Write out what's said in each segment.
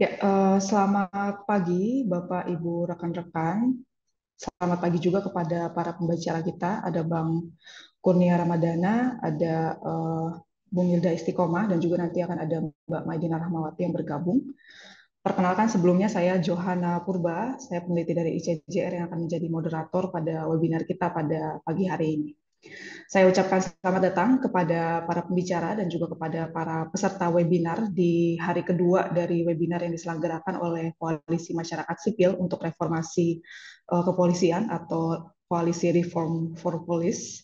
Ya, uh, selamat pagi Bapak Ibu rekan-rekan. Selamat pagi juga kepada para pembicara kita. Ada Bang Kurnia Ramadana, ada uh, Bung Hilda Istiqomah, dan juga nanti akan ada Mbak Maidina Rahmawati yang bergabung. Perkenalkan sebelumnya saya Johanna Purba, saya peneliti dari ICJR yang akan menjadi moderator pada webinar kita pada pagi hari ini. Saya ucapkan selamat datang kepada para pembicara dan juga kepada para peserta webinar di hari kedua dari webinar yang diselenggarakan oleh Koalisi Masyarakat Sipil untuk Reformasi eh, Kepolisian atau Koalisi Reform for Police.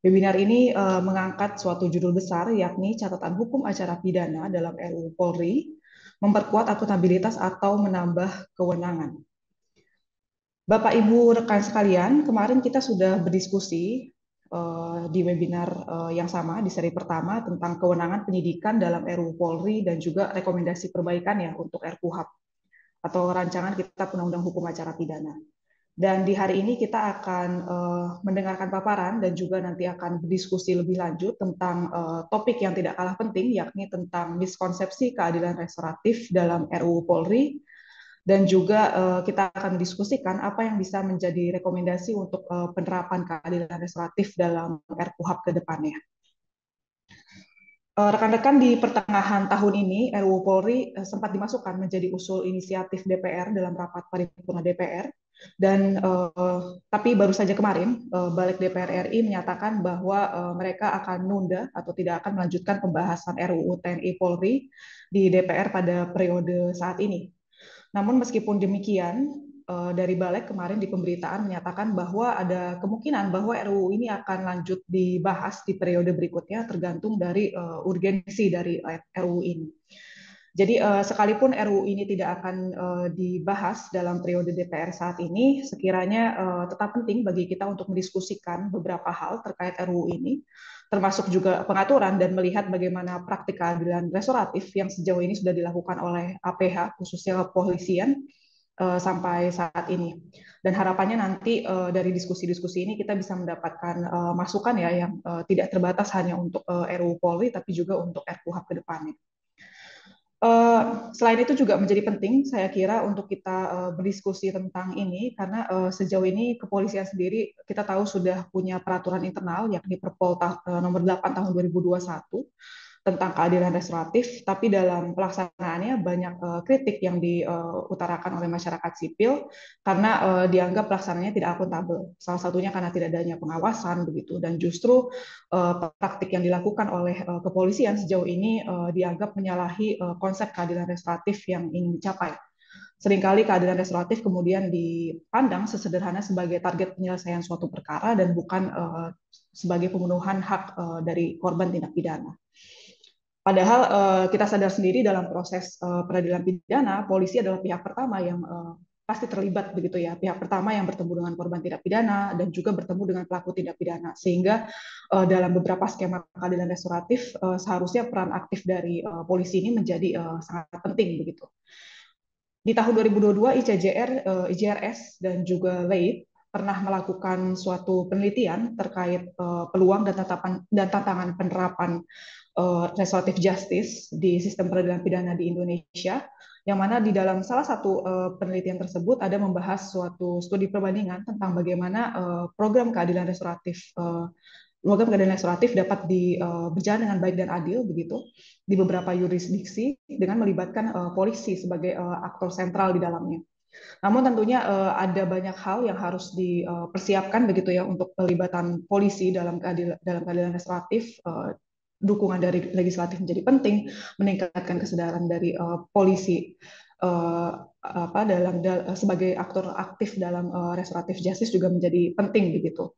Webinar ini eh, mengangkat suatu judul besar yakni catatan hukum acara pidana dalam RUU Polri, memperkuat akuntabilitas atau menambah kewenangan. Bapak Ibu rekan sekalian, kemarin kita sudah berdiskusi Eh, di webinar eh, yang sama di seri pertama tentang kewenangan penyidikan dalam RUU Polri dan juga rekomendasi perbaikan ya untuk RKUHP atau rancangan Kitab Undang-Undang Hukum Acara Pidana. Dan di hari ini kita akan eh, mendengarkan paparan dan juga nanti akan berdiskusi lebih lanjut tentang topik yang tidak kalah penting yakni tentang miskonsepsi keadilan restoratif dalam RUU Polri dan juga uh, kita akan diskusikan apa yang bisa menjadi rekomendasi untuk uh, penerapan keadilan restoratif dalam RUHP ke depannya. Eh, rekan-rekan di pertengahan tahun ini, RUU Polri sempat dimasukkan menjadi usul inisiatif DPR dalam rapat paripurna DPR, dan uh, tapi baru saja kemarin uh, balik DPR RI menyatakan bahwa uh, mereka akan nunda atau tidak akan melanjutkan pembahasan RUU TNI Polri di DPR pada periode saat ini namun meskipun demikian, eh, dari Balek kemarin di pemberitaan menyatakan bahwa ada kemungkinan bahwa RUU ini akan lanjut dibahas di periode berikutnya tergantung dari eh, urgensi dari eh, RUU ini. Jadi sekalipun RUU ini tidak akan dibahas dalam periode DPR saat ini, sekiranya tetap penting bagi kita untuk mendiskusikan beberapa hal terkait RUU ini termasuk juga pengaturan dan melihat bagaimana praktik keadilan restoratif yang sejauh ini sudah dilakukan oleh APH khususnya kepolisian eh, sampai saat ini. Dan harapannya nanti eh, dari diskusi-diskusi ini kita bisa mendapatkan eh, masukan ya yang tidak terbatas hanya untuk uh, RUU Polri tapi juga untuk RKUHP ke depannya. Eh, selain itu juga menjadi penting saya kira untuk kita eh, berdiskusi tentang ini karena eh, sejauh ini kepolisian sendiri kita tahu sudah punya peraturan internal yakni Perpol nomor 8 tahun 2021 tentang keadilan restoratif, tapi dalam pelaksanaannya banyak uh, kritik yang diutarakan eh, uh, oleh masyarakat sipil karena uh, dianggap pelaksanaannya tidak akuntabel. Salah satunya karena tidak adanya pengawasan begitu dan justru uh, praktik yang dilakukan oleh uh, kepolisian sejauh ini uh, dianggap menyalahi uh, konsep keadilan restoratif yang ingin dicapai. Seringkali keadilan restoratif kemudian dipandang sesederhana sebagai target penyelesaian suatu perkara dan bukan uh, sebagai pembunuhan hak uh, dari korban tindak pidana. Padahal uh, kita sadar sendiri dalam proses uh, peradilan pidana, polisi adalah pihak pertama yang uh, pasti terlibat begitu ya. Pihak pertama yang bertemu dengan korban tindak pidana dan juga bertemu dengan pelaku tindak pidana. Sehingga uh, dalam beberapa skema keadilan restoratif uh, seharusnya peran aktif dari uh, polisi ini menjadi uh, sangat penting begitu. Di tahun 2022 ICJR, uh, IJRS dan juga LEIP pernah melakukan suatu penelitian terkait uh, peluang dan tatapan dan tantangan penerapan Eh, restoratif justice di sistem peradilan pidana di Indonesia, yang mana di dalam salah satu eh, penelitian tersebut ada membahas suatu studi perbandingan tentang bagaimana eh, program keadilan restoratif uh, program keadilan restoratif dapat di, berjalan dengan baik dan adil begitu di beberapa yurisdiksi dengan melibatkan polisi sebagai aktor sentral di dalamnya. Namun tentunya ada banyak hal yang harus dipersiapkan begitu ya untuk pelibatan polisi dalam keadilan, dalam keadilan restoratif dukungan dari legislatif menjadi penting, iya. meningkatkan kesadaran dari uh, polisi uh, apa dalam da eh, sebagai aktor aktif dalam uh, restoratif justice juga menjadi penting begitu.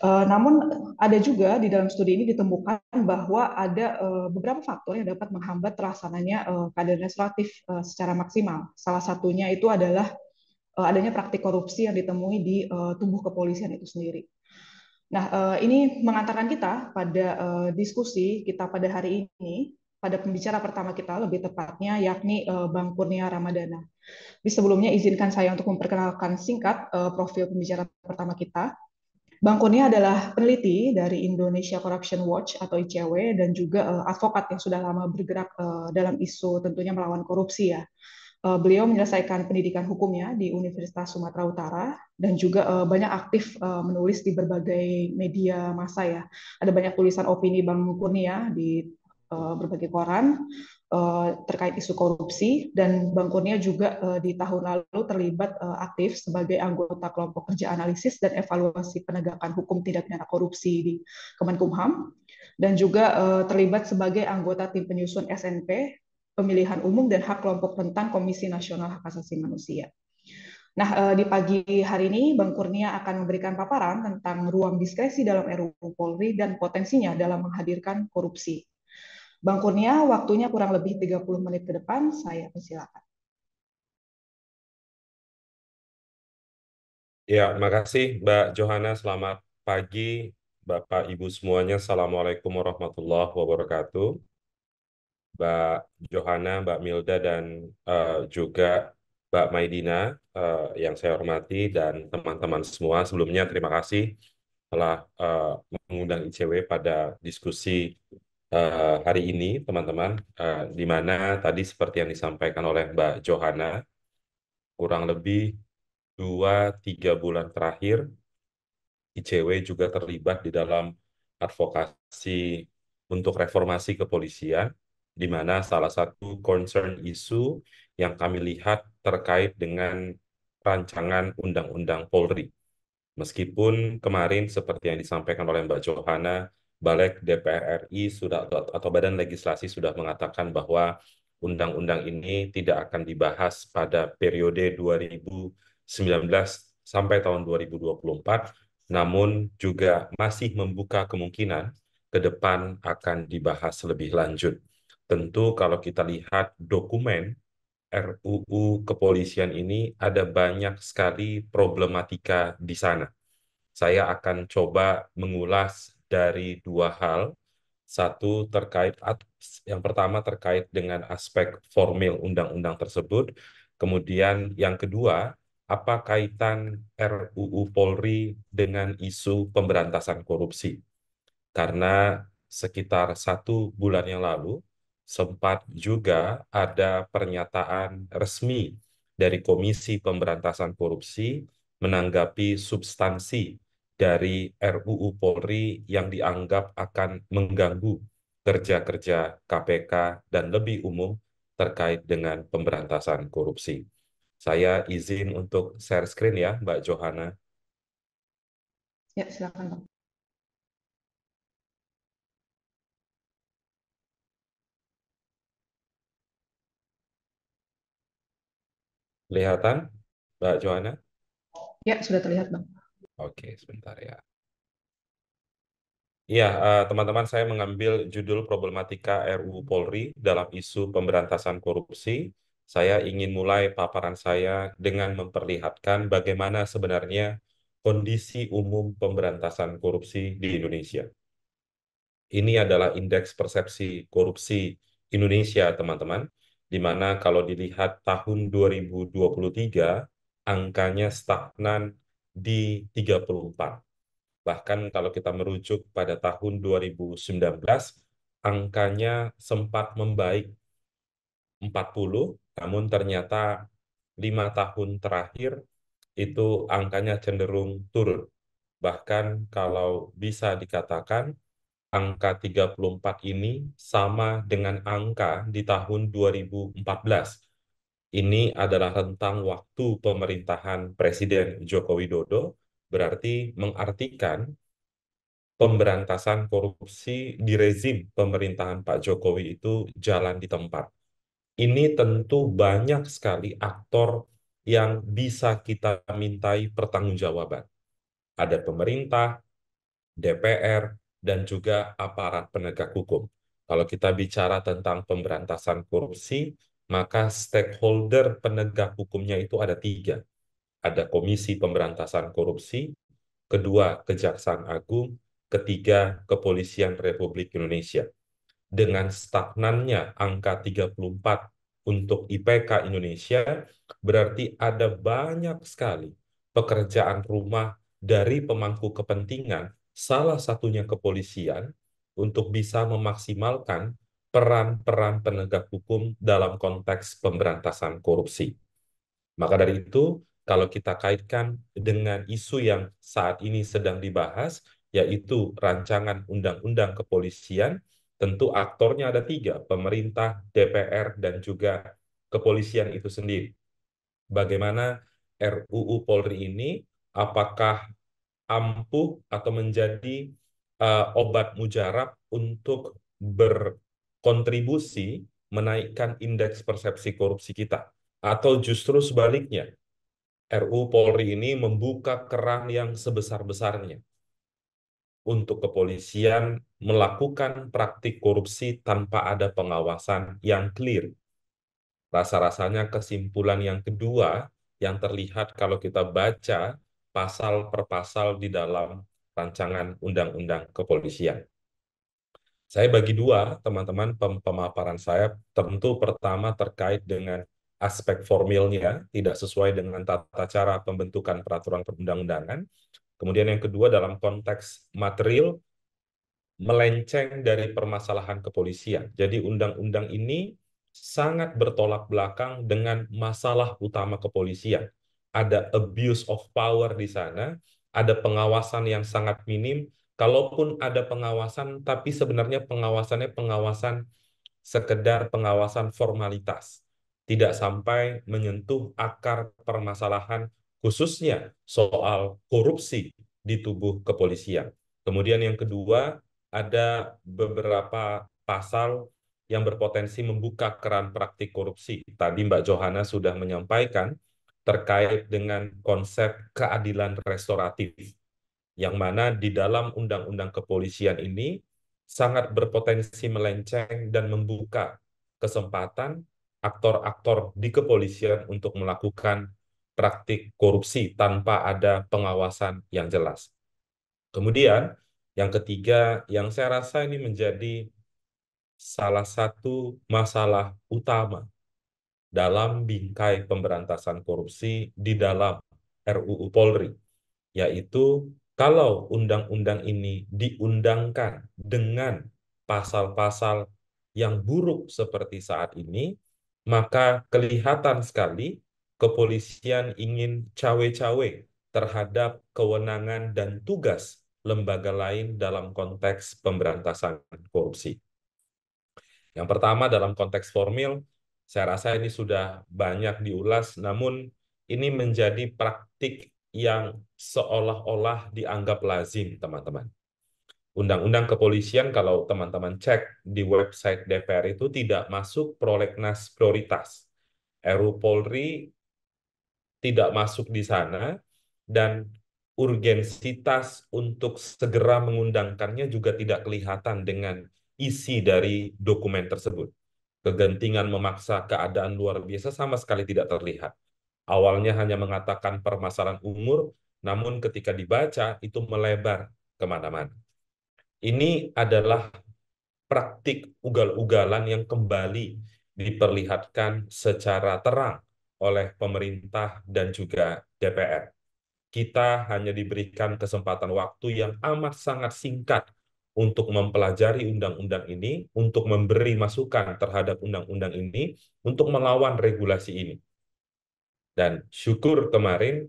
Uh, namun ada juga di dalam studi ini ditemukan bahwa ada uh, beberapa faktor yang dapat menghambat terlaksananya uh, kader restoratif uh, secara maksimal. Salah satunya itu adalah adanya praktik korupsi yang ditemui di uh, tubuh kepolisian itu sendiri. Nah, eh, ini mengantarkan kita pada eh, diskusi kita pada hari ini, pada pembicara pertama kita lebih tepatnya, yakni eh, Bang Kurnia Ramadana. Tapi sebelumnya izinkan saya untuk memperkenalkan singkat profil pembicara pertama kita. Bang Kurnia adalah peneliti dari Indonesia Corruption Watch atau ICW dan juga advokat yang sudah lama bergerak dalam isu tentunya melawan korupsi ya. Eh, beliau menyelesaikan pendidikan hukumnya di Universitas Sumatera Utara dan juga eh, banyak aktif eh, menulis di berbagai media massa ya. Ada banyak tulisan opini Bang Kurnia ya di berbagai koran terkait isu korupsi dan Bang Kurnia juga di tahun lalu terlibat aktif sebagai anggota kelompok kerja analisis dan evaluasi penegakan hukum tindak pidana korupsi di Kemenkumham dan juga terlibat sebagai anggota tim penyusun SNP Pemilihan Umum dan Hak Kelompok Rentan Komisi Nasional Hak Asasi Manusia. Nah, eh, di pagi hari ini Bang Kurnia akan memberikan paparan tentang ruang diskresi dalam RUU Polri dan potensinya dalam menghadirkan korupsi. Bang Kurnia, waktunya kurang lebih 30 menit ke depan, saya persilakan. Ya, terima kasih, Mbak Johana. Selamat pagi Bapak Ibu semuanya. Assalamualaikum warahmatullahi wabarakatuh. Mbak Johana, Mbak Milda, dan uh, juga Mbak Maidina uh, yang saya hormati dan teman-teman semua. Sebelumnya terima kasih telah uh, mengundang ICW pada diskusi uh, hari ini, teman-teman, uh, di mana tadi seperti yang disampaikan oleh Mbak Johana, kurang lebih 2-3 bulan terakhir, ICW juga terlibat di dalam advokasi untuk reformasi kepolisian di mana salah satu concern isu yang kami lihat terkait dengan rancangan Undang-Undang Polri. Meskipun kemarin seperti yang disampaikan oleh Mbak Johana, Balek DPR RI sudah atau Badan Legislasi sudah mengatakan bahwa undang-undang ini tidak akan dibahas pada periode 2019 sampai tahun 2024, namun juga masih membuka kemungkinan ke depan akan dibahas lebih lanjut. Tentu kalau kita lihat dokumen RUU kepolisian ini ada banyak sekali problematika di sana. Saya akan coba mengulas dari dua hal. Satu terkait yang pertama terkait dengan aspek formil undang-undang tersebut. Kemudian yang kedua, apa kaitan RUU Polri dengan isu pemberantasan korupsi? Karena sekitar satu bulan yang lalu, sempat juga ada pernyataan resmi dari Komisi Pemberantasan Korupsi menanggapi substansi dari RUU Polri yang dianggap akan mengganggu kerja-kerja KPK dan lebih umum terkait dengan pemberantasan korupsi. Saya izin untuk share screen ya, Mbak Johana. Ya, silakan, Pak. Kelihatan, Mbak Joanna? Ya, sudah terlihat, Bang. Oke, sebentar ya. Iya, eh, teman-teman, saya mengambil judul problematika RUU Polri dalam isu pemberantasan korupsi. Saya ingin mulai paparan saya dengan memperlihatkan bagaimana sebenarnya kondisi umum pemberantasan korupsi di Indonesia. Ini adalah indeks persepsi korupsi Indonesia, teman-teman di mana kalau dilihat tahun 2023 angkanya stagnan di 34. Bahkan kalau kita merujuk pada tahun 2019 angkanya sempat membaik 40, namun ternyata lima tahun terakhir itu angkanya cenderung turun. Bahkan kalau bisa dikatakan angka 34 ini sama dengan angka di tahun 2014. Ini adalah rentang waktu pemerintahan Presiden Joko Widodo, berarti mengartikan pemberantasan korupsi di rezim pemerintahan Pak Jokowi itu jalan di tempat. Ini tentu banyak sekali aktor yang bisa kita mintai pertanggungjawaban. Ada pemerintah, DPR, dan juga aparat penegak hukum. Kalau kita bicara tentang pemberantasan korupsi, maka stakeholder penegak hukumnya itu ada tiga. Ada Komisi Pemberantasan Korupsi, kedua Kejaksaan Agung, ketiga Kepolisian Republik Indonesia. Dengan stagnannya angka 34 untuk IPK Indonesia, berarti ada banyak sekali pekerjaan rumah dari pemangku kepentingan salah satunya kepolisian untuk bisa memaksimalkan peran-peran penegak hukum dalam konteks pemberantasan korupsi. Maka dari itu, kalau kita kaitkan dengan isu yang saat ini sedang dibahas, yaitu rancangan undang-undang kepolisian, tentu aktornya ada tiga, pemerintah, DPR, dan juga kepolisian itu sendiri. Bagaimana RUU Polri ini, apakah ampuh atau menjadi uh, obat mujarab untuk berkontribusi menaikkan indeks persepsi korupsi kita atau justru sebaliknya RU Polri ini membuka keran yang sebesar-besarnya untuk kepolisian melakukan praktik korupsi tanpa ada pengawasan yang clear. Rasa-rasanya kesimpulan yang kedua yang terlihat kalau kita baca pasal per pasal di dalam rancangan undang-undang kepolisian. Saya bagi dua, teman-teman, pemaparan saya tentu pertama terkait dengan aspek formilnya, tidak sesuai dengan tata cara pembentukan peraturan perundang-undangan. Kemudian yang kedua dalam konteks material, melenceng dari permasalahan kepolisian. Jadi undang-undang ini sangat bertolak belakang dengan masalah utama kepolisian ada abuse of power di sana, ada pengawasan yang sangat minim, kalaupun ada pengawasan, tapi sebenarnya pengawasannya pengawasan sekedar pengawasan formalitas, tidak sampai menyentuh akar permasalahan khususnya soal korupsi di tubuh kepolisian. Kemudian yang kedua, ada beberapa pasal yang berpotensi membuka keran praktik korupsi. Tadi Mbak Johana sudah menyampaikan, terkait dengan konsep keadilan restoratif, yang mana di dalam undang-undang kepolisian ini sangat berpotensi melenceng dan membuka kesempatan aktor-aktor di kepolisian untuk melakukan praktik korupsi tanpa ada pengawasan yang jelas. Kemudian, yang ketiga, yang saya rasa ini menjadi salah satu masalah utama dalam bingkai pemberantasan korupsi di dalam RUU Polri, yaitu kalau undang-undang ini diundangkan dengan pasal-pasal yang buruk seperti saat ini, maka kelihatan sekali kepolisian ingin cawe-cawe terhadap kewenangan dan tugas lembaga lain dalam konteks pemberantasan korupsi. Yang pertama dalam konteks formil, saya rasa ini sudah banyak diulas, namun ini menjadi praktik yang seolah-olah dianggap lazim, teman-teman. Undang-undang kepolisian kalau teman-teman cek di website DPR itu tidak masuk prolegnas prioritas. RU Polri tidak masuk di sana dan urgensitas untuk segera mengundangkannya juga tidak kelihatan dengan isi dari dokumen tersebut. Kegentingan memaksa keadaan luar biasa sama sekali tidak terlihat. Awalnya hanya mengatakan permasalahan umur, namun ketika dibaca itu melebar kemana-mana. Ini adalah praktik ugal-ugalan yang kembali diperlihatkan secara terang oleh pemerintah dan juga DPR. Kita hanya diberikan kesempatan waktu yang amat sangat singkat untuk mempelajari undang-undang ini, untuk memberi masukan terhadap undang-undang ini, untuk melawan regulasi ini. Dan syukur kemarin,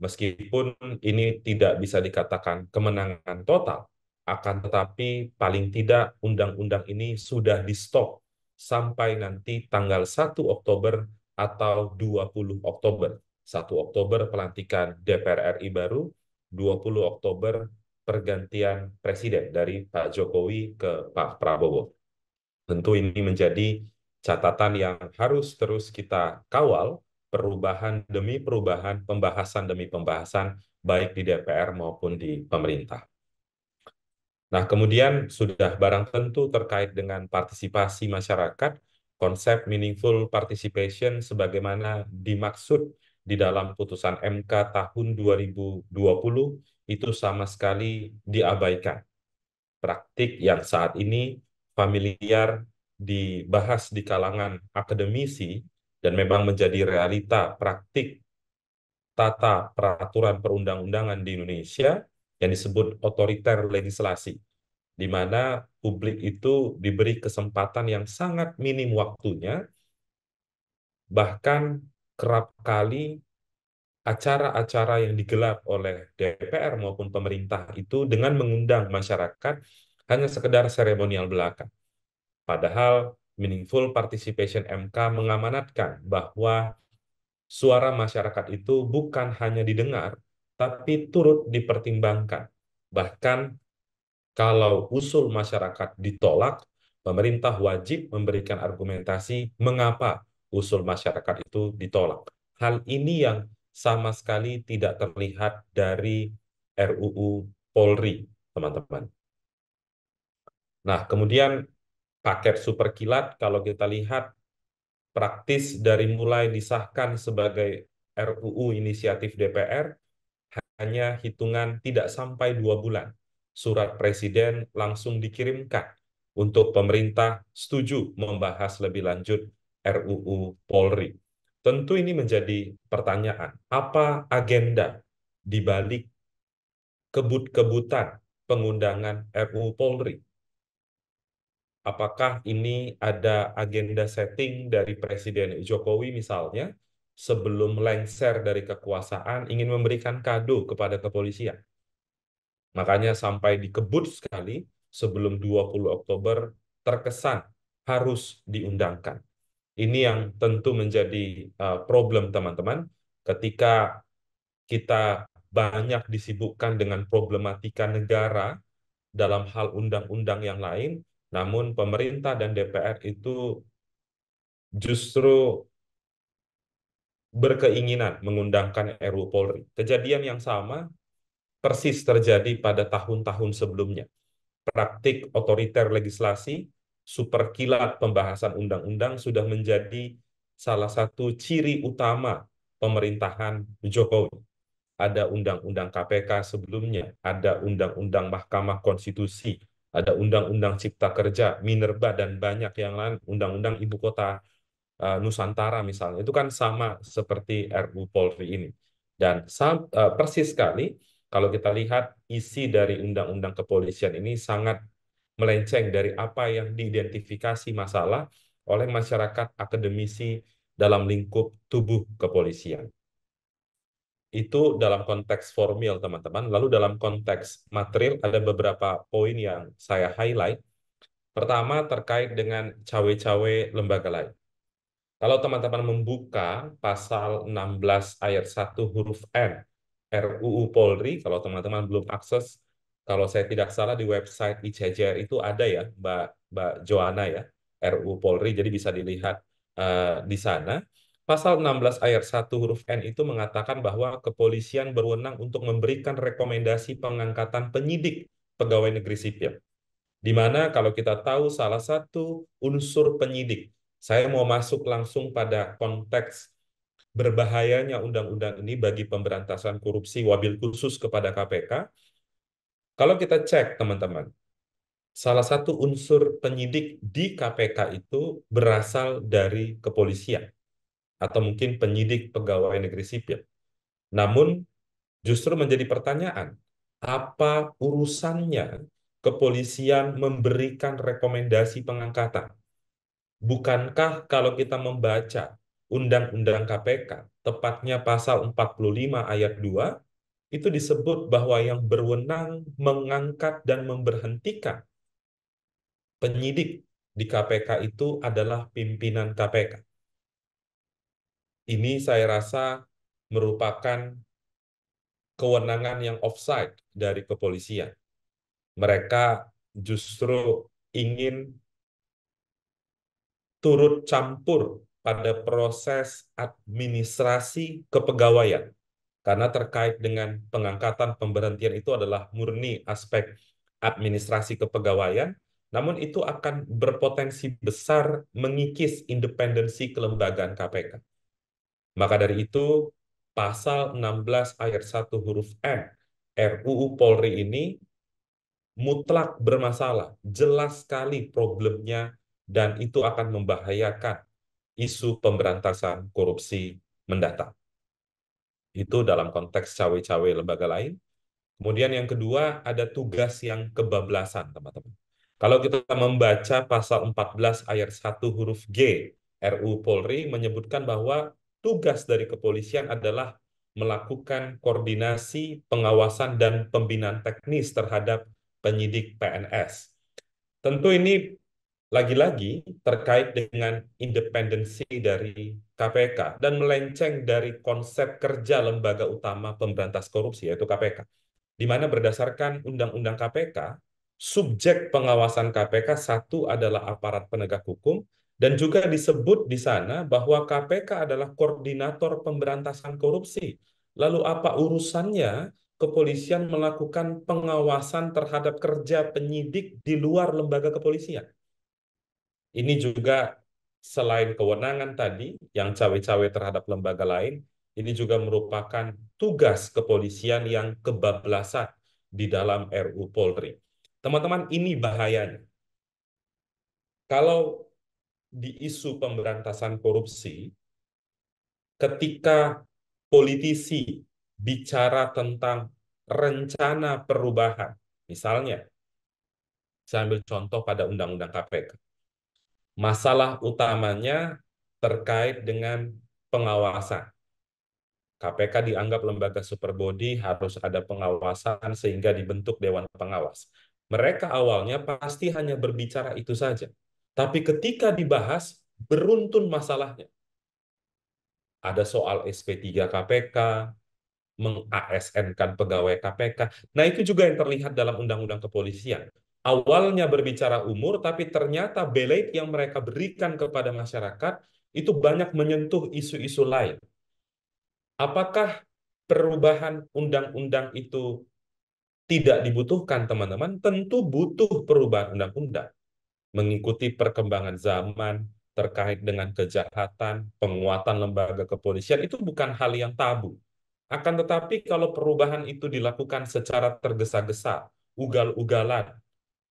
meskipun ini tidak bisa dikatakan kemenangan total, akan tetapi paling tidak undang-undang ini sudah di-stop sampai nanti tanggal 1 Oktober atau 20 Oktober. 1 Oktober pelantikan DPR RI baru, 20 Oktober pergantian presiden dari Pak Jokowi ke Pak Prabowo. Tentu ini menjadi catatan yang harus terus kita kawal perubahan demi perubahan, pembahasan demi pembahasan, baik di DPR maupun di pemerintah. Nah, kemudian sudah barang tentu terkait dengan partisipasi masyarakat, konsep meaningful participation sebagaimana dimaksud di dalam putusan MK tahun 2020 itu sama sekali diabaikan. Praktik yang saat ini familiar dibahas di kalangan akademisi dan memang menjadi realita praktik tata peraturan perundang-undangan di Indonesia yang disebut otoriter legislasi, di mana publik itu diberi kesempatan yang sangat minim waktunya, bahkan kerap kali acara-acara yang digelar oleh DPR maupun pemerintah itu dengan mengundang masyarakat hanya sekedar seremonial belaka. Padahal meaningful participation MK mengamanatkan bahwa suara masyarakat itu bukan hanya didengar, tapi turut dipertimbangkan. Bahkan kalau usul masyarakat ditolak, pemerintah wajib memberikan argumentasi mengapa usul masyarakat itu ditolak. Hal ini yang sama sekali tidak terlihat dari RUU Polri, teman-teman. Nah, kemudian paket super kilat kalau kita lihat praktis dari mulai disahkan sebagai RUU inisiatif DPR hanya hitungan tidak sampai dua bulan surat presiden langsung dikirimkan untuk pemerintah setuju membahas lebih lanjut RUU Polri. Tentu ini menjadi pertanyaan, apa agenda di balik kebut-kebutan pengundangan RUU Polri? Apakah ini ada agenda setting dari Presiden Jokowi misalnya sebelum lengser dari kekuasaan ingin memberikan kado kepada kepolisian? Makanya sampai dikebut sekali sebelum 20 Oktober terkesan harus diundangkan. Ini yang tentu menjadi uh, problem teman-teman ketika kita banyak disibukkan dengan problematika negara dalam hal undang-undang yang lain, namun pemerintah dan DPR itu justru berkeinginan mengundangkan RU Polri. Kejadian yang sama persis terjadi pada tahun-tahun sebelumnya. Praktik otoriter legislasi Super kilat pembahasan undang-undang sudah menjadi salah satu ciri utama pemerintahan Jokowi. Ada undang-undang KPK sebelumnya, ada undang-undang Mahkamah Konstitusi, ada undang-undang Cipta Kerja, Minerba dan banyak yang lain, undang-undang Ibu Kota eh, Nusantara misalnya. Itu kan sama seperti RU Polri ini. Dan eh, persis sekali kalau kita lihat isi dari undang-undang kepolisian ini sangat melenceng dari apa yang diidentifikasi masalah oleh masyarakat akademisi dalam lingkup tubuh kepolisian. Itu dalam konteks formil, teman-teman. Lalu dalam konteks material, ada beberapa poin yang saya highlight. Pertama, terkait dengan cawe-cawe lembaga lain. Kalau teman-teman membuka pasal 16 ayat 1 huruf N RUU Polri, kalau teman-teman belum akses, kalau saya tidak salah di website ICJR itu ada ya Mbak Mbak Joana ya RU Polri jadi bisa dilihat uh, di sana pasal 16 ayat 1 huruf N itu mengatakan bahwa kepolisian berwenang untuk memberikan rekomendasi pengangkatan penyidik pegawai negeri sipil di mana kalau kita tahu salah satu unsur penyidik saya mau masuk langsung pada konteks berbahayanya undang-undang ini bagi pemberantasan korupsi wabil khusus kepada KPK kalau kita cek, teman-teman, salah satu unsur penyidik di KPK itu berasal dari kepolisian atau mungkin penyidik pegawai negeri sipil. Namun, justru menjadi pertanyaan, apa urusannya kepolisian memberikan rekomendasi pengangkatan? Bukankah kalau kita membaca Undang-Undang KPK, tepatnya pasal 45 ayat 2, itu disebut bahwa yang berwenang mengangkat dan memberhentikan penyidik di KPK itu adalah pimpinan KPK. Ini saya rasa merupakan kewenangan yang offside dari kepolisian. Mereka justru ingin turut campur pada proses administrasi kepegawaian karena terkait dengan pengangkatan pemberhentian itu adalah murni aspek administrasi kepegawaian, namun itu akan berpotensi besar mengikis independensi kelembagaan KPK. Maka dari itu, pasal 16 ayat 1 huruf N RUU Polri ini mutlak bermasalah, jelas sekali problemnya dan itu akan membahayakan isu pemberantasan korupsi mendatang. Itu dalam konteks cawe-cawe lembaga lain. Kemudian yang kedua, ada tugas yang kebablasan, teman-teman. Kalau kita membaca pasal 14 ayat 1 huruf G, RU Polri menyebutkan bahwa tugas dari kepolisian adalah melakukan koordinasi, pengawasan, dan pembinaan teknis terhadap penyidik PNS. Tentu ini lagi-lagi terkait dengan independensi dari KPK dan melenceng dari konsep kerja lembaga utama pemberantas korupsi yaitu KPK. Di mana berdasarkan undang-undang KPK, subjek pengawasan KPK satu adalah aparat penegak hukum dan juga disebut di sana bahwa KPK adalah koordinator pemberantasan korupsi. Lalu apa urusannya kepolisian melakukan pengawasan terhadap kerja penyidik di luar lembaga kepolisian? Ini juga selain kewenangan tadi yang cawe-cawe terhadap lembaga lain, ini juga merupakan tugas kepolisian yang kebablasan di dalam RU Polri. Teman-teman, ini bahayanya. Kalau di isu pemberantasan korupsi, ketika politisi bicara tentang rencana perubahan, misalnya, saya ambil contoh pada Undang-Undang KPK. Masalah utamanya terkait dengan pengawasan. KPK dianggap lembaga superbody harus ada pengawasan sehingga dibentuk dewan pengawas. Mereka awalnya pasti hanya berbicara itu saja. Tapi ketika dibahas, beruntun masalahnya. Ada soal SP3 KPK, meng-ASN-kan pegawai KPK. Nah, itu juga yang terlihat dalam undang-undang kepolisian awalnya berbicara umur, tapi ternyata belait yang mereka berikan kepada masyarakat itu banyak menyentuh isu-isu lain. Apakah perubahan undang-undang itu tidak dibutuhkan, teman-teman? Tentu butuh perubahan undang-undang. Mengikuti perkembangan zaman terkait dengan kejahatan, penguatan lembaga kepolisian, itu bukan hal yang tabu. Akan tetapi kalau perubahan itu dilakukan secara tergesa-gesa, ugal-ugalan,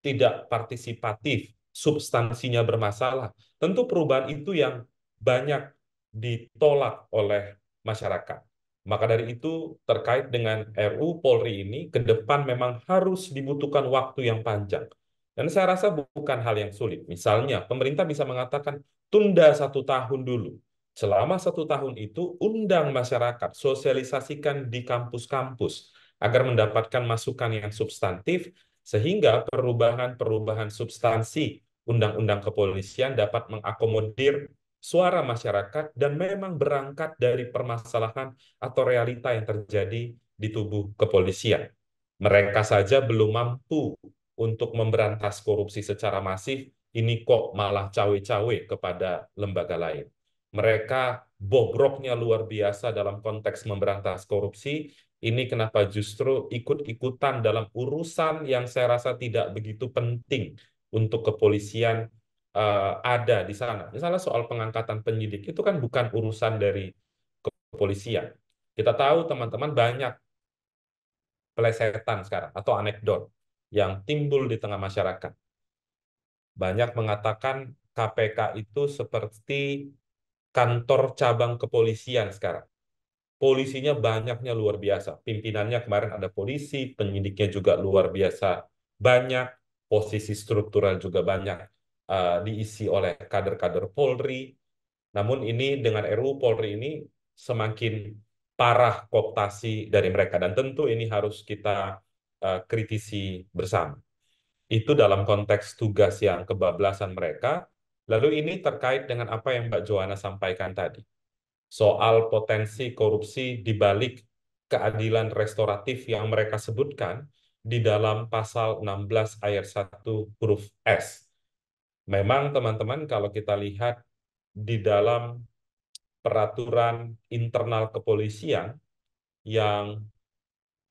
tidak partisipatif, substansinya bermasalah. Tentu perubahan itu yang banyak ditolak oleh masyarakat. Maka dari itu terkait dengan RU Polri ini ke depan memang harus dibutuhkan waktu yang panjang. Dan saya rasa bukan hal yang sulit. Misalnya pemerintah bisa mengatakan tunda satu tahun dulu. Selama satu tahun itu undang masyarakat, sosialisasikan di kampus-kampus agar mendapatkan masukan yang substantif sehingga perubahan-perubahan substansi undang-undang kepolisian dapat mengakomodir suara masyarakat dan memang berangkat dari permasalahan atau realita yang terjadi di tubuh kepolisian. Mereka saja belum mampu untuk memberantas korupsi secara masif, ini kok malah cawe-cawe kepada lembaga lain. Mereka bobroknya luar biasa dalam konteks memberantas korupsi, ini kenapa justru ikut-ikutan dalam urusan yang saya rasa tidak begitu penting untuk kepolisian uh, ada di sana. Misalnya soal pengangkatan penyidik itu kan bukan urusan dari kepolisian. Kita tahu teman-teman banyak pelesetan sekarang atau anekdot yang timbul di tengah masyarakat. Banyak mengatakan KPK itu seperti kantor cabang kepolisian sekarang polisinya banyaknya luar biasa. Pimpinannya kemarin ada polisi, penyidiknya juga luar biasa banyak, posisi struktural juga banyak uh, diisi oleh kader-kader Polri. Namun ini dengan RU Polri ini semakin parah koptasi dari mereka dan tentu ini harus kita uh, kritisi bersama. Itu dalam konteks tugas yang kebablasan mereka. Lalu ini terkait dengan apa yang Mbak Joana sampaikan tadi soal potensi korupsi di balik keadilan restoratif yang mereka sebutkan di dalam pasal 16 ayat 1 huruf S. Memang teman-teman kalau kita lihat di dalam peraturan internal kepolisian yang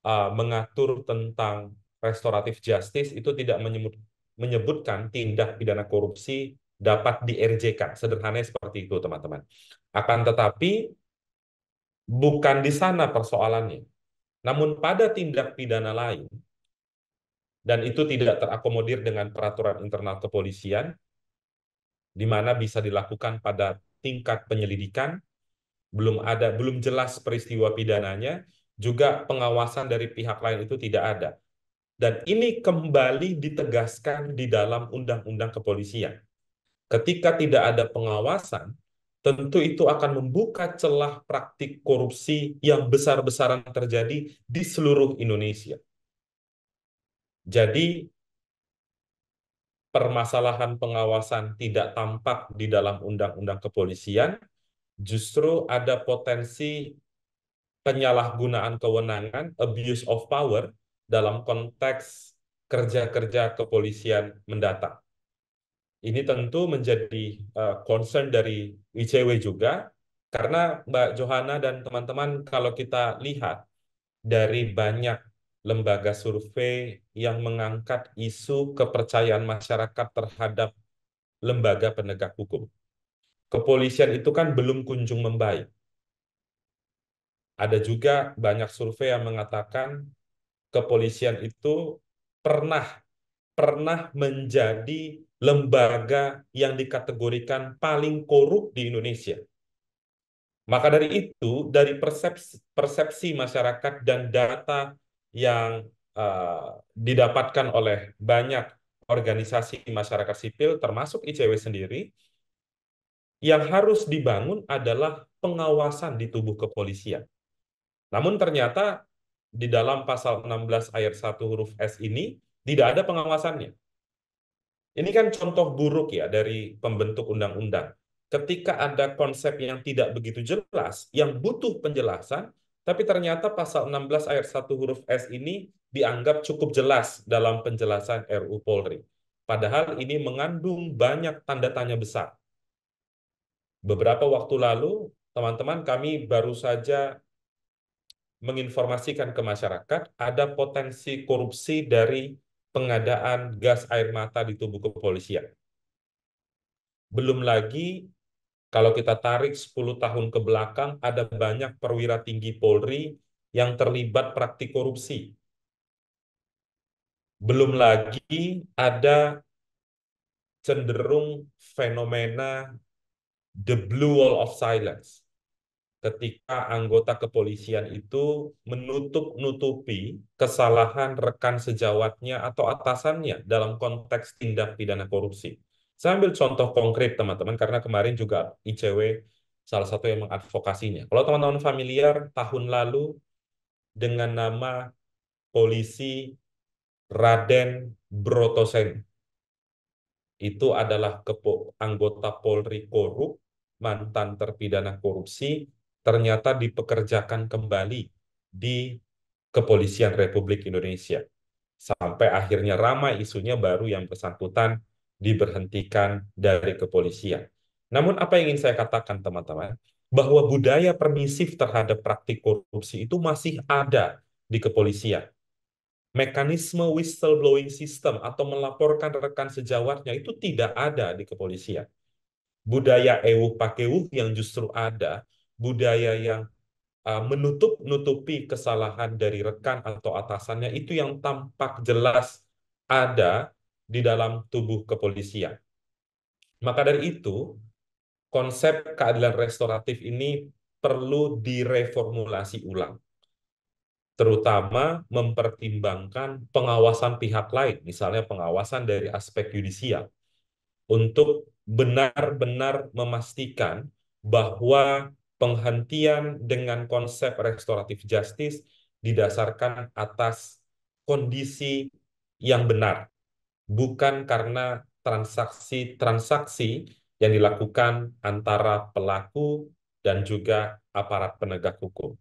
uh, mengatur tentang restoratif justice itu tidak menyebut, menyebutkan tindak pidana korupsi dapat di RJK. Sederhananya seperti itu, teman-teman. Akan tetapi, bukan di sana persoalannya. Namun pada tindak pidana lain, dan itu tidak terakomodir dengan peraturan internal kepolisian, di mana bisa dilakukan pada tingkat penyelidikan, belum ada, belum jelas peristiwa pidananya, juga pengawasan dari pihak lain itu tidak ada. Dan ini kembali ditegaskan di dalam Undang-Undang Kepolisian Ketika tidak ada pengawasan, tentu itu akan membuka celah praktik korupsi yang besar-besaran terjadi di seluruh Indonesia. Jadi, permasalahan pengawasan tidak tampak di dalam undang-undang kepolisian, justru ada potensi penyalahgunaan kewenangan, abuse of power, dalam konteks kerja-kerja kepolisian mendatang. Ini tentu menjadi eh, concern dari ICW juga, karena Mbak Johana dan teman-teman kalau kita lihat dari banyak lembaga survei yang mengangkat isu kepercayaan masyarakat terhadap lembaga penegak hukum. Kepolisian itu kan belum kunjung membaik. Ada juga banyak survei yang mengatakan kepolisian itu pernah pernah menjadi lembaga yang dikategorikan paling korup di Indonesia. Maka dari itu, dari persepsi, persepsi masyarakat dan data yang uh, didapatkan oleh banyak organisasi masyarakat sipil, termasuk ICW sendiri, yang harus dibangun adalah pengawasan di tubuh kepolisian. Namun ternyata di dalam pasal 16 ayat 1 huruf S ini tidak ada pengawasannya. Ini kan contoh buruk ya dari pembentuk undang-undang. Ketika ada konsep yang tidak begitu jelas, yang butuh penjelasan, tapi ternyata pasal 16 ayat 1 huruf S ini dianggap cukup jelas dalam penjelasan RU Polri. Padahal ini mengandung banyak tanda tanya besar. Beberapa waktu lalu, teman-teman kami baru saja menginformasikan ke masyarakat ada potensi korupsi dari pengadaan gas air mata di tubuh kepolisian. Belum lagi kalau kita tarik 10 tahun ke belakang ada banyak perwira tinggi Polri yang terlibat praktik korupsi. Belum lagi ada cenderung fenomena the blue wall of silence ketika anggota kepolisian itu menutup-nutupi kesalahan rekan sejawatnya atau atasannya dalam konteks tindak pidana korupsi. Saya ambil contoh konkret teman-teman karena kemarin juga ICW salah satu yang mengadvokasinya. Kalau teman-teman familiar tahun lalu dengan nama polisi Raden Brotosen itu adalah anggota Polri korup mantan terpidana korupsi ternyata dipekerjakan kembali di Kepolisian Republik Indonesia. Sampai akhirnya ramai isunya baru yang bersangkutan diberhentikan dari kepolisian. Namun apa yang ingin saya katakan teman-teman, bahwa budaya permisif terhadap praktik korupsi itu masih ada di kepolisian. Mekanisme whistleblowing system atau melaporkan rekan sejawatnya itu tidak ada di kepolisian. Budaya ewuh pakewuh yang justru ada budaya yang ah, menutup-nutupi kesalahan dari rekan atau atasannya itu yang tampak jelas ada di dalam tubuh kepolisian. Maka dari itu, konsep keadilan restoratif ini perlu direformulasi ulang. Terutama mempertimbangkan pengawasan pihak lain, misalnya pengawasan dari aspek yudisial, untuk benar-benar memastikan bahwa penghentian dengan konsep restoratif justice didasarkan atas kondisi yang benar, bukan karena transaksi-transaksi yang dilakukan antara pelaku dan juga aparat penegak hukum.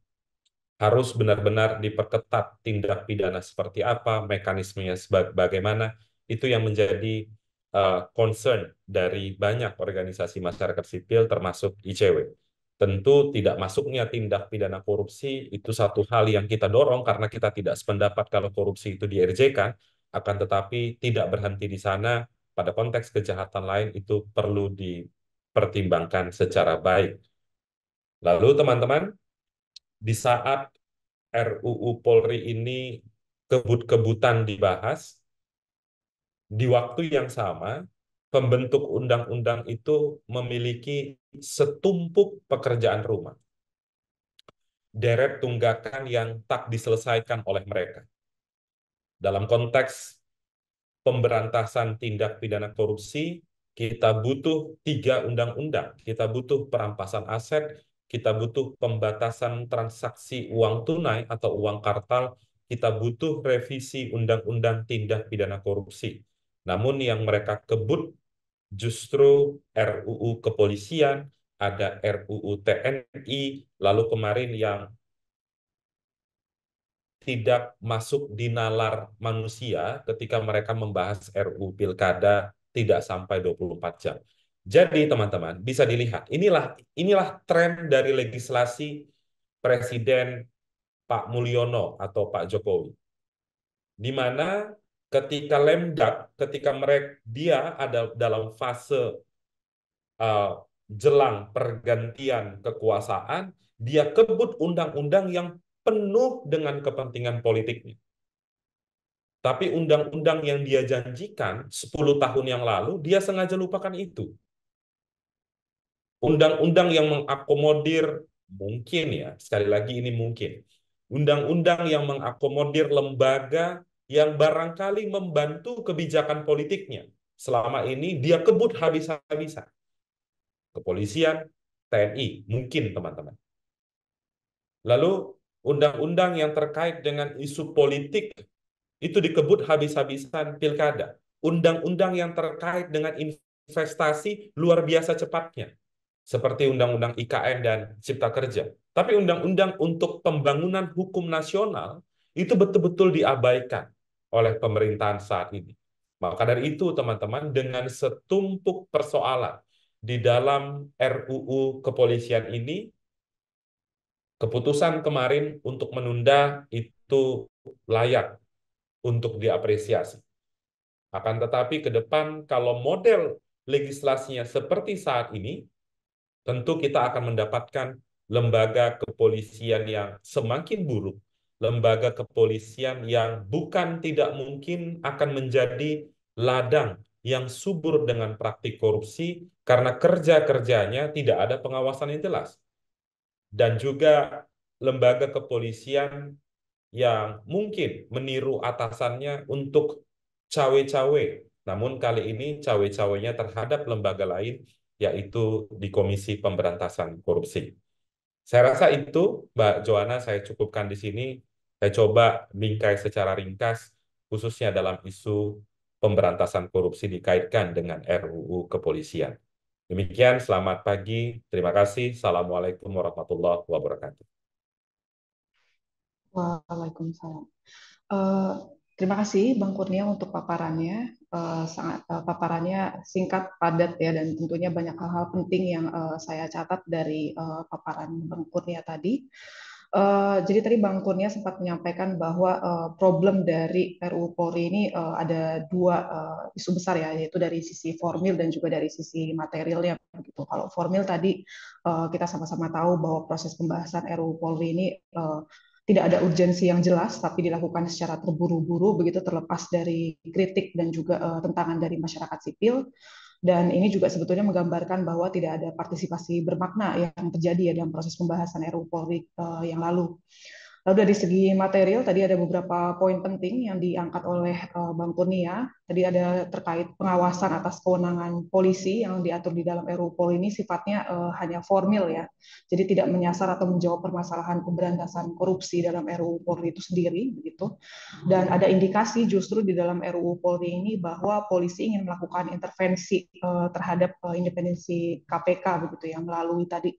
Harus benar-benar diperketat tindak pidana seperti apa, mekanismenya bagaimana, itu yang menjadi uh, concern dari banyak organisasi masyarakat sipil termasuk ICW. Tentu tidak masuknya tindak pidana korupsi itu satu hal yang kita dorong karena kita tidak sependapat kalau korupsi itu di RJK, akan tetapi tidak berhenti di sana pada konteks kejahatan lain itu perlu dipertimbangkan secara baik. Lalu teman-teman, di saat RUU Polri ini kebut-kebutan dibahas, di waktu yang sama pembentuk undang-undang itu memiliki setumpuk pekerjaan rumah. Deret tunggakan yang tak diselesaikan oleh mereka. Dalam konteks pemberantasan tindak pidana korupsi, kita butuh tiga undang-undang. Kita butuh perampasan aset, kita butuh pembatasan transaksi uang tunai atau uang kartal, kita butuh revisi undang-undang tindak pidana korupsi. Namun yang mereka kebut justru RUU kepolisian, ada RUU TNI, lalu kemarin yang tidak masuk di nalar manusia ketika mereka membahas RUU Pilkada tidak sampai 24 jam. Jadi teman-teman, bisa dilihat inilah inilah tren dari legislasi Presiden Pak Mulyono atau Pak Jokowi. Di mana ketika lemdak, ketika mereka dia ada dalam fase uh, jelang pergantian kekuasaan, dia kebut undang-undang yang penuh dengan kepentingan politiknya. Tapi undang-undang yang dia janjikan 10 tahun yang lalu, dia sengaja lupakan itu. Undang-undang yang mengakomodir, mungkin ya, sekali lagi ini mungkin, undang-undang yang mengakomodir lembaga yang barangkali membantu kebijakan politiknya selama ini dia kebut habis-habisan. Kepolisian, TNI, mungkin teman-teman. Lalu undang-undang yang terkait dengan isu politik itu dikebut habis-habisan pilkada. Undang-undang yang terkait dengan investasi luar biasa cepatnya. Seperti undang-undang IKN dan Cipta Kerja. Tapi undang-undang untuk pembangunan hukum nasional itu betul-betul diabaikan oleh pemerintahan saat ini. Maka dari itu, teman-teman, dengan setumpuk persoalan di dalam RUU kepolisian ini, keputusan kemarin untuk menunda itu layak untuk diapresiasi. Akan tetapi ke depan, kalau model legislasinya seperti saat ini, tentu kita akan mendapatkan lembaga kepolisian yang semakin buruk, lembaga kepolisian yang bukan tidak mungkin akan menjadi ladang yang subur dengan praktik korupsi karena kerja-kerjanya tidak ada pengawasan yang jelas. Dan juga lembaga kepolisian yang mungkin meniru atasannya untuk cawe-cawe. Namun kali ini cawe-cawenya terhadap lembaga lain yaitu di Komisi Pemberantasan Korupsi. Saya rasa itu Mbak Joanna saya cukupkan di sini. Saya coba bingkai secara ringkas, khususnya dalam isu pemberantasan korupsi dikaitkan dengan RUU kepolisian. Demikian, selamat pagi. Terima kasih. Assalamualaikum warahmatullahi wabarakatuh. Waalaikumsalam. Uh, terima kasih Bang Kurnia untuk paparannya. Uh, sangat uh, paparannya singkat, padat ya, dan tentunya banyak hal-hal penting yang uh, saya catat dari uh, paparan Bang Kurnia tadi. Eh, jadi tadi Bang Kurnia sempat menyampaikan bahwa uh, problem dari RUU Polri ini uh, ada dua uh, isu besar ya, yaitu dari sisi formil dan juga dari sisi materialnya. Begitu. Kalau formil tadi uh, kita sama-sama tahu bahwa proses pembahasan RUU Polri ini uh, tidak ada urgensi yang jelas, tapi dilakukan secara terburu-buru, begitu terlepas dari kritik dan juga uh, tentangan dari masyarakat sipil dan ini juga sebetulnya menggambarkan bahwa tidak ada partisipasi bermakna yang terjadi ya dalam proses pembahasan RUU Polri uh, yang lalu. Lalu dari segi material tadi ada beberapa poin penting yang diangkat oleh eh, Bang Kurnia. Tadi ada terkait pengawasan atas kewenangan polisi yang diatur di dalam RUU Pol ini sifatnya eh, hanya formil ya. Jadi tidak menyasar atau menjawab permasalahan pemberantasan korupsi dalam RUU Polri itu sendiri begitu. Dan ada indikasi justru di dalam RUU Polri ini bahwa polisi ingin melakukan intervensi eh, terhadap independensi KPK begitu yang melalui tadi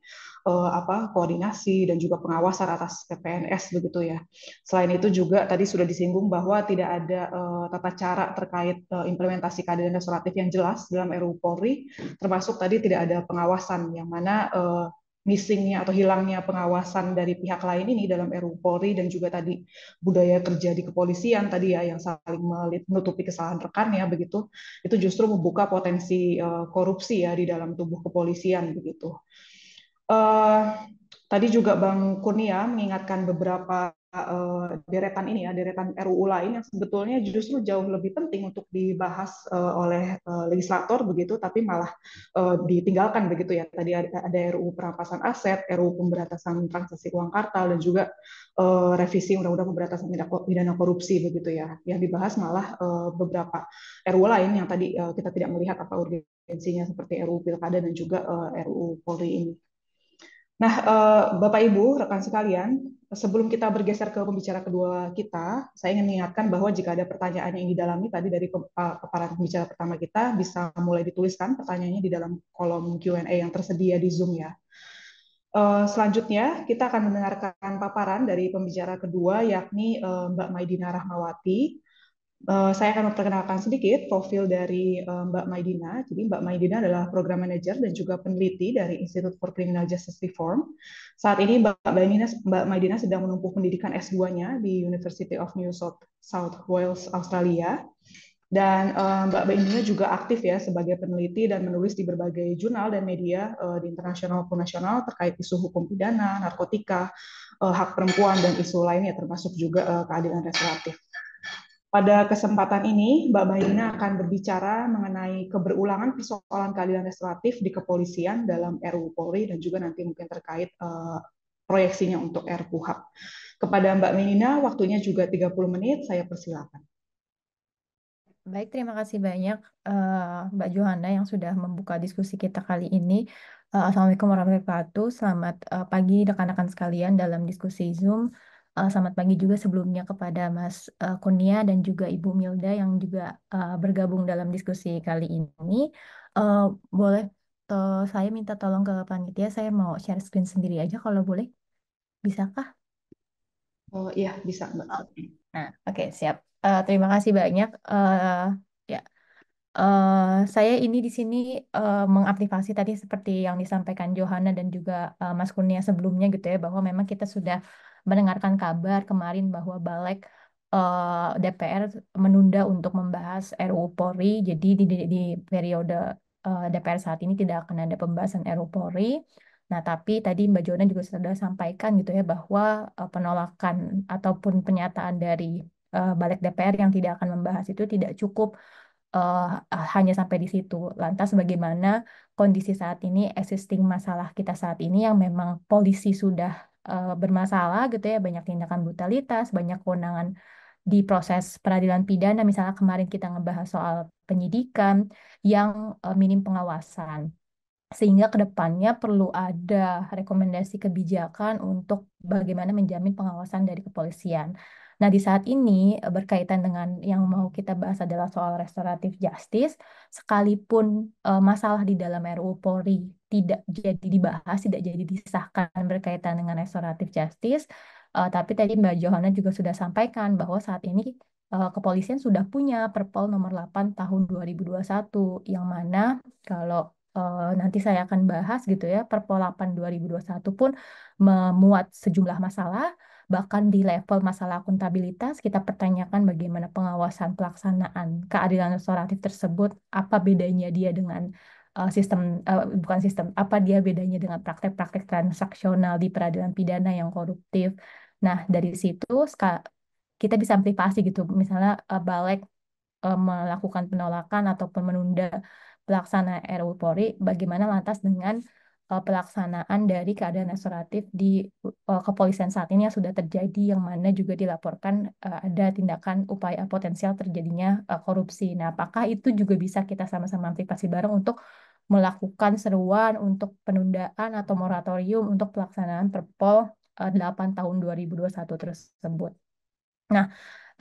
uh, apa koordinasi dan juga pengawasan atas PPNS begitu ya. Selain itu juga tadi sudah disinggung bahwa tidak ada uh, tata cara terkait uh, implementasi keadilan restoratif yang jelas dalam RUU Polri, termasuk tadi tidak ada pengawasan yang mana uh, missingnya atau hilangnya pengawasan dari pihak lain ini dalam RUU Polri dan juga tadi budaya kerja di kepolisian tadi ya yang saling menutupi kesalahan rekannya begitu itu justru membuka potensi korupsi ya di dalam tubuh kepolisian begitu. Eh, tadi juga Bang Kurnia mengingatkan beberapa uh, deretan ini ya, deretan RUU lain yang sebetulnya justru jauh lebih penting untuk dibahas uh, oleh uh, legislator begitu, tapi malah uh, ditinggalkan begitu ya. Tadi ada, ada RUU perampasan aset, RUU pemberantasan transaksi uang kartal, dan juga uh, revisi undang-undang pemberantasan pidana korupsi begitu ya. Yang dibahas malah uh, beberapa RUU lain yang tadi uh, kita tidak melihat apa urgensinya seperti RUU pilkada dan juga uh, RUU Polri ini. Nah, eh, Bapak Ibu, rekan sekalian, sebelum kita bergeser ke pembicara kedua kita, saya ingin mengingatkan bahwa jika ada pertanyaan yang didalami tadi dari eh, para pembicara pertama kita, bisa mulai dituliskan pertanyaannya di dalam kolom Q&A yang tersedia di Zoom ya. Eh, selanjutnya, kita akan mendengarkan paparan dari pembicara kedua, yakni Mbak Maidina Rahmawati, Eh, saya akan memperkenalkan sedikit profil dari eh, Mbak Maidina. Jadi Mbak Maidina adalah program manager dan juga peneliti dari Institute for Criminal Justice Reform. Saat ini Mbak Maidina, Mbak Maidina sedang menempuh pendidikan S2-nya di University of New South, South Wales, Australia. Dan eh, Mbak Maidina juga aktif ya sebagai peneliti dan menulis di berbagai jurnal dan media di internasional maupun nasional terkait isu hukum pidana, narkotika, hak perempuan, dan isu lainnya termasuk juga keadilan restoratif. Pada kesempatan ini, Mbak Bayina akan berbicara mengenai keberulangan persoalan keadilan restoratif di kepolisian dalam RUU Polri dan juga nanti mungkin terkait uh, proyeksinya untuk Hub. Kepada Mbak Menina, waktunya juga 30 menit, saya persilakan. Baik, terima kasih banyak uh, Mbak Johanna yang sudah membuka diskusi kita kali ini. Uh, Assalamualaikum warahmatullahi wabarakatuh. Selamat uh, pagi rekan-rekan sekalian dalam diskusi Zoom uh, selamat pagi juga sebelumnya kepada Mas uh, Kurnia dan juga Ibu Milda yang juga uh, bergabung dalam diskusi kali ini. Uh, boleh uh, saya minta tolong ke panitia, saya mau share screen sendiri aja kalau boleh. Bisakah? Oh iya, bisa Mbak. Oh, nah, oke, okay, siap. Uh, terima kasih banyak. Uh, ya. Uh, saya ini di sini uh, mengaktifasi tadi seperti yang disampaikan Johanna dan juga uh, Mas Kurnia sebelumnya gitu ya bahwa memang kita sudah mendengarkan kabar kemarin bahwa Balek uh, eh, DPR menunda untuk membahas RUU Polri. Jadi di, di, di periode uh, eh, DPR saat ini tidak akan ada pembahasan RUU Polri. Nah, tapi tadi Mbak Jona juga sudah sampaikan gitu ya bahwa uh, penolakan ataupun pernyataan dari uh, balik DPR yang tidak akan membahas itu tidak cukup uh, hanya sampai di situ. Lantas bagaimana kondisi saat ini, existing masalah kita saat ini yang memang polisi sudah uh, bermasalah gitu ya, banyak tindakan brutalitas, banyak kewenangan di proses peradilan pidana, misalnya kemarin kita ngebahas soal penyidikan yang uh, minim pengawasan. Sehingga kedepannya perlu ada rekomendasi kebijakan untuk bagaimana menjamin pengawasan dari kepolisian. Nah, di saat ini eh, berkaitan dengan yang mau kita bahas adalah soal restoratif justice, sekalipun uh, masalah di dalam RUU Polri tidak jadi dibahas, tidak jadi disahkan berkaitan dengan restoratif justice, uh, tapi tadi Mbak Johanna juga sudah sampaikan bahwa saat ini uh, kepolisian sudah punya Perpol nomor 8 tahun 2021 yang mana kalau Uh, nanti saya akan bahas gitu ya, Perpol 8 2021 pun memuat sejumlah masalah, bahkan di level masalah akuntabilitas kita pertanyakan bagaimana pengawasan pelaksanaan keadilan restoratif tersebut apa bedanya dia dengan uh, sistem uh, bukan sistem apa dia bedanya dengan praktek-praktek transaksional di peradilan pidana yang koruptif nah dari situ kita bisa amplifikasi gitu misalnya uh, eh, balik uh, melakukan penolakan ataupun menunda pelaksanaan RUU Polri bagaimana lantas dengan Eh, pelaksanaan dari keadaan restoratif di eh, kepolisian saat ini yang sudah terjadi yang mana juga dilaporkan eh, ada tindakan upaya potensial terjadinya korupsi. Nah, apakah itu juga bisa kita sama-sama antisipasi bareng untuk melakukan seruan untuk penundaan atau moratorium untuk pelaksanaan Perpol 8 tahun 2021 tersebut. Nah,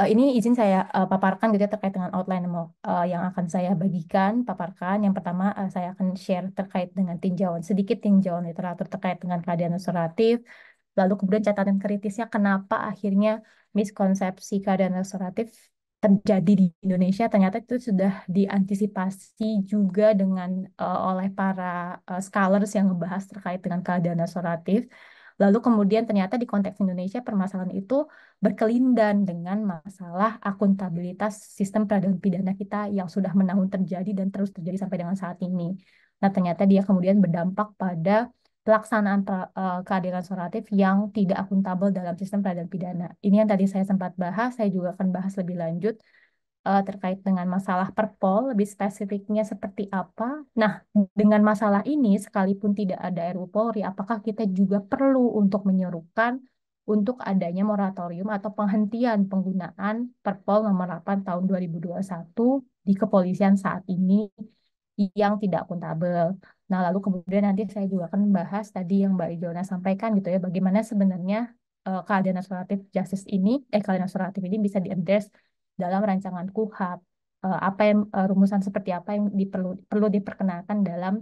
Uh, ini izin saya uh, paparkan gitu ya terkait dengan outline uh, yang akan saya bagikan, paparkan. Yang pertama uh, saya akan share terkait dengan tinjauan, sedikit tinjauan literatur terkait dengan keadaan restoratif. Lalu kemudian catatan kritisnya kenapa akhirnya miskonsepsi keadaan restoratif terjadi di Indonesia ternyata itu sudah diantisipasi juga dengan uh, oleh para uh, scholars yang membahas terkait dengan keadaan restoratif. Lalu kemudian ternyata di konteks Indonesia permasalahan itu berkelindan dengan masalah akuntabilitas sistem peradilan pidana kita yang sudah menahun terjadi dan terus terjadi sampai dengan saat ini. Nah, ternyata dia kemudian berdampak pada pelaksanaan pra, uh, keadilan restoratif yang tidak akuntabel dalam sistem peradilan pidana. Ini yang tadi saya sempat bahas, saya juga akan bahas lebih lanjut uh, terkait dengan masalah perpol, lebih spesifiknya seperti apa. Nah, dengan masalah ini, sekalipun tidak ada RU Polri, apakah kita juga perlu untuk menyerukan untuk adanya moratorium atau penghentian penggunaan Perpol nomor 8 tahun 2021 di kepolisian saat ini yang tidak akuntabel. Nah, lalu kemudian nanti saya juga akan membahas tadi yang Mbak Ijona sampaikan gitu ya, bagaimana sebenarnya uh, keadaan restoratif justice ini, eh keadaan restoratif ini bisa diadres dalam rancangan KUHAP, eh, apa yang eh, rumusan seperti apa yang diperlu, perlu diperkenalkan dalam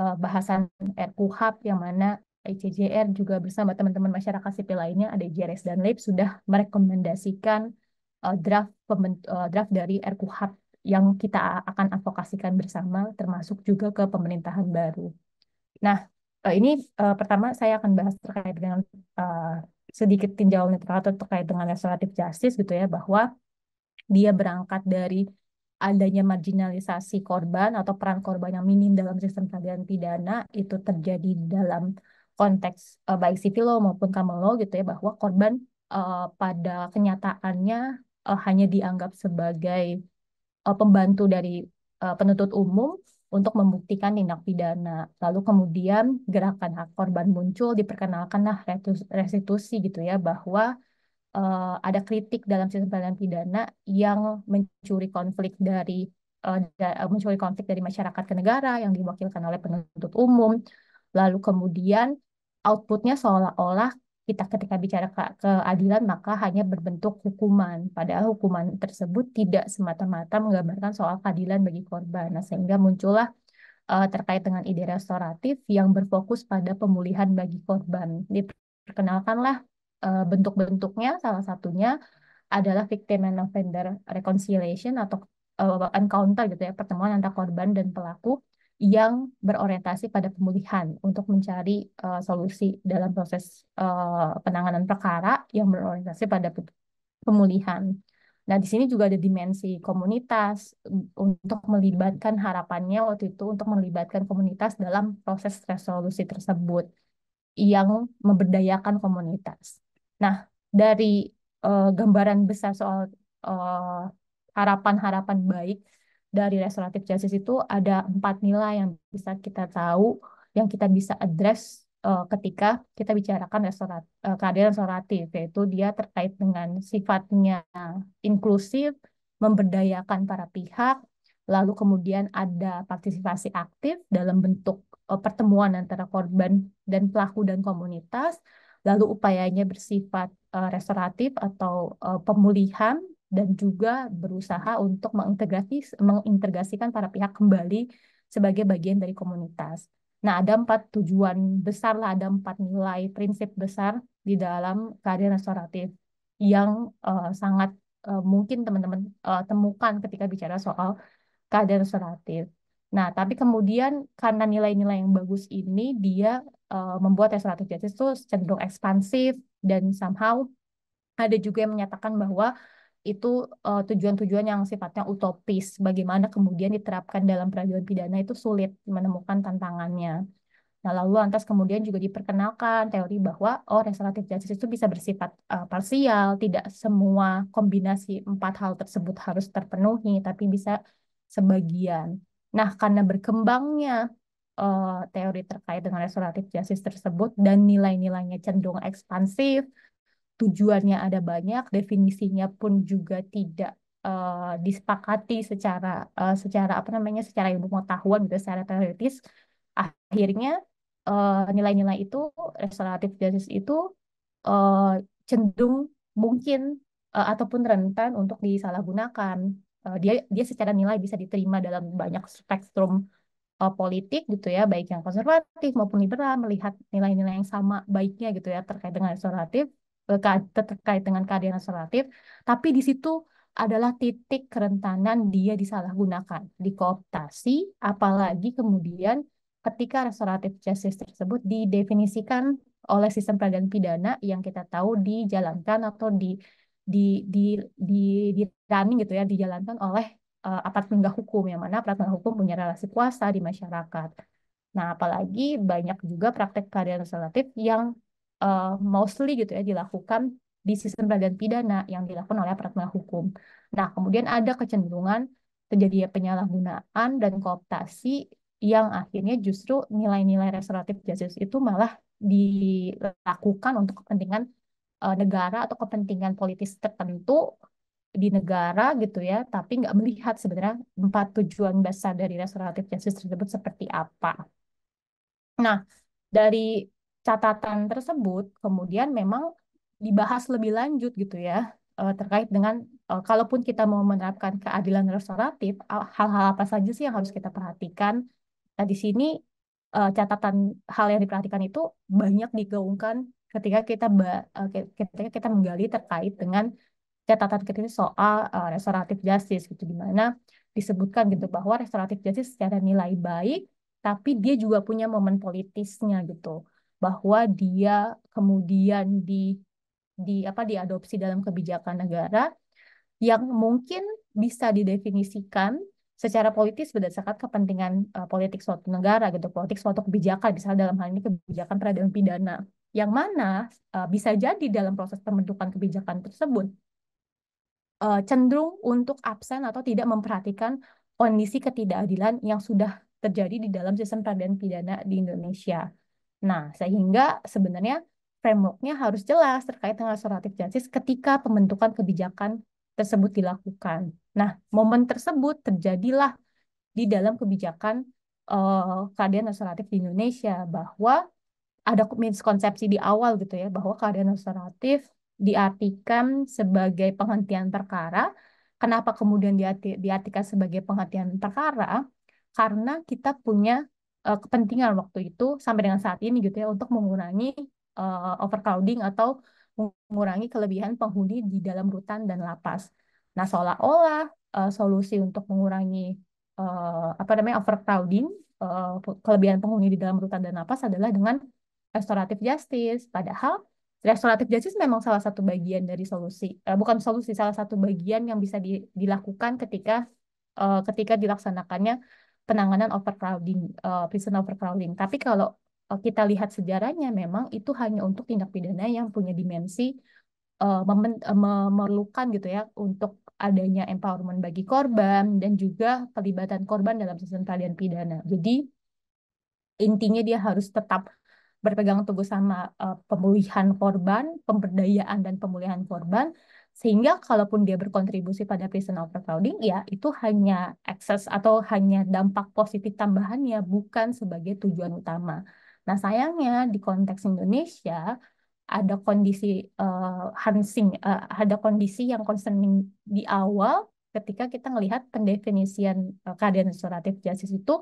eh, bahasan RKUHAP yang mana ICJR juga bersama teman-teman masyarakat sipil lainnya ada JRS dan LEIP sudah merekomendasikan draft draft dari RKUHAP yang kita akan advokasikan bersama termasuk juga ke pemerintahan baru. Nah, ini pertama saya akan bahas terkait dengan sedikit tinjauan netral terkait dengan restoratif justice gitu ya bahwa dia berangkat dari adanya marginalisasi korban atau peran korban yang minim dalam sistem peradilan pidana itu terjadi dalam konteks uh, baik sipil law maupun common law gitu ya bahwa korban uh, pada kenyataannya uh, hanya dianggap sebagai uh, pembantu dari uh, penuntut umum untuk membuktikan tindak pidana. Lalu kemudian gerakan hak korban muncul, diperkenalkanlah restitusi gitu ya bahwa uh, ada kritik dalam sistem peradilan pidana yang mencuri konflik dari uh, mencuri konflik dari masyarakat ke negara yang diwakilkan oleh penuntut umum. Lalu kemudian outputnya seolah-olah kita ketika bicara ke keadilan maka hanya berbentuk hukuman. Padahal hukuman tersebut tidak semata-mata menggambarkan soal keadilan bagi korban. Nah, sehingga muncullah uh, terkait dengan ide restoratif yang berfokus pada pemulihan bagi korban. Diperkenalkanlah uh, bentuk-bentuknya salah satunya adalah victim and offender reconciliation atau uh, encounter gitu ya pertemuan antara korban dan pelaku yang berorientasi pada pemulihan untuk mencari uh, solusi dalam proses uh, penanganan perkara yang berorientasi pada pemulihan. Nah, di sini juga ada dimensi komunitas untuk melibatkan harapannya waktu itu untuk melibatkan komunitas dalam proses resolusi tersebut yang memberdayakan komunitas. Nah, dari uh, gambaran besar soal eh, harapan-harapan uh, baik dari restoratif justice itu ada empat nilai yang bisa kita tahu, yang kita bisa address uh, ketika kita bicarakan restorat, uh, keadilan restoratif, yaitu dia terkait dengan sifatnya inklusif, memberdayakan para pihak, lalu kemudian ada partisipasi aktif dalam bentuk pertemuan antara korban dan pelaku dan komunitas, lalu upayanya bersifat eh, restoratif atau eh, pemulihan dan juga berusaha untuk mengintegrasi mengintegrasikan para pihak kembali sebagai bagian dari komunitas. Nah, ada empat tujuan besar lah, ada empat nilai prinsip besar di dalam keadaan restoratif yang uh, sangat uh, mungkin teman-teman uh, temukan ketika bicara soal keadaan restoratif. Nah, tapi kemudian karena nilai-nilai yang bagus ini, dia Eh, membuat restoratif justice itu cenderung ekspansif dan somehow ada juga yang menyatakan bahwa itu tujuan eh, tujuan-tujuan yang sifatnya utopis. Bagaimana kemudian diterapkan dalam peradilan pidana itu sulit menemukan tantangannya. Nah, lalu lantas kemudian juga diperkenalkan teori bahwa oh restoratif justice itu bisa bersifat uh, parsial, tidak semua kombinasi empat hal tersebut harus terpenuhi, tapi bisa sebagian. Nah, karena berkembangnya uh, teori terkait dengan restoratif justice tersebut dan nilai-nilainya cenderung ekspansif, tujuannya ada banyak, definisinya pun juga tidak uh, disepakati secara uh, secara apa namanya secara ilmu pengetahuan gitu, secara teoritis. Akhirnya nilai-nilai uh, itu restoratif justice itu uh, cenderung mungkin uh, ataupun rentan untuk disalahgunakan. dia dia secara nilai bisa diterima dalam banyak spektrum uh, politik gitu ya, baik yang konservatif maupun liberal melihat nilai-nilai yang sama baiknya gitu ya terkait dengan restoratif, eh, terkait dengan keadilan restoratif, tapi di situ adalah titik kerentanan dia disalahgunakan, dikooptasi, apalagi kemudian ketika restoratif justice tersebut didefinisikan oleh sistem peradilan pidana yang kita tahu dijalankan atau di di di di, di running gitu ya dijalankan oleh uh, eh, aparat penegak hukum yang mana aparat penegak hukum punya relasi kuasa di masyarakat. Nah, apalagi banyak juga praktek keadilan restoratif yang uh, mostly gitu ya dilakukan di sistem peradilan pidana yang dilakukan oleh aparat penegak hukum. Nah, kemudian ada kecenderungan terjadinya penyalahgunaan dan kooptasi yang akhirnya justru nilai-nilai restoratif justice itu malah dilakukan untuk kepentingan eh, negara atau kepentingan politis tertentu di negara gitu ya, tapi nggak melihat sebenarnya empat tujuan besar dari restoratif justice tersebut seperti apa. Nah, dari catatan tersebut kemudian memang dibahas lebih lanjut gitu ya eh, terkait dengan eh, kalaupun kita mau menerapkan keadilan restoratif hal-hal apa saja sih yang harus kita perhatikan. Nah, di sini eh, catatan hal yang diperhatikan itu banyak digaungkan ketika kita ketika kita menggali terkait dengan catatan kritis soal uh, restoratif justice gitu dimana disebutkan gitu bahwa restoratif justice secara nilai baik tapi dia juga punya momen politisnya gitu bahwa dia kemudian di di apa diadopsi dalam kebijakan negara yang mungkin bisa didefinisikan secara politis berdasarkan kepentingan uh, politik suatu negara gitu, politik suatu kebijakan, misalnya dalam hal ini kebijakan peradilan pidana, yang mana uh, bisa jadi dalam proses pembentukan kebijakan tersebut uh, cenderung untuk absen atau tidak memperhatikan kondisi ketidakadilan yang sudah terjadi di dalam sistem peradilan pidana di Indonesia. Nah, sehingga sebenarnya frameworknya harus jelas terkait dengan restoratif justice ketika pembentukan kebijakan tersebut dilakukan. Nah, momen tersebut terjadilah di dalam kebijakan uh, keadilan restoratif di Indonesia bahwa ada miskonsepsi di awal gitu ya bahwa keadaan restoratif diartikan sebagai penghentian perkara. Kenapa kemudian diarti, diartikan sebagai penghentian perkara? Karena kita punya uh, kepentingan waktu itu sampai dengan saat ini gitu ya untuk mengurangi uh, overcrowding atau mengurangi kelebihan penghuni di dalam rutan dan lapas. Nah, seolah-olah uh, solusi untuk mengurangi uh, apa namanya overcrowding, uh, kelebihan penghuni di dalam rutan dan lapas adalah dengan restoratif justice. Padahal restoratif justice memang salah satu bagian dari solusi, uh, bukan solusi, salah satu bagian yang bisa di, dilakukan ketika uh, ketika dilaksanakannya penanganan overcrowding, uh, prison overcrowding. Tapi kalau kita lihat sejarahnya, memang itu hanya untuk tindak pidana yang punya dimensi uh, memen, uh, memerlukan gitu ya untuk adanya empowerment bagi korban dan juga pelibatan korban dalam sistem peradilan pidana. Jadi intinya dia harus tetap berpegang teguh sama uh, pemulihan korban, pemberdayaan dan pemulihan korban, sehingga kalaupun dia berkontribusi pada prison overcrowding, ya itu hanya akses atau hanya dampak positif tambahannya, bukan sebagai tujuan utama. Nah sayangnya di konteks Indonesia ada kondisi uh, eh, hansing, uh, eh, ada kondisi yang concerning di awal ketika kita melihat pendefinisian uh, keadaan restoratif justice itu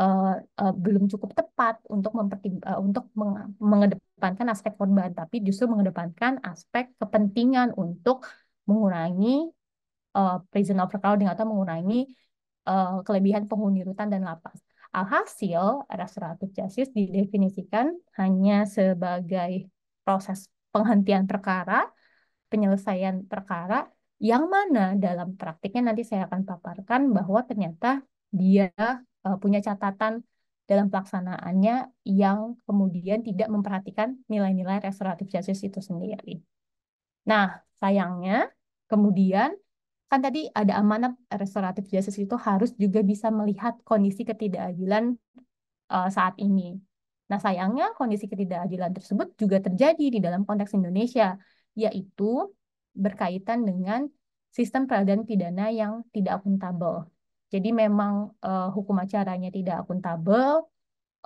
uh, uh, belum cukup tepat untuk uh, untuk meng mengedepankan aspek korban, tapi justru mengedepankan aspek kepentingan untuk mengurangi uh, prison overcrowding atau mengurangi uh, kelebihan penghuni rutan dan lapas. Alhasil, restoratif justice didefinisikan hanya sebagai proses penghentian perkara, penyelesaian perkara, yang mana dalam praktiknya nanti saya akan paparkan bahwa ternyata dia Eh, punya catatan dalam pelaksanaannya yang kemudian tidak memperhatikan nilai-nilai restoratif justice itu sendiri. Nah, sayangnya kemudian kan tadi ada amanat restoratif justice itu harus juga bisa melihat kondisi ketidakadilan uh, saat ini. Nah, sayangnya kondisi ketidakadilan tersebut juga terjadi di dalam konteks Indonesia, yaitu berkaitan dengan sistem peradilan pidana yang tidak akuntabel jadi memang uh, hukum acaranya tidak akuntabel,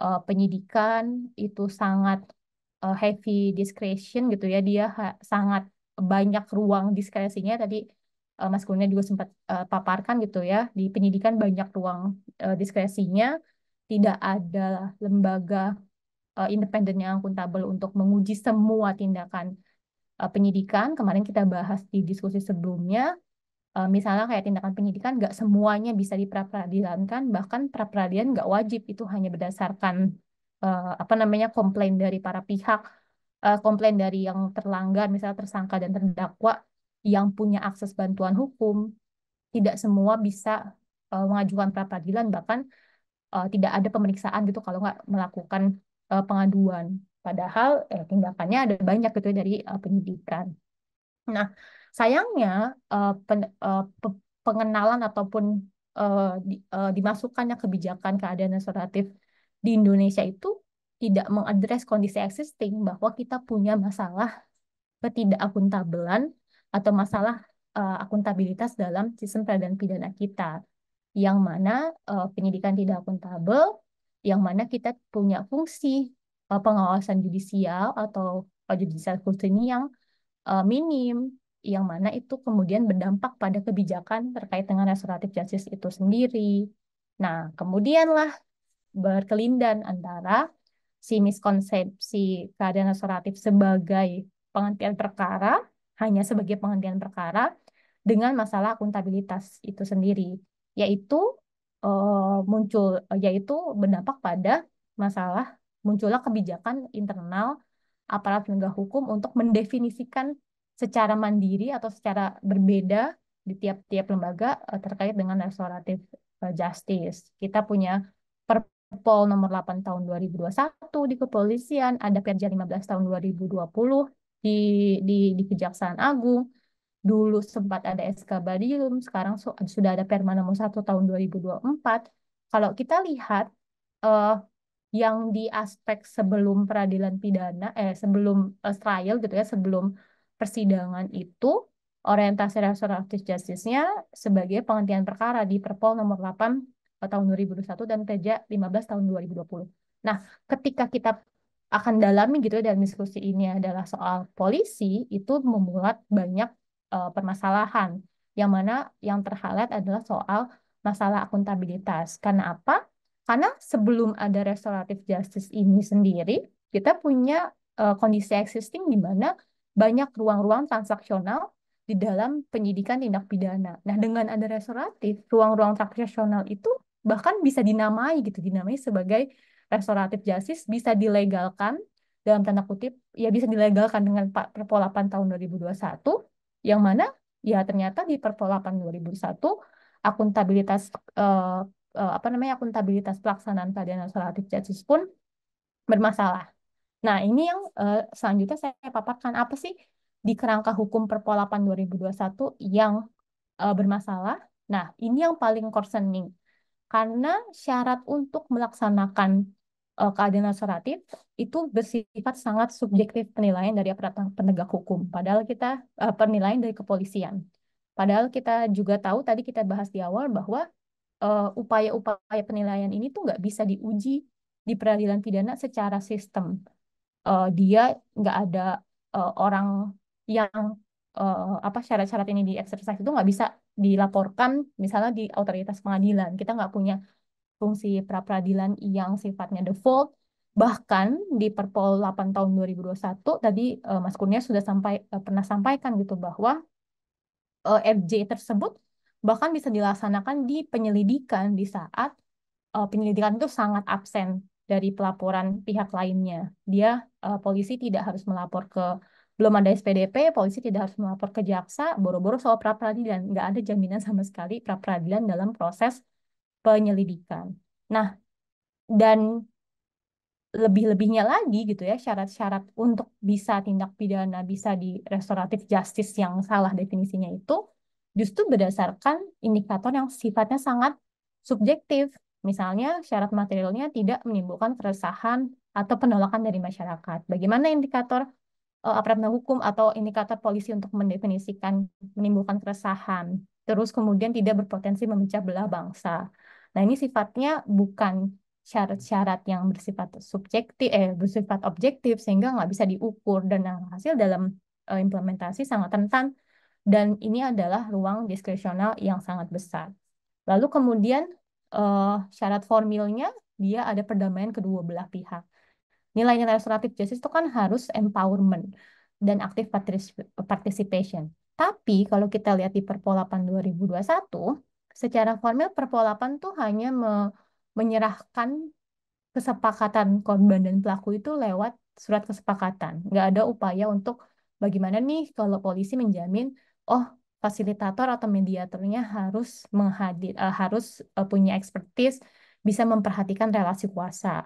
uh, penyidikan itu sangat uh, heavy discretion gitu ya, dia sangat banyak ruang diskresinya tadi uh, Mas Kurnia juga sempat uh, paparkan gitu ya, di penyidikan banyak ruang uh, diskresinya, tidak ada lembaga uh, independen yang akuntabel untuk menguji semua tindakan uh, penyidikan. Kemarin kita bahas di diskusi sebelumnya uh, misalnya kayak tindakan penyidikan nggak semuanya bisa diperadilankan bahkan peradilan nggak wajib itu hanya berdasarkan uh, apa namanya komplain dari para pihak uh, komplain dari yang terlanggar misalnya tersangka dan terdakwa yang punya akses bantuan hukum tidak semua bisa uh, mengajukan peradilan bahkan uh, tidak ada pemeriksaan gitu kalau nggak melakukan uh, pengaduan padahal eh, tindakannya ada banyak gitu ya dari uh, penyidikan nah Sayangnya uh, pen, uh, pengenalan ataupun uh, di, uh, dimasukkannya kebijakan keadaan restoratif di Indonesia itu tidak mengadres kondisi existing bahwa kita punya masalah ketidakakuntabelan atau masalah uh, akuntabilitas dalam sistem peradilan pidana kita yang mana uh, penyidikan tidak akuntabel yang mana kita punya fungsi uh, pengawasan judisial atau judicial ini yang uh, minim yang mana itu kemudian berdampak pada kebijakan terkait dengan restoratif justice itu sendiri. Nah, kemudianlah berkelindan antara si miskonsepsi keadaan restoratif sebagai penghentian perkara, hanya sebagai penghentian perkara, dengan masalah akuntabilitas itu sendiri, yaitu uh, muncul, yaitu berdampak pada masalah munculnya kebijakan internal aparat penegak hukum untuk mendefinisikan secara mandiri atau secara berbeda di tiap-tiap lembaga eh, terkait dengan restoratif eh, justice. Kita punya Perpol nomor 8 tahun 2021 di kepolisian, ada Perja 15 tahun 2020 di di di Kejaksaan Agung. Dulu sempat ada SK badilum sekarang sudah ada Perma nomor 1 tahun 2024. Kalau kita lihat uh, yang di aspek sebelum peradilan pidana eh sebelum uh, trial gitu ya, sebelum persidangan itu orientasi restoratif justice-nya sebagai penghentian perkara di Perpol nomor 8 tahun 2021 dan PJ 15 tahun 2020. Nah, ketika kita akan dalami gitu ya dalam diskusi ini adalah soal polisi itu memulat banyak uh, permasalahan yang mana yang terhalat adalah soal masalah akuntabilitas. Karena apa? Karena sebelum ada restoratif justice ini sendiri, kita punya uh, kondisi existing di mana banyak ruang-ruang transaksional di dalam penyidikan tindak pidana. Nah, dengan ada restoratif, ruang-ruang transaksional itu bahkan bisa dinamai gitu, dinamai sebagai restoratif justice bisa dilegalkan dalam tanda kutip ya bisa dilegalkan dengan Perpol 8 tahun 2021 yang mana ya ternyata di Perpol 8 2001 akuntabilitas eh, eh, apa namanya akuntabilitas pelaksanaan keadilan restoratif justice pun bermasalah. Nah, ini yang uh, selanjutnya saya paparkan apa sih di kerangka hukum Perpol 2021 yang uh, bermasalah. Nah, ini yang paling concerning karena syarat untuk melaksanakan uh, keadilan restoratif itu bersifat sangat subjektif penilaian dari aparat penegak hukum. Padahal kita uh, penilaian dari kepolisian. Padahal kita juga tahu tadi kita bahas di awal bahwa upaya-upaya uh, penilaian ini tuh nggak bisa diuji di peradilan pidana secara sistem uh, dia nggak ada uh, orang yang uh, apa syarat-syarat ini di exercise itu nggak bisa dilaporkan misalnya di otoritas pengadilan kita nggak punya fungsi pra peradilan yang sifatnya default bahkan di Perpol 8 tahun 2021 tadi uh, Mas Kurnia sudah sampai uh, pernah sampaikan gitu bahwa uh, FJ tersebut bahkan bisa dilaksanakan di penyelidikan di saat uh, penyelidikan itu sangat absen dari pelaporan pihak lainnya. Dia uh, polisi tidak harus melapor ke belum ada SPDP, polisi tidak harus melapor ke jaksa, boro-boro soal pra peradilan, nggak ada jaminan sama sekali pra peradilan dalam proses penyelidikan. Nah, dan lebih-lebihnya lagi gitu ya syarat-syarat untuk bisa tindak pidana bisa di restoratif justice yang salah definisinya itu justru berdasarkan indikator yang sifatnya sangat subjektif Misalnya, syarat materialnya tidak menimbulkan keresahan atau penolakan dari masyarakat. Bagaimana indikator uh, eh, aparat hukum atau indikator polisi untuk mendefinisikan menimbulkan keresahan, terus kemudian tidak berpotensi memecah belah bangsa. Nah, ini sifatnya bukan syarat-syarat yang bersifat subjektif, eh, bersifat objektif, sehingga nggak bisa diukur, dan hasil dalam uh, implementasi sangat rentan, dan ini adalah ruang diskresional yang sangat besar. Lalu kemudian uh, syarat formilnya dia ada perdamaian kedua belah pihak. Nilainya restoratif justice itu kan harus empowerment dan active participation. Tapi kalau kita lihat di Perpol 8 2021, secara formal Perpol 8 tuh hanya me menyerahkan kesepakatan korban dan pelaku itu lewat surat kesepakatan. Nggak ada upaya untuk bagaimana nih kalau polisi menjamin, oh fasilitator atau mediatornya harus menghadir uh, eh, harus uh, punya ekspertis bisa memperhatikan relasi kuasa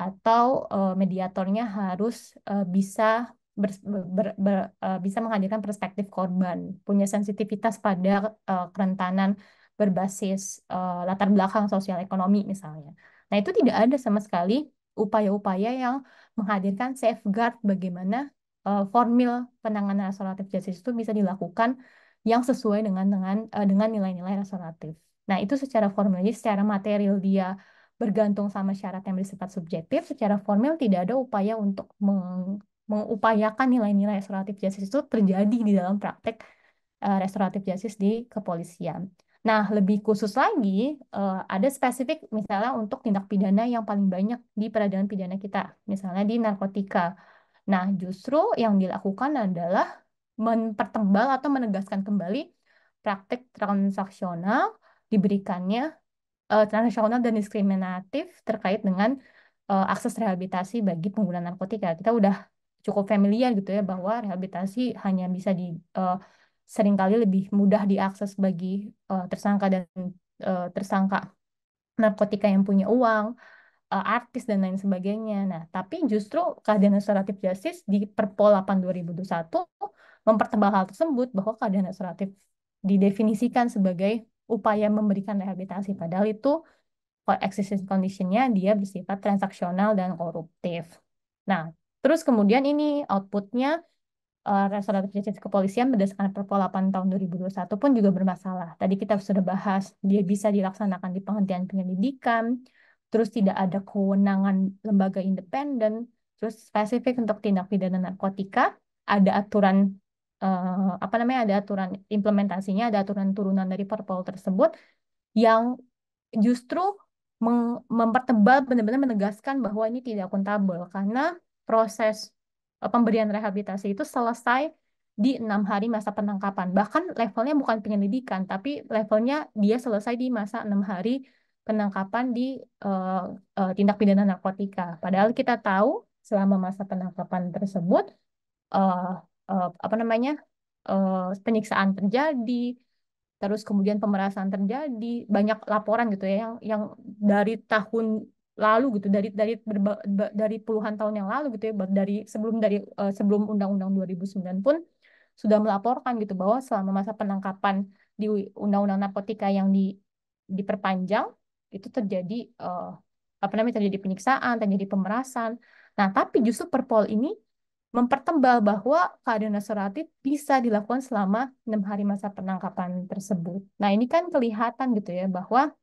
atau uh, mediatornya harus uh, bisa ber, ber, ber, uh, bisa menghadirkan perspektif korban, punya sensitivitas pada uh, kerentanan berbasis uh, latar belakang sosial ekonomi misalnya. Nah, itu tidak ada sama sekali upaya-upaya yang menghadirkan safeguard bagaimana uh, formil penanganan restoratif justice itu bisa dilakukan yang sesuai dengan dengan uh, dengan nilai-nilai restoratif. Nah, itu secara formal, jadi secara material dia bergantung sama syarat yang bersifat subjektif, secara formal tidak ada upaya untuk meng mengupayakan nilai-nilai restoratif justice itu terjadi di dalam praktek uh, restoratif justice di kepolisian. Nah, lebih khusus lagi, uh, ada spesifik misalnya untuk tindak pidana yang paling banyak di peradilan pidana kita, misalnya di narkotika. Nah, justru yang dilakukan adalah mempertebal atau menegaskan kembali praktik transaksional diberikannya uh, transaksional dan diskriminatif terkait dengan uh, akses rehabilitasi bagi pengguna narkotika. Kita udah cukup familiar gitu ya bahwa rehabilitasi hanya bisa di uh, seringkali lebih mudah diakses bagi uh, tersangka dan uh, tersangka narkotika yang punya uang, uh, artis dan lain sebagainya. Nah, tapi justru keadilan restoratif justice di Perpol 8 2021 mempertebal hal tersebut bahwa keadaan restoratif didefinisikan sebagai upaya memberikan rehabilitasi padahal itu existing conditionnya dia bersifat transaksional dan koruptif. Nah, terus kemudian ini outputnya uh, restoratif justice kepolisian berdasarkan Perpol 8 tahun 2021 pun juga bermasalah. Tadi kita sudah bahas dia bisa dilaksanakan di penghentian penyelidikan, terus tidak ada kewenangan lembaga independen, terus spesifik untuk tindak pidana narkotika, ada aturan uh, apa namanya ada aturan implementasinya ada aturan turunan dari perpol tersebut yang justru mempertebal benar-benar menegaskan bahwa ini tidak akuntabel karena proses eh, pemberian rehabilitasi itu selesai di enam hari masa penangkapan. Bahkan levelnya bukan penyelidikan, tapi levelnya dia selesai di masa enam hari penangkapan di uh, uh, tindak pidana narkotika. Padahal kita tahu selama masa penangkapan tersebut uh, uh, apa namanya uh, penyiksaan terjadi terus kemudian pemerasan terjadi banyak laporan gitu ya yang yang dari tahun lalu gitu dari dari berba, dari puluhan tahun yang lalu gitu ya dari sebelum dari uh, sebelum undang-undang 2009 pun sudah melaporkan gitu bahwa selama masa penangkapan di undang-undang narkotika yang di diperpanjang itu terjadi uh, apa namanya terjadi penyiksaan, terjadi pemerasan. Nah, tapi justru perpol ini mempertebal bahwa keadaan restoratif bisa dilakukan selama enam hari masa penangkapan tersebut. Nah ini kan kelihatan gitu ya bahwa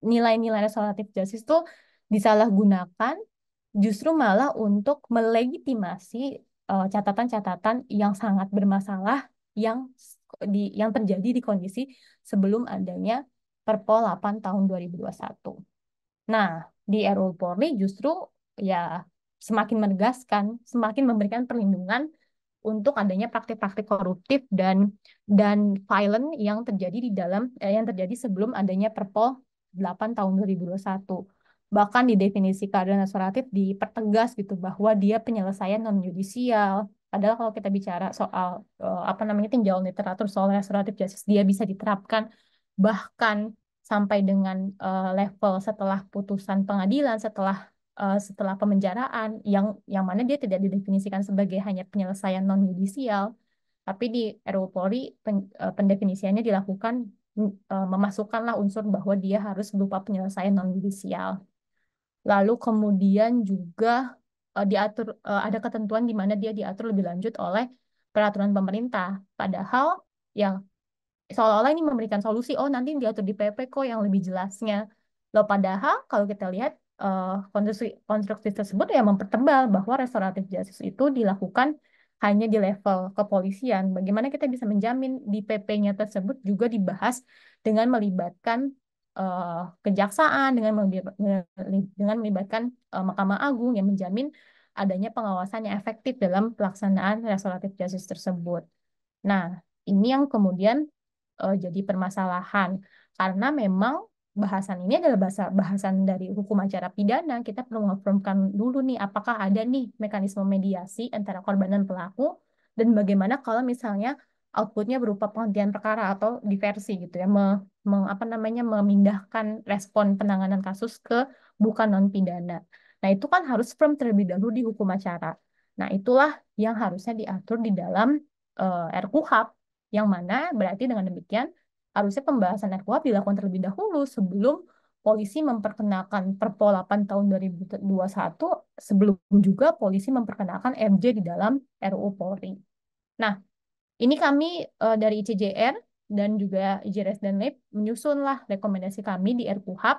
nilai-nilai restoratif justice itu disalahgunakan justru malah untuk melegitimasi eh, catatan-catatan uh, yang sangat bermasalah yang di yang terjadi di kondisi sebelum adanya Perpol 8 tahun 2021. Nah, di RUU Polri justru ya semakin menegaskan, semakin memberikan perlindungan untuk adanya praktik-praktik koruptif dan dan violent yang terjadi di dalam eh, yang terjadi sebelum adanya Perpol 8 tahun 2021. Bahkan di definisi keadilan restoratif dipertegas gitu bahwa dia penyelesaian non yudisial. Padahal kalau kita bicara soal eh, apa namanya tinjauan literatur soal restoratif justice dia bisa diterapkan bahkan sampai dengan uh, level setelah putusan pengadilan, setelah uh, setelah pemenjaraan yang yang mana dia tidak didefinisikan sebagai hanya penyelesaian non yudisial tapi di RUU Polri pen, uh, pendefinisiannya dilakukan uh, memasukkanlah unsur bahwa dia harus berupa penyelesaian non yudisial lalu kemudian juga uh, diatur uh, ada ketentuan di mana dia diatur lebih lanjut oleh peraturan pemerintah padahal ya seolah-olah ini memberikan solusi oh nanti diatur di PP kok yang lebih jelasnya Loh padahal kalau kita lihat uh, konstruksi, konstruksi tersebut yang mempertebal bahwa restoratif justice itu dilakukan hanya di level kepolisian. Bagaimana kita bisa menjamin di PP-nya tersebut juga dibahas dengan melibatkan uh, kejaksaan, dengan dengan melibatkan uh, Mahkamah Agung yang menjamin adanya pengawasan yang efektif dalam pelaksanaan restoratif justice tersebut. Nah, ini yang kemudian uh, jadi permasalahan karena memang bahasan ini adalah bahasa bahasan dari hukum acara pidana, kita perlu mengonfirmkan dulu nih apakah ada nih mekanisme mediasi antara korban dan pelaku dan bagaimana kalau misalnya outputnya berupa penghentian perkara atau diversi gitu ya, me, me, apa namanya memindahkan respon penanganan kasus ke bukan non pidana. Nah itu kan harus firm terlebih dahulu di hukum acara. Nah itulah yang harusnya diatur di dalam uh, eh, RkuHP yang mana berarti dengan demikian harusnya pembahasan RkuHP dilakukan terlebih dahulu sebelum polisi memperkenalkan Perpol 8 tahun 2021 sebelum juga polisi memperkenalkan RJ di dalam RUU Polri. Nah, ini kami uh, dari ICJR dan juga IJRS dan LIP menyusunlah rekomendasi kami di RkuHP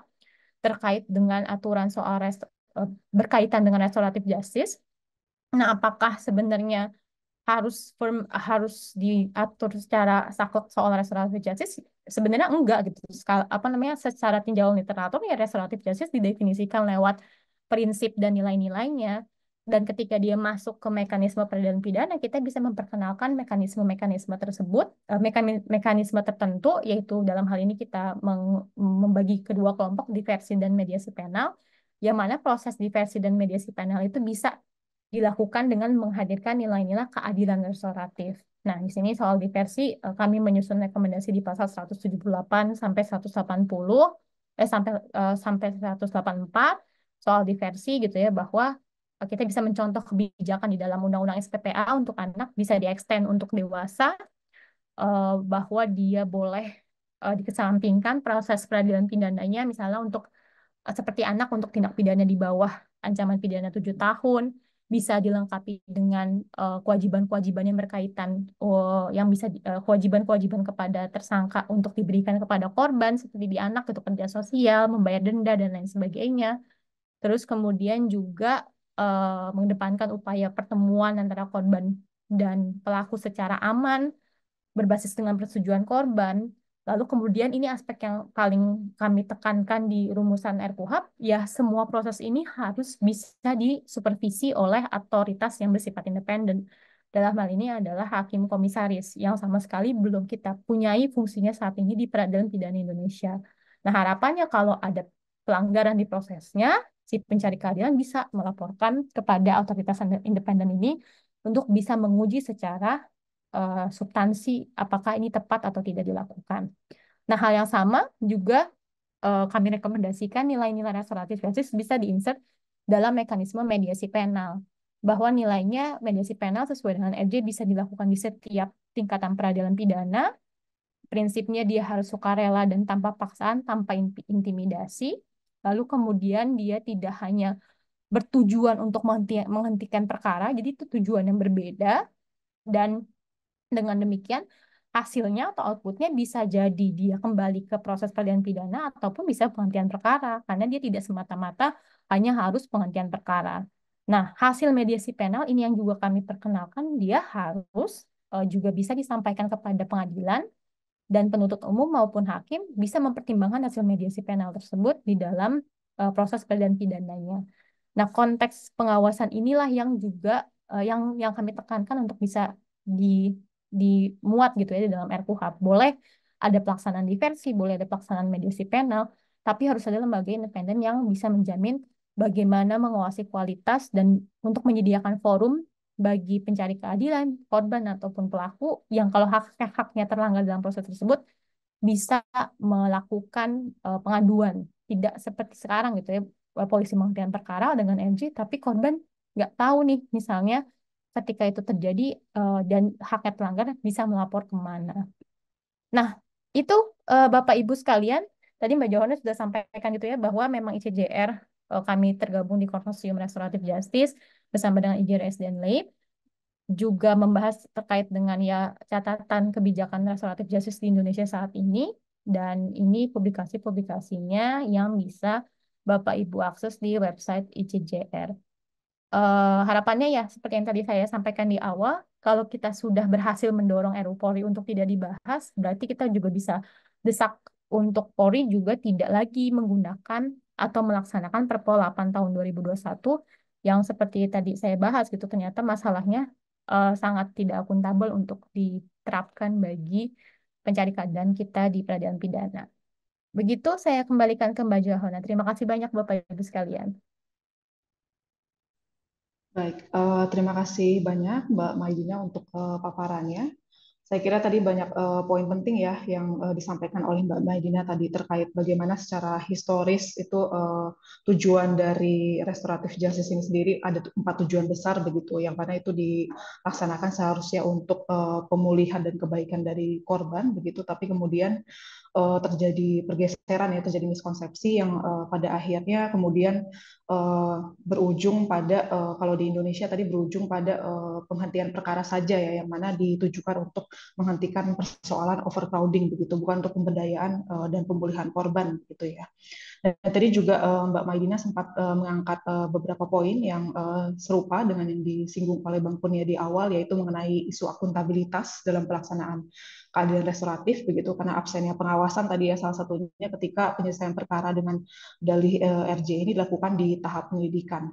terkait dengan aturan soal rest, uh, eh, berkaitan dengan restoratif justice. Nah, apakah sebenarnya harus firm harus diatur secara soal restoratif justice sebenarnya enggak gitu Skala, apa namanya secara tinjauan literatur ya restoratif justice didefinisikan lewat prinsip dan nilai-nilainya dan ketika dia masuk ke mekanisme peradilan pidana kita bisa memperkenalkan mekanisme-mekanisme tersebut eh, mekanisme tertentu yaitu dalam hal ini kita membagi kedua kelompok diversi dan mediasi penal yang mana proses diversi dan mediasi penal itu bisa dilakukan dengan menghadirkan nilai-nilai keadilan restoratif. Nah, di sini soal diversi eh, kami menyusun rekomendasi di pasal 178 sampai 180 eh sampai eh, sampai 184 soal diversi gitu ya bahwa eh, kita bisa mencontoh kebijakan di dalam undang-undang SPPA untuk anak bisa diextend untuk dewasa eh, bahwa dia boleh eh, dikesampingkan proses peradilan pidananya misalnya untuk eh, seperti anak untuk tindak pidana di bawah ancaman pidana 7 tahun bisa dilengkapi dengan eh, kewajiban-kewajiban uh, yang berkaitan uh, yang bisa eh, kewajiban-kewajiban uh, kepada tersangka untuk diberikan kepada korban seperti di anak itu kerja sosial, membayar denda dan lain sebagainya. Terus kemudian juga uh, mengedepankan upaya pertemuan antara korban dan pelaku secara aman berbasis dengan persetujuan korban Lalu kemudian ini aspek yang paling kami tekankan di rumusan RKUHP, ya semua proses ini harus bisa disupervisi oleh otoritas yang bersifat independen. Dalam hal ini adalah hakim komisaris yang sama sekali belum kita punyai fungsinya saat ini di peradilan pidana Indonesia. Nah harapannya kalau ada pelanggaran di prosesnya, si pencari keadilan bisa melaporkan kepada otoritas independen ini untuk bisa menguji secara uh, eh, substansi apakah ini tepat atau tidak dilakukan. Nah, hal yang sama juga uh, kami rekomendasikan nilai-nilai restoratif justice bisa diinsert dalam mekanisme mediasi penal bahwa nilainya mediasi penal sesuai dengan RJ bisa dilakukan di setiap tingkatan peradilan pidana. Prinsipnya dia harus sukarela dan tanpa paksaan, tanpa intimidasi. Lalu kemudian dia tidak hanya bertujuan untuk menghentikan perkara, jadi itu tujuan yang berbeda dan dengan demikian, hasilnya atau outputnya bisa jadi dia kembali ke proses peradilan pidana ataupun bisa penghentian perkara karena dia tidak semata-mata hanya harus penghentian perkara. Nah, hasil mediasi penal ini yang juga kami perkenalkan dia harus uh, juga bisa disampaikan kepada pengadilan dan penuntut umum maupun hakim bisa mempertimbangkan hasil mediasi penal tersebut di dalam uh, proses peradilan pidananya. Nah, konteks pengawasan inilah yang juga uh, yang yang kami tekankan untuk bisa di dimuat gitu ya di dalam RkuHP. Boleh ada pelaksanaan diversi, boleh ada pelaksanaan mediasi penal, tapi harus ada lembaga independen yang bisa menjamin bagaimana mengawasi kualitas dan untuk menyediakan forum bagi pencari keadilan, korban ataupun pelaku yang kalau hak-haknya terlanggar dalam proses tersebut bisa melakukan eh, pengaduan. Tidak seperti sekarang gitu ya, eh, polisi menghentikan perkara dengan MG, tapi korban nggak tahu nih misalnya ketika itu terjadi uh, dan haknya pelanggar bisa melapor kemana. Nah, itu uh, Bapak Ibu sekalian, tadi Mbak Johana sudah sampaikan gitu ya bahwa memang ICJR uh, eh, kami tergabung di Konsorsium Restoratif Justice bersama dengan IJRS dan LEIP juga membahas terkait dengan ya catatan kebijakan restoratif justice di Indonesia saat ini dan ini publikasi-publikasinya yang bisa Bapak Ibu akses di website ICJR uh, harapannya ya seperti yang tadi saya sampaikan di awal, kalau kita sudah berhasil mendorong RU Polri untuk tidak dibahas, berarti kita juga bisa desak untuk Polri juga tidak lagi menggunakan atau melaksanakan Perpol 8 tahun 2021 yang seperti tadi saya bahas gitu ternyata masalahnya uh, sangat tidak akuntabel untuk diterapkan bagi pencari keadaan kita di peradilan pidana. Begitu saya kembalikan ke Mbak Johana. Terima kasih banyak Bapak Ibu sekalian. Baik, uh, terima kasih banyak Mbak Maidina untuk uh, paparannya. Saya kira tadi banyak uh, poin penting ya yang uh, disampaikan oleh Mbak Maidina tadi terkait bagaimana secara historis itu uh, tujuan dari restoratif justice ini sendiri ada empat tujuan besar begitu, yang mana itu dilaksanakan seharusnya untuk uh, pemulihan dan kebaikan dari korban begitu, tapi kemudian uh, terjadi pergeseran ya terjadi miskonsepsi yang uh, pada akhirnya kemudian uh, berujung pada uh, kalau di Indonesia tadi berujung pada uh, penghentian perkara saja ya yang mana ditujukan untuk menghentikan persoalan overcrowding begitu bukan untuk pemberdayaan uh, dan pemulihan korban gitu ya. Dan tadi juga uh, Mbak Maidina sempat uh, mengangkat uh, beberapa poin yang uh, serupa dengan yang disinggung oleh Bang Kurnia di awal yaitu mengenai isu akuntabilitas dalam pelaksanaan keadilan restoratif begitu karena absennya pengawasan tadi ya salah satunya ketika penyelesaian perkara dengan dalih eh, RJ ini dilakukan di tahap penyelidikan.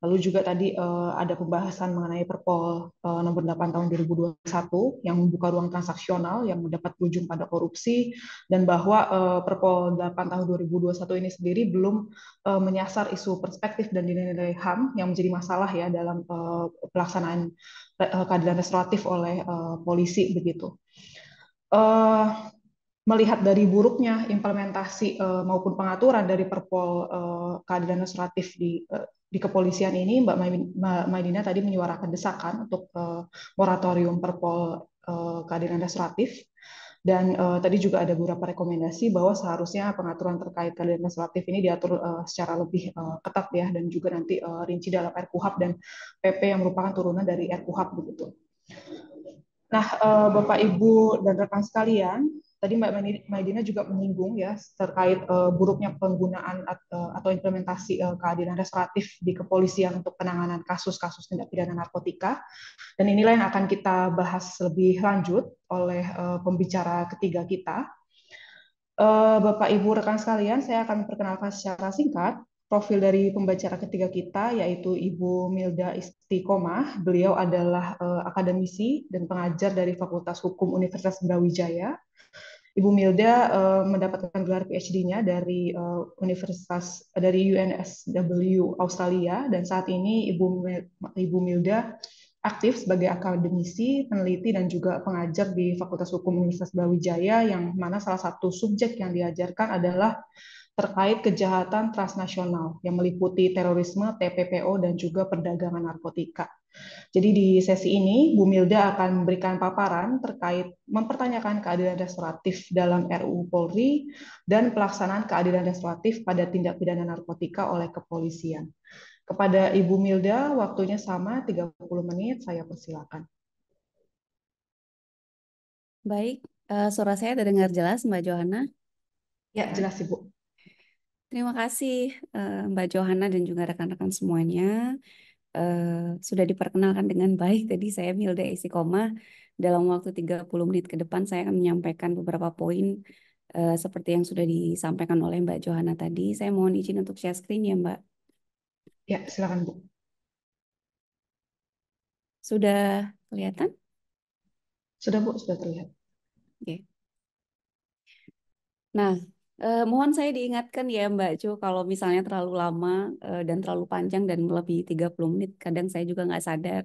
Lalu juga tadi eh, ada pembahasan mengenai Perpol eh, nomor 8 tahun 2021 yang membuka ruang transaksional yang mendapat ujung pada korupsi dan bahwa eh, Perpol 8 tahun 2021 ini sendiri belum eh, menyasar isu perspektif dan nilai-nilai HAM yang menjadi masalah ya dalam eh, pelaksanaan eh, keadilan restoratif oleh eh, polisi begitu uh, melihat dari buruknya implementasi uh, maupun pengaturan dari Perpol uh, keadilan restoratif di uh, di kepolisian ini Mbak Maidina tadi menyuarakan desakan untuk uh, moratorium Perpol uh, keadilan restoratif dan uh, tadi juga ada beberapa rekomendasi bahwa seharusnya pengaturan terkait keadilan restoratif ini diatur uh, secara lebih uh, ketat ya dan juga nanti uh, rinci dalam RkuHP dan PP yang merupakan turunan dari RkuHP begitu. Nah, uh, Bapak Ibu dan rekan sekalian, tadi Mbak Maidina juga menyinggung ya terkait uh, buruknya penggunaan atau, eh, atau implementasi uh, keadilan restoratif di kepolisian untuk penanganan kasus-kasus tindak pidana narkotika. Dan inilah yang akan kita bahas lebih lanjut oleh uh, pembicara ketiga kita. Bapak Ibu rekan sekalian, saya akan perkenalkan secara singkat profil dari pembicara ketiga kita yaitu Ibu Milda Istiqomah. Beliau adalah uh, akademisi dan pengajar dari Fakultas Hukum Universitas Brawijaya. Ibu Milda uh, mendapatkan gelar PhD-nya dari uh, Universitas dari UNSW Australia dan saat ini Ibu Ibu Milda aktif sebagai akademisi, peneliti dan juga pengajar di Fakultas Hukum Universitas Brawijaya yang mana salah satu subjek yang diajarkan adalah terkait kejahatan transnasional yang meliputi terorisme, TPPO, dan juga perdagangan narkotika. Jadi di sesi ini, Bu Milda akan memberikan paparan terkait mempertanyakan keadilan restoratif dalam RUU Polri dan pelaksanaan keadilan restoratif pada tindak pidana narkotika oleh kepolisian. Kepada Ibu Milda, waktunya sama 30 menit, saya persilakan. Baik, uh, suara saya terdengar jelas Mbak Johanna? Ya, jelas Ibu. Terima kasih eh, Mbak Johanna dan juga rekan-rekan semuanya eh, sudah diperkenalkan dengan baik. Tadi saya Milda Isikoma Dalam waktu 30 menit ke depan saya akan menyampaikan beberapa poin eh, seperti yang sudah disampaikan oleh Mbak Johanna tadi. Saya mohon izin untuk share screen ya Mbak. Ya, silakan Bu. Sudah kelihatan? Sudah Bu, sudah terlihat. Oke. Okay. Nah, Uh, mohon saya diingatkan ya Mbak Jo, kalau misalnya terlalu lama uh, dan terlalu panjang dan melebihi 30 menit, kadang saya juga nggak sadar.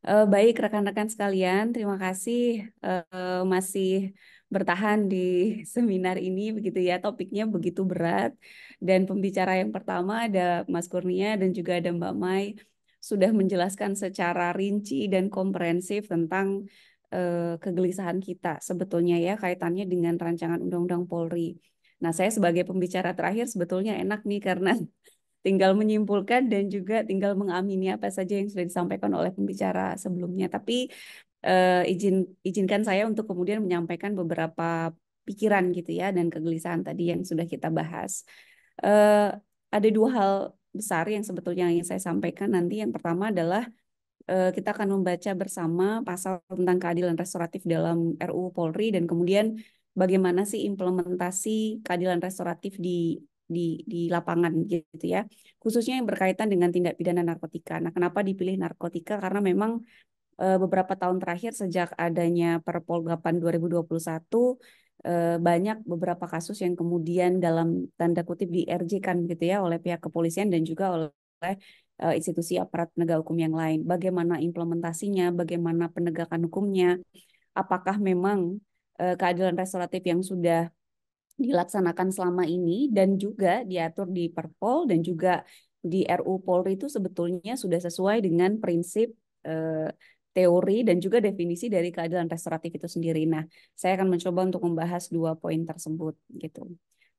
Uh, baik rekan-rekan sekalian, terima kasih uh, masih bertahan di seminar ini begitu ya. Topiknya begitu berat dan pembicara yang pertama ada Mas Kurnia dan juga ada Mbak Mai sudah menjelaskan secara rinci dan komprehensif tentang uh, kegelisahan kita sebetulnya ya kaitannya dengan rancangan undang-undang Polri. Nah, saya sebagai pembicara terakhir sebetulnya enak nih karena tinggal menyimpulkan dan juga tinggal mengamini apa saja yang sudah disampaikan oleh pembicara sebelumnya. Tapi eh, izin izinkan saya untuk kemudian menyampaikan beberapa pikiran gitu ya dan kegelisahan tadi yang sudah kita bahas. Eh, ada dua hal besar yang sebetulnya yang saya sampaikan nanti. Yang pertama adalah eh, kita akan membaca bersama pasal tentang keadilan restoratif dalam RU Polri dan kemudian bagaimana sih implementasi keadilan restoratif di di di lapangan gitu ya khususnya yang berkaitan dengan tindak pidana narkotika. Nah, kenapa dipilih narkotika? Karena memang e, beberapa tahun terakhir sejak adanya Perpol 8 2021 banyak beberapa kasus yang kemudian dalam tanda kutip kan gitu ya oleh pihak kepolisian dan juga oleh e, institusi aparat penegak hukum yang lain. Bagaimana implementasinya, bagaimana penegakan hukumnya, apakah memang Eh, keadilan restoratif yang sudah dilaksanakan selama ini dan juga diatur di Perpol dan juga di RU Polri itu sebetulnya sudah sesuai dengan prinsip eh, teori dan juga definisi dari keadilan restoratif itu sendiri. Nah, saya akan mencoba untuk membahas dua poin tersebut gitu.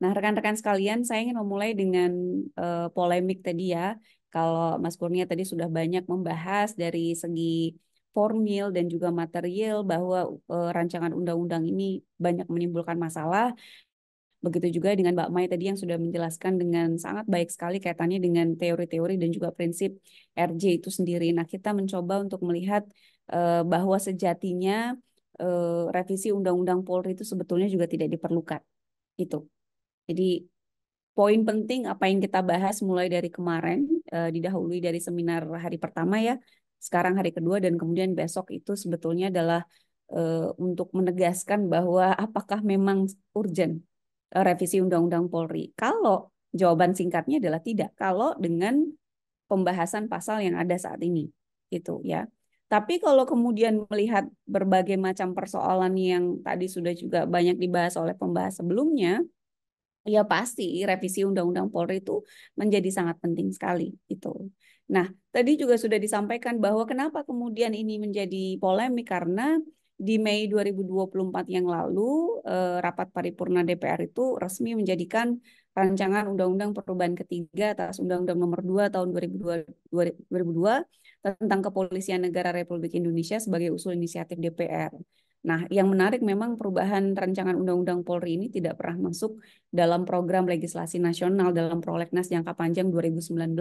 Nah, rekan-rekan sekalian, saya ingin memulai dengan eh, polemik tadi ya. Kalau Mas Kurnia tadi sudah banyak membahas dari segi formil dan juga material bahwa uh, rancangan undang-undang ini banyak menimbulkan masalah. Begitu juga dengan Mbak Mai tadi yang sudah menjelaskan dengan sangat baik sekali kaitannya dengan teori-teori dan juga prinsip RJ itu sendiri. Nah, kita mencoba untuk melihat uh, bahwa sejatinya uh, revisi Undang-Undang Polri itu sebetulnya juga tidak diperlukan. Itu. Jadi poin penting apa yang kita bahas mulai dari kemarin eh, didahului dari seminar hari pertama ya sekarang hari kedua dan kemudian besok itu sebetulnya adalah uh, untuk menegaskan bahwa apakah memang urgent eh, revisi Undang-Undang Polri. Kalau jawaban singkatnya adalah tidak, kalau dengan pembahasan pasal yang ada saat ini, itu ya. Tapi kalau kemudian melihat berbagai macam persoalan yang tadi sudah juga banyak dibahas oleh pembahas sebelumnya, ya pasti revisi Undang-Undang Polri itu menjadi sangat penting sekali itu. Nah, tadi juga sudah disampaikan bahwa kenapa kemudian ini menjadi polemik karena di Mei 2024 yang lalu eh, rapat paripurna DPR itu resmi menjadikan rancangan undang-undang perubahan ketiga atas Undang-Undang Nomor 2 tahun 2002, 2002 tentang Kepolisian Negara Republik Indonesia sebagai usul inisiatif DPR. Nah, yang menarik memang perubahan rancangan undang-undang Polri ini tidak pernah masuk dalam program legislasi nasional dalam prolegnas jangka panjang 2019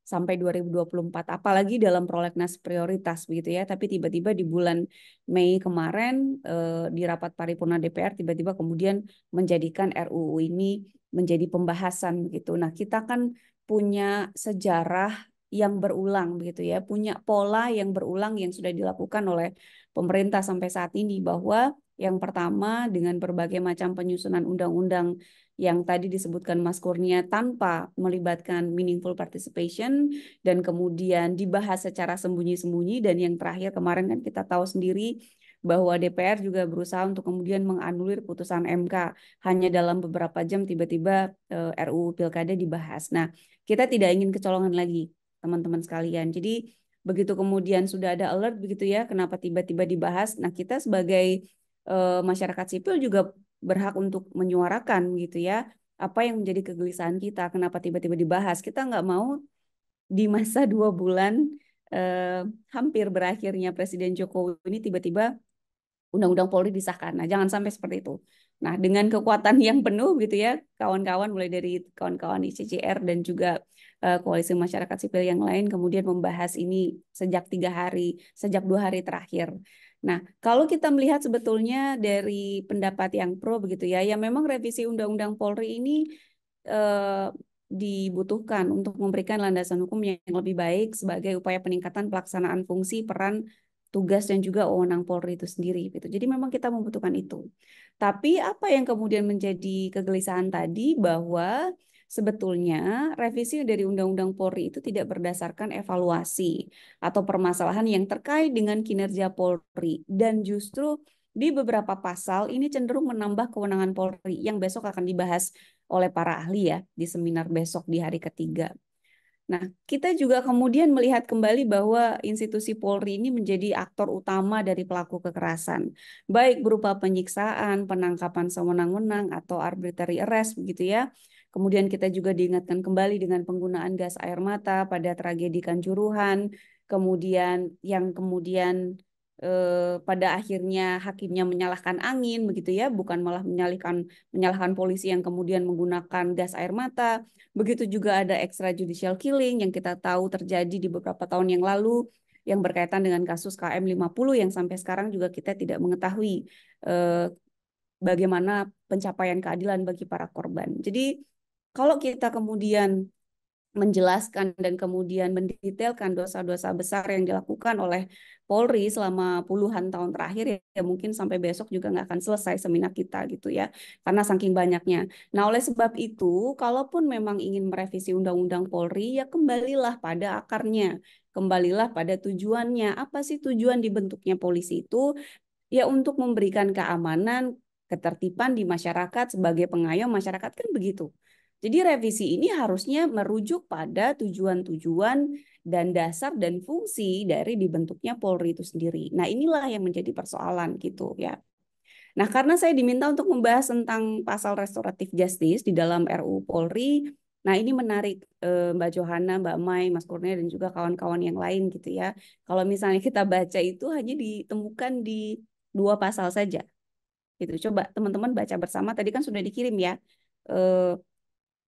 sampai 2024 apalagi dalam prolegnas prioritas begitu ya tapi tiba-tiba di bulan Mei kemarin eh, di rapat paripurna DPR tiba-tiba kemudian menjadikan RUU ini menjadi pembahasan begitu. Nah, kita kan punya sejarah yang berulang begitu ya, punya pola yang berulang yang sudah dilakukan oleh pemerintah sampai saat ini bahwa yang pertama dengan berbagai macam penyusunan undang-undang yang tadi disebutkan Mas Kurnia tanpa melibatkan meaningful participation dan kemudian dibahas secara sembunyi-sembunyi dan yang terakhir kemarin kan kita tahu sendiri bahwa DPR juga berusaha untuk kemudian menganulir putusan MK hanya dalam beberapa jam tiba-tiba eh, RUU Pilkada dibahas. Nah, kita tidak ingin kecolongan lagi teman-teman sekalian. Jadi begitu kemudian sudah ada alert begitu ya, kenapa tiba-tiba dibahas? Nah kita sebagai e, masyarakat sipil juga berhak untuk menyuarakan gitu ya apa yang menjadi kegelisahan kita, kenapa tiba-tiba dibahas? Kita nggak mau di masa dua bulan e, hampir berakhirnya Presiden Jokowi ini tiba-tiba Undang-Undang Polri disahkan. Nah, jangan sampai seperti itu. Nah, dengan kekuatan yang penuh gitu ya, kawan-kawan mulai dari kawan-kawan ICCR dan juga Eh, koalisi masyarakat sipil yang lain kemudian membahas ini sejak tiga hari, sejak dua hari terakhir. Nah, kalau kita melihat sebetulnya dari pendapat yang pro begitu ya, ya memang revisi Undang-Undang Polri ini eh, dibutuhkan untuk memberikan landasan hukum yang lebih baik sebagai upaya peningkatan pelaksanaan fungsi peran tugas dan juga wewenang Polri itu sendiri gitu. Jadi memang kita membutuhkan itu. Tapi apa yang kemudian menjadi kegelisahan tadi bahwa sebetulnya revisi dari Undang-Undang Polri itu tidak berdasarkan evaluasi atau permasalahan yang terkait dengan kinerja Polri dan justru di beberapa pasal ini cenderung menambah kewenangan Polri yang besok akan dibahas oleh para ahli ya di seminar besok di hari ketiga. Nah, kita juga kemudian melihat kembali bahwa institusi Polri ini menjadi aktor utama dari pelaku kekerasan, baik berupa penyiksaan, penangkapan sewenang-wenang atau arbitrary arrest begitu ya, Kemudian kita juga diingatkan kembali dengan penggunaan gas air mata pada tragedi Kanjuruhan, kemudian yang kemudian eh, pada akhirnya hakimnya menyalahkan angin begitu ya, bukan malah menyalahkan menyalahkan polisi yang kemudian menggunakan gas air mata. Begitu juga ada extrajudicial killing yang kita tahu terjadi di beberapa tahun yang lalu yang berkaitan dengan kasus KM 50 yang sampai sekarang juga kita tidak mengetahui eh, bagaimana pencapaian keadilan bagi para korban. Jadi kalau kita kemudian menjelaskan dan kemudian mendetailkan dosa-dosa besar yang dilakukan oleh Polri selama puluhan tahun terakhir ya, mungkin sampai besok juga nggak akan selesai seminar kita gitu ya karena saking banyaknya. Nah oleh sebab itu kalaupun memang ingin merevisi undang-undang Polri ya kembalilah pada akarnya, kembalilah pada tujuannya. Apa sih tujuan dibentuknya polisi itu? Ya untuk memberikan keamanan, ketertiban di masyarakat sebagai pengayom masyarakat kan begitu. Jadi revisi ini harusnya merujuk pada tujuan-tujuan dan dasar dan fungsi dari dibentuknya Polri itu sendiri. Nah inilah yang menjadi persoalan gitu ya. Nah karena saya diminta untuk membahas tentang pasal restoratif justice di dalam RUU Polri, Nah, ini menarik eh, Mbak Johanna, Mbak Mai, Mas Kurnia dan juga kawan-kawan yang lain gitu ya. Kalau misalnya kita baca itu hanya ditemukan di dua pasal saja. Gitu. Coba teman-teman baca bersama tadi kan sudah dikirim ya. Eh,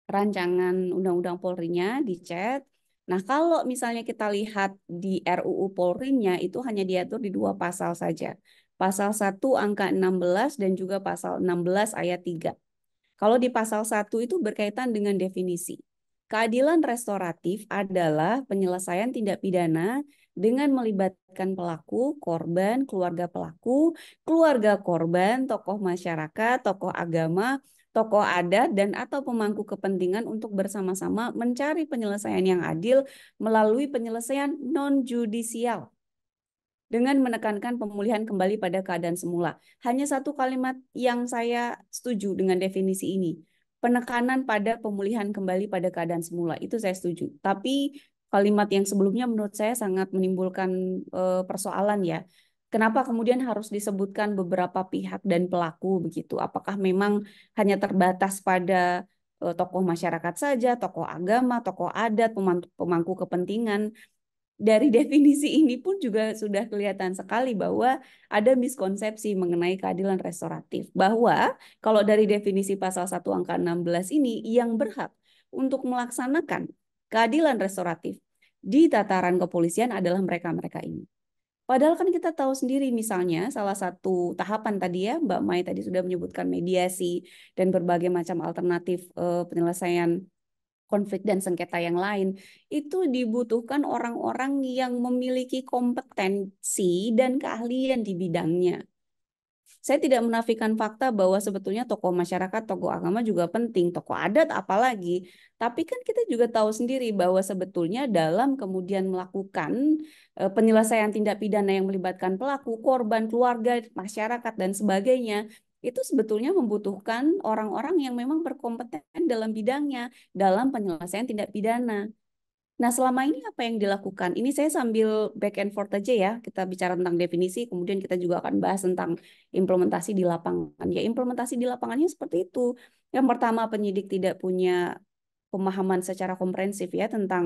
rancangan undang-undang Polri-nya di chat. Nah, kalau misalnya kita lihat di RUU Polri-nya itu hanya diatur di dua pasal saja. Pasal 1 angka 16 dan juga pasal 16 ayat 3. Kalau di pasal 1 itu berkaitan dengan definisi. Keadilan restoratif adalah penyelesaian tindak pidana dengan melibatkan pelaku, korban, keluarga pelaku, keluarga korban, tokoh masyarakat, tokoh agama, tokoh adat dan atau pemangku kepentingan untuk bersama-sama mencari penyelesaian yang adil melalui penyelesaian non-judisial dengan menekankan pemulihan kembali pada keadaan semula. Hanya satu kalimat yang saya setuju dengan definisi ini. Penekanan pada pemulihan kembali pada keadaan semula. Itu saya setuju. Tapi kalimat yang sebelumnya menurut saya sangat menimbulkan eh, persoalan ya. Kenapa kemudian harus disebutkan beberapa pihak dan pelaku begitu? Apakah memang hanya terbatas pada uh, tokoh masyarakat saja, tokoh agama, tokoh adat, pemangku, pemangku kepentingan? Dari definisi ini pun juga sudah kelihatan sekali bahwa ada miskonsepsi mengenai keadilan restoratif. Bahwa kalau dari definisi pasal 1 angka 16 ini yang berhak untuk melaksanakan keadilan restoratif di tataran kepolisian adalah mereka-mereka ini. Padahal kan kita tahu sendiri misalnya salah satu tahapan tadi ya Mbak Mai tadi sudah menyebutkan mediasi dan berbagai macam alternatif uh, penyelesaian konflik dan sengketa yang lain itu dibutuhkan orang-orang yang memiliki kompetensi dan keahlian di bidangnya. Saya tidak menafikan fakta bahwa sebetulnya tokoh masyarakat, tokoh agama juga penting, tokoh adat apalagi. Tapi kan kita juga tahu sendiri bahwa sebetulnya dalam kemudian melakukan eh, penyelesaian tindak pidana yang melibatkan pelaku, korban, keluarga, masyarakat dan sebagainya, itu sebetulnya membutuhkan orang-orang yang memang berkompeten dalam bidangnya dalam penyelesaian tindak pidana. Nah, selama ini apa yang dilakukan? Ini saya sambil back and forth aja ya. Kita bicara tentang definisi, kemudian kita juga akan bahas tentang implementasi di lapangan. Ya, implementasi di lapangannya seperti itu. Yang pertama, penyidik tidak punya pemahaman secara komprehensif ya tentang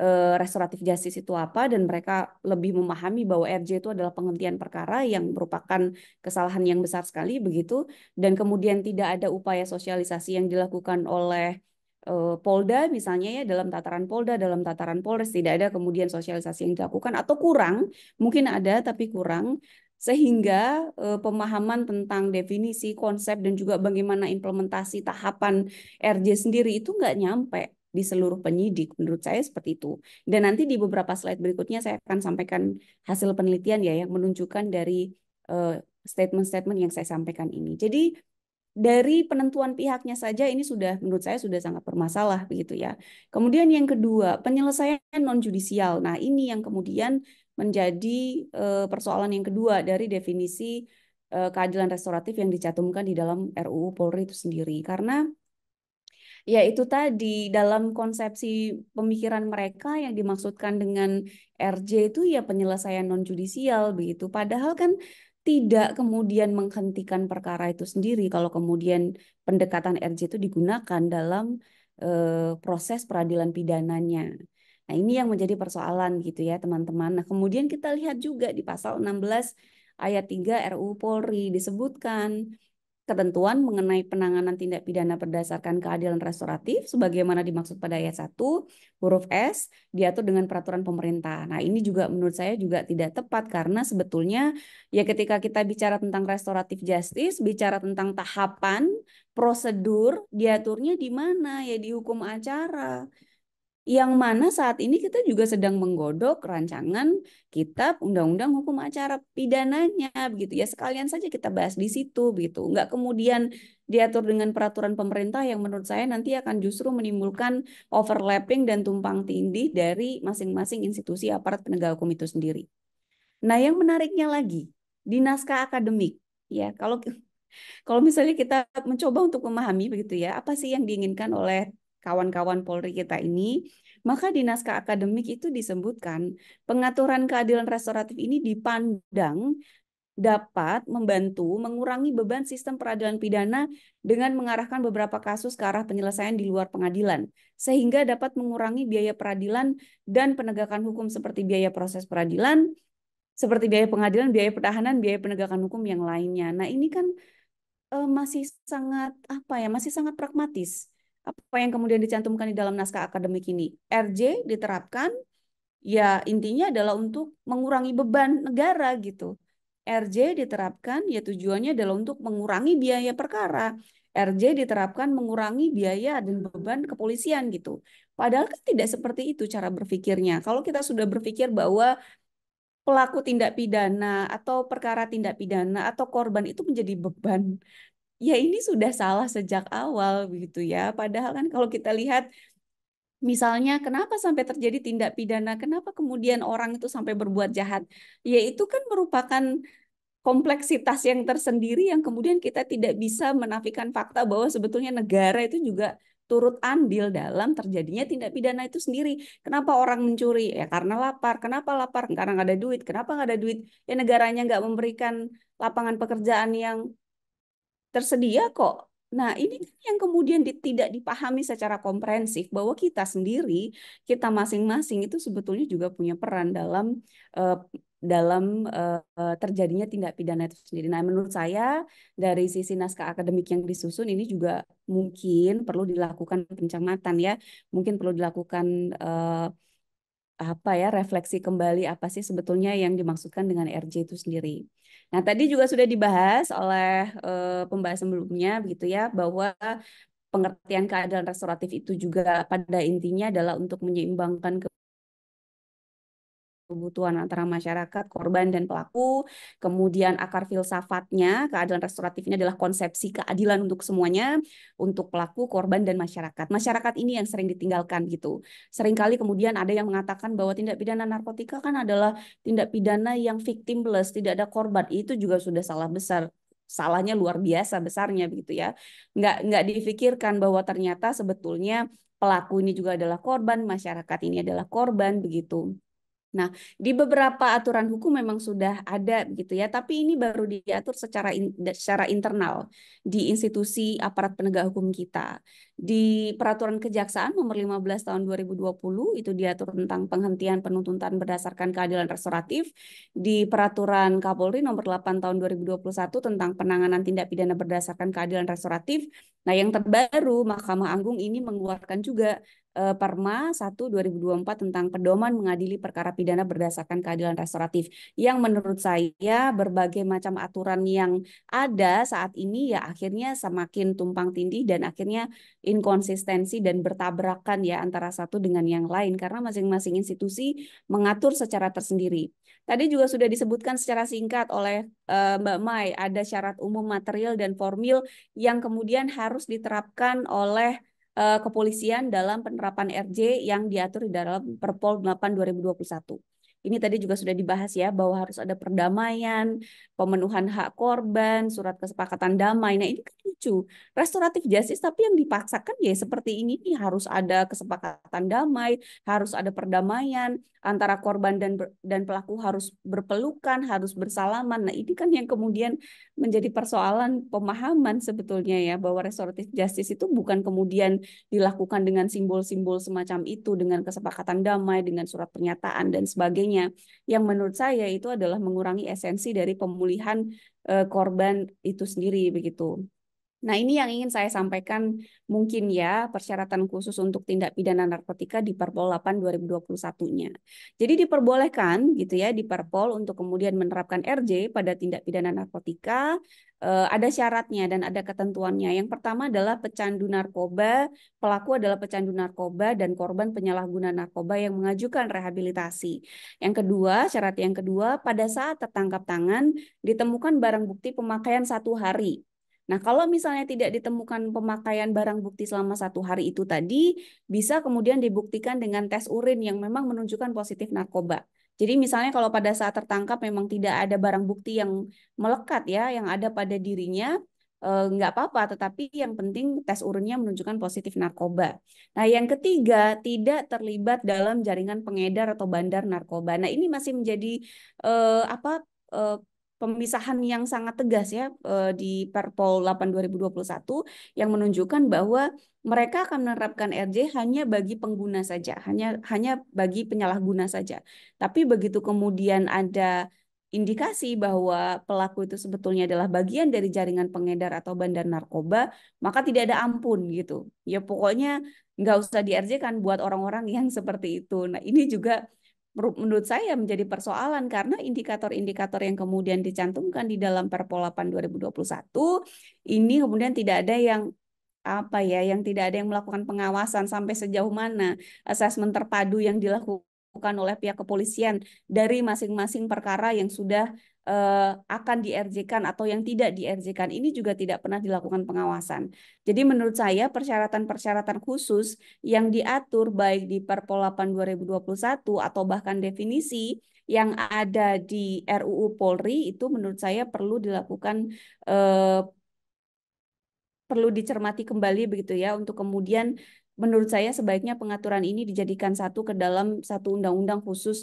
uh, restoratif justice itu apa dan mereka lebih memahami bahwa RJ itu adalah penghentian perkara yang merupakan kesalahan yang besar sekali begitu dan kemudian tidak ada upaya sosialisasi yang dilakukan oleh Eh, Polda misalnya ya dalam tataran Polda dalam tataran Polres tidak ada kemudian sosialisasi yang dilakukan atau kurang mungkin ada tapi kurang sehingga eh, pemahaman tentang definisi konsep dan juga bagaimana implementasi tahapan RJ sendiri itu nggak nyampe di seluruh penyidik. Menurut saya seperti itu. Dan nanti di beberapa slide berikutnya saya akan sampaikan hasil penelitian ya yang menunjukkan dari eh, statement-statement eh, statement -statement yang saya sampaikan ini. Jadi dari penentuan pihaknya saja ini sudah menurut saya sudah sangat bermasalah begitu ya. Kemudian yang kedua, penyelesaian non judisial. Nah, ini yang kemudian menjadi eh, persoalan yang kedua dari definisi eh, keadilan restoratif yang dicantumkan di dalam RUU Polri itu sendiri karena ya itu tadi dalam konsepsi pemikiran mereka yang dimaksudkan dengan RJ itu ya penyelesaian non judisial begitu. Padahal kan tidak kemudian menghentikan perkara itu sendiri kalau kemudian pendekatan RJ itu digunakan dalam e, proses peradilan pidananya. Nah, ini yang menjadi persoalan gitu ya, teman-teman. Nah, kemudian kita lihat juga di pasal 16 ayat 3 RU Polri disebutkan ketentuan mengenai penanganan tindak pidana berdasarkan keadilan restoratif sebagaimana dimaksud pada ayat 1 huruf S diatur dengan peraturan pemerintah. Nah, ini juga menurut saya juga tidak tepat karena sebetulnya ya ketika kita bicara tentang restoratif justice, bicara tentang tahapan, prosedur, diaturnya di mana? Ya di hukum acara yang mana saat ini kita juga sedang menggodok rancangan kitab undang-undang hukum acara pidananya begitu ya sekalian saja kita bahas di situ begitu nggak kemudian diatur dengan peraturan pemerintah yang menurut saya nanti akan justru menimbulkan overlapping dan tumpang tindih dari masing-masing institusi aparat penegak hukum itu sendiri. Nah yang menariknya lagi di naskah akademik ya kalau kalau misalnya kita mencoba untuk memahami begitu ya apa sih yang diinginkan oleh kawan-kawan Polri kita ini, maka di naskah akademik itu disebutkan pengaturan keadilan restoratif ini dipandang dapat membantu mengurangi beban sistem peradilan pidana dengan mengarahkan beberapa kasus ke arah penyelesaian di luar pengadilan, sehingga dapat mengurangi biaya peradilan dan penegakan hukum seperti biaya proses peradilan, seperti biaya pengadilan, biaya pertahanan, biaya penegakan hukum yang lainnya. Nah ini kan eh, masih sangat apa ya, masih sangat pragmatis apa yang kemudian dicantumkan di dalam naskah akademik ini. RJ diterapkan ya intinya adalah untuk mengurangi beban negara gitu. RJ diterapkan ya tujuannya adalah untuk mengurangi biaya perkara. RJ diterapkan mengurangi biaya dan beban kepolisian gitu. Padahal kan tidak seperti itu cara berpikirnya. Kalau kita sudah berpikir bahwa pelaku tindak pidana atau perkara tindak pidana atau korban itu menjadi beban ya ini sudah salah sejak awal begitu ya. Padahal kan kalau kita lihat Misalnya, kenapa sampai terjadi tindak pidana? Kenapa kemudian orang itu sampai berbuat jahat? Ya itu kan merupakan kompleksitas yang tersendiri yang kemudian kita tidak bisa menafikan fakta bahwa sebetulnya negara itu juga turut andil dalam terjadinya tindak pidana itu sendiri. Kenapa orang mencuri? Ya karena lapar. Kenapa lapar? Karena nggak ada duit. Kenapa nggak ada duit? Ya negaranya nggak memberikan lapangan pekerjaan yang tersedia kok. Nah, ini kan yang kemudian tidak dipahami secara komprehensif bahwa kita sendiri, kita masing-masing itu sebetulnya juga punya peran dalam eh, dalam eh, terjadinya tindak pidana itu sendiri. Nah, menurut saya dari sisi naskah akademik yang disusun ini juga mungkin perlu dilakukan pencermatan ya, mungkin perlu dilakukan eh, apa ya refleksi kembali apa sih sebetulnya yang dimaksudkan dengan RJ itu sendiri. Nah, tadi juga sudah dibahas oleh uh, pembahas sebelumnya begitu ya bahwa pengertian keadilan restoratif itu juga pada intinya adalah untuk menyeimbangkan ke kebutuhan antara masyarakat, korban, dan pelaku. Kemudian akar filsafatnya, keadilan restoratifnya adalah konsepsi keadilan untuk semuanya, untuk pelaku, korban, dan masyarakat. Masyarakat ini yang sering ditinggalkan gitu. Seringkali kemudian ada yang mengatakan bahwa tindak pidana narkotika kan adalah tindak pidana yang victimless, tidak ada korban. Itu juga sudah salah besar salahnya luar biasa besarnya begitu ya nggak nggak difikirkan bahwa ternyata sebetulnya pelaku ini juga adalah korban masyarakat ini adalah korban begitu Nah, di beberapa aturan hukum memang sudah ada gitu ya, tapi ini baru diatur secara in, secara internal di institusi aparat penegak hukum kita. Di peraturan kejaksaan nomor 15 tahun 2020 itu diatur tentang penghentian penuntutan berdasarkan keadilan restoratif. Di peraturan Kapolri nomor 8 tahun 2021 tentang penanganan tindak pidana berdasarkan keadilan restoratif. Nah, yang terbaru Mahkamah Agung ini mengeluarkan juga Eh, Perma 1 2024 tentang pedoman mengadili perkara pidana berdasarkan keadilan restoratif yang menurut saya berbagai macam aturan yang ada saat ini ya akhirnya semakin tumpang tindih dan akhirnya inkonsistensi dan bertabrakan ya antara satu dengan yang lain karena masing-masing institusi mengatur secara tersendiri. Tadi juga sudah disebutkan secara singkat oleh uh, Mbak Mai ada syarat umum material dan formil yang kemudian harus diterapkan oleh Eh, kepolisian dalam penerapan RJ yang diatur di dalam Perpol 8 2021. Ini tadi juga sudah dibahas ya bahwa harus ada perdamaian, pemenuhan hak korban, surat kesepakatan damai. Nah ini kan lucu, restoratif justice tapi yang dipaksakan ya seperti ini nih harus ada kesepakatan damai, harus ada perdamaian antara korban dan dan pelaku harus berpelukan, harus bersalaman. Nah ini kan yang kemudian menjadi persoalan pemahaman sebetulnya ya bahwa restoratif justice itu bukan kemudian dilakukan dengan simbol-simbol semacam itu, dengan kesepakatan damai, dengan surat pernyataan dan sebagainya lainnya yang menurut saya itu adalah mengurangi esensi dari pemulihan eh, korban itu sendiri begitu. Nah, ini yang ingin saya sampaikan mungkin ya persyaratan khusus untuk tindak pidana narkotika di Perpol 8 2021-nya. Jadi diperbolehkan gitu ya di Perpol untuk kemudian menerapkan RJ pada tindak pidana narkotika eh, ada syaratnya dan ada ketentuannya. Yang pertama adalah pecandu narkoba, pelaku adalah pecandu narkoba dan korban penyalahguna narkoba yang mengajukan rehabilitasi. Yang kedua, syarat yang kedua pada saat tertangkap tangan ditemukan barang bukti pemakaian satu hari Nah, kalau misalnya tidak ditemukan pemakaian barang bukti selama satu hari itu tadi, bisa kemudian dibuktikan dengan tes urin yang memang menunjukkan positif narkoba. Jadi misalnya kalau pada saat tertangkap memang tidak ada barang bukti yang melekat ya, yang ada pada dirinya, eh, apa-apa. Tetapi yang penting tes urinnya menunjukkan positif narkoba. Nah yang ketiga, tidak terlibat dalam jaringan pengedar atau bandar narkoba. Nah ini masih menjadi eh, apa eh, pemisahan yang sangat tegas ya eh, di Perpol 8 2021 yang menunjukkan bahwa mereka akan menerapkan RJ hanya bagi pengguna saja, hanya hanya bagi penyalahguna saja. Tapi begitu kemudian ada indikasi bahwa pelaku itu sebetulnya adalah bagian dari jaringan pengedar atau bandar narkoba, maka tidak ada ampun gitu. Ya pokoknya nggak usah di RJ kan buat orang-orang yang seperti itu. Nah ini juga menurut saya menjadi persoalan karena indikator-indikator yang kemudian dicantumkan di dalam Perpol 8 2021 ini kemudian tidak ada yang apa ya yang tidak ada yang melakukan pengawasan sampai sejauh mana asesmen terpadu yang dilakukan oleh pihak kepolisian dari masing-masing perkara yang sudah Eh, akan di kan atau yang tidak di kan ini juga tidak pernah dilakukan pengawasan. Jadi menurut saya persyaratan-persyaratan khusus yang diatur baik di Perpol 8 2021 atau bahkan definisi yang ada di RUU Polri itu menurut saya perlu dilakukan eh, perlu dicermati kembali begitu ya untuk kemudian menurut saya sebaiknya pengaturan ini dijadikan satu ke dalam satu undang-undang khusus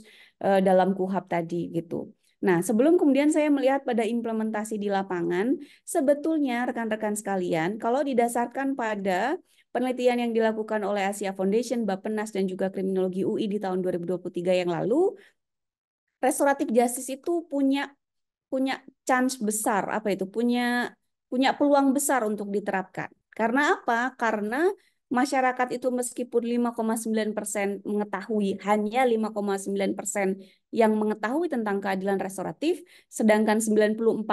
eh, dalam KUHAP tadi gitu. Nah, sebelum kemudian saya melihat pada implementasi di lapangan, sebetulnya rekan-rekan sekalian, kalau didasarkan pada penelitian yang dilakukan oleh Asia Foundation, Bappenas, dan juga Kriminologi UI di tahun 2023 yang lalu, restoratif justice itu punya punya chance besar apa itu punya punya peluang besar untuk diterapkan. Karena apa? Karena masyarakat itu meskipun 5,9 persen mengetahui, hanya 5,9 persen yang mengetahui tentang keadilan restoratif, sedangkan 94,1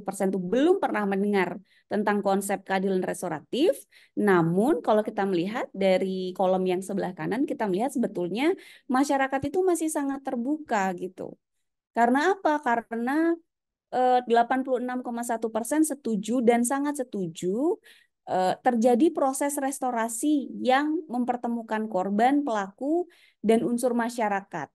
persen itu belum pernah mendengar tentang konsep keadilan restoratif. Namun kalau kita melihat dari kolom yang sebelah kanan, kita melihat sebetulnya masyarakat itu masih sangat terbuka gitu. Karena apa? Karena 86,1 eh, persen setuju dan sangat setuju Eh, terjadi proses restorasi yang mempertemukan korban, pelaku, dan unsur masyarakat.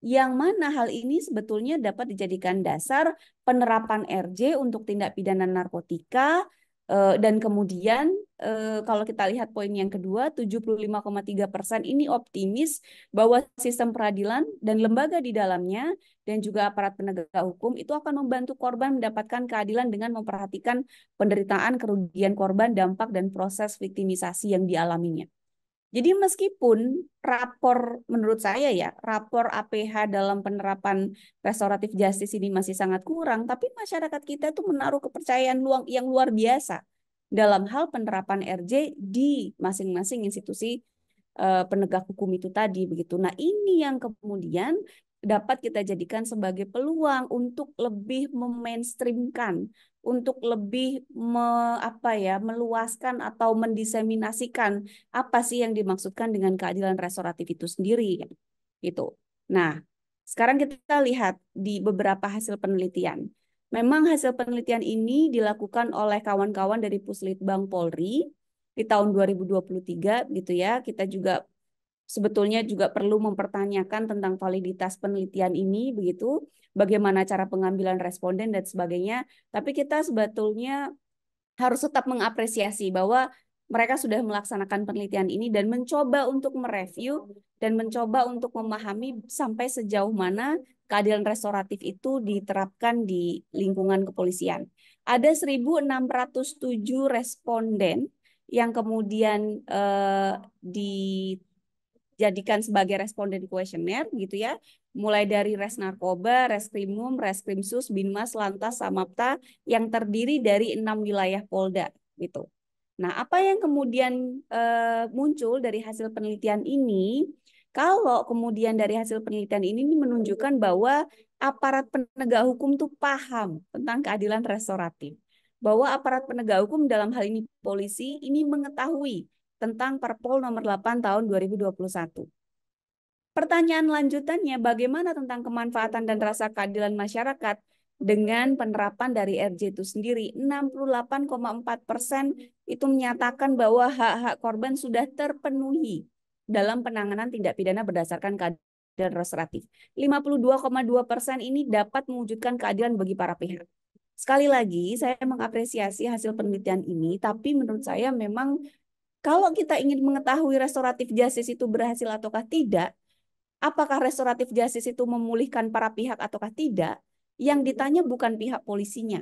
Yang mana hal ini sebetulnya dapat dijadikan dasar penerapan RJ untuk tindak pidana narkotika eh, dan kemudian eh, kalau kita lihat poin yang kedua, 75,3 persen ini optimis bahwa sistem peradilan dan lembaga di dalamnya dan juga aparat penegak hukum itu akan membantu korban mendapatkan keadilan dengan memperhatikan penderitaan, kerugian korban, dampak, dan proses victimisasi yang dialaminya. Jadi meskipun rapor menurut saya ya, rapor APH dalam penerapan restoratif justice ini masih sangat kurang, tapi masyarakat kita itu menaruh kepercayaan luang yang luar biasa dalam hal penerapan RJ di masing-masing institusi eh, penegak hukum itu tadi begitu. Nah, ini yang kemudian dapat kita jadikan sebagai peluang untuk lebih memainstreamkan, untuk lebih me, apa ya, meluaskan atau mendiseminasikan apa sih yang dimaksudkan dengan keadilan restoratif itu sendiri gitu. Nah, sekarang kita lihat di beberapa hasil penelitian. Memang hasil penelitian ini dilakukan oleh kawan-kawan dari Puslitbang Polri di tahun 2023 gitu ya. Kita juga sebetulnya juga perlu mempertanyakan tentang validitas penelitian ini begitu, bagaimana cara pengambilan responden dan sebagainya. Tapi kita sebetulnya harus tetap mengapresiasi bahwa mereka sudah melaksanakan penelitian ini dan mencoba untuk mereview dan mencoba untuk memahami sampai sejauh mana keadilan restoratif itu diterapkan di lingkungan kepolisian. Ada 1.607 responden yang kemudian eh, dijadikan sebagai responden kuesioner gitu ya. Mulai dari Res Narkoba, res krimum, res krimsus, Binmas, Lantas, Samapta yang terdiri dari enam wilayah Polda gitu. Nah, apa yang kemudian eh, muncul dari hasil penelitian ini? Kalau kemudian dari hasil penelitian ini, menunjukkan bahwa aparat penegak hukum tuh paham tentang keadilan restoratif. Bahwa aparat penegak hukum dalam hal ini polisi ini mengetahui tentang Perpol nomor 8 tahun 2021. Pertanyaan lanjutannya bagaimana tentang kemanfaatan dan rasa keadilan masyarakat dengan penerapan dari RJ itu sendiri 68,4 persen itu menyatakan bahwa hak-hak korban sudah terpenuhi dalam penanganan tindak pidana berdasarkan keadilan restoratif. 52,2 persen ini dapat mewujudkan keadilan bagi para pihak. Sekali lagi, saya mengapresiasi hasil penelitian ini, tapi menurut saya memang kalau kita ingin mengetahui restoratif justice itu berhasil ataukah tidak, apakah restoratif justice itu memulihkan para pihak ataukah tidak, yang ditanya bukan pihak polisinya,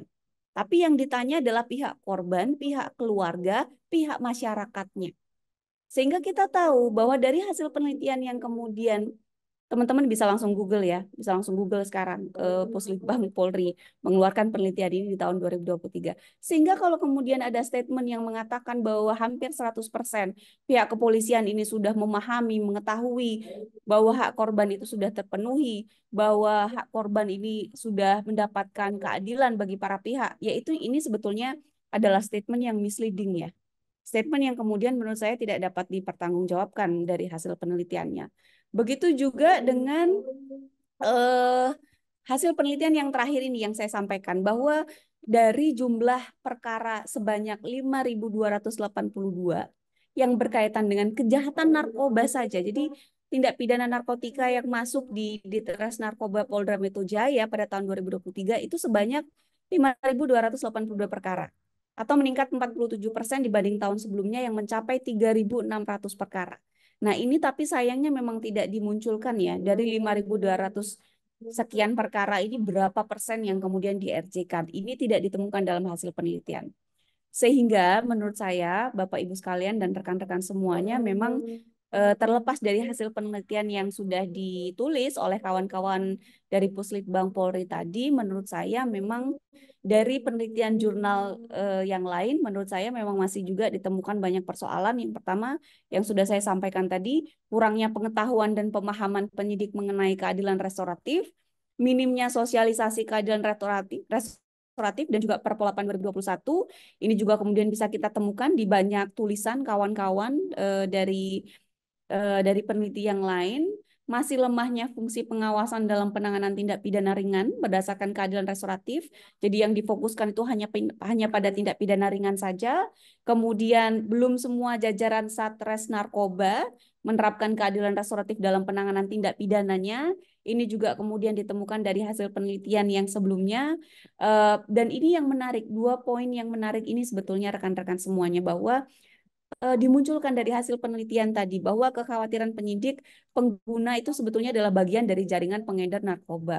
tapi yang ditanya adalah pihak korban, pihak keluarga, pihak masyarakatnya. Sehingga kita tahu bahwa dari hasil penelitian yang kemudian teman-teman bisa langsung Google ya, bisa langsung Google sekarang eh, Puslitbang Polri mengeluarkan penelitian ini di tahun 2023. Sehingga kalau kemudian ada statement yang mengatakan bahwa hampir 100% pihak kepolisian ini sudah memahami, mengetahui bahwa hak korban itu sudah terpenuhi, bahwa hak korban ini sudah mendapatkan keadilan bagi para pihak, yaitu ini sebetulnya adalah statement yang misleading ya. Statement yang kemudian menurut saya tidak dapat dipertanggungjawabkan dari hasil penelitiannya. Begitu juga dengan uh, hasil penelitian yang terakhir ini yang saya sampaikan bahwa dari jumlah perkara sebanyak 5.282 yang berkaitan dengan kejahatan narkoba saja. Jadi tindak pidana narkotika yang masuk di Ditres Narkoba Polda Metro Jaya pada tahun 2023 itu sebanyak 5.282 perkara atau meningkat 47% dibanding tahun sebelumnya yang mencapai 3.600 perkara. Nah, ini tapi sayangnya memang tidak dimunculkan ya dari 5.200 sekian perkara ini berapa persen yang kemudian di RJK. Ini tidak ditemukan dalam hasil penelitian. Sehingga menurut saya Bapak Ibu sekalian dan rekan-rekan semuanya memang Eh, terlepas dari hasil penelitian yang sudah ditulis oleh kawan-kawan dari Puslitbang Polri tadi, menurut saya memang dari penelitian jurnal uh, yang lain, menurut saya memang masih juga ditemukan banyak persoalan. Yang pertama, yang sudah saya sampaikan tadi, kurangnya pengetahuan dan pemahaman penyidik mengenai keadilan restoratif, minimnya sosialisasi keadilan restoratif, restoratif dan juga Perpol 8 2021 ini juga kemudian bisa kita temukan di banyak tulisan kawan-kawan eh, dari Eh, dari peneliti yang lain, masih lemahnya fungsi pengawasan dalam penanganan tindak pidana ringan berdasarkan keadilan restoratif. Jadi yang difokuskan itu hanya hanya pada tindak pidana ringan saja. Kemudian belum semua jajaran Satres Narkoba menerapkan keadilan restoratif dalam penanganan tindak pidananya. Ini juga kemudian ditemukan dari hasil penelitian yang sebelumnya. Eh, dan ini yang menarik, dua poin yang menarik ini sebetulnya rekan-rekan semuanya bahwa Eh, dimunculkan dari hasil penelitian tadi bahwa kekhawatiran penyidik pengguna itu sebetulnya adalah bagian dari jaringan pengedar narkoba.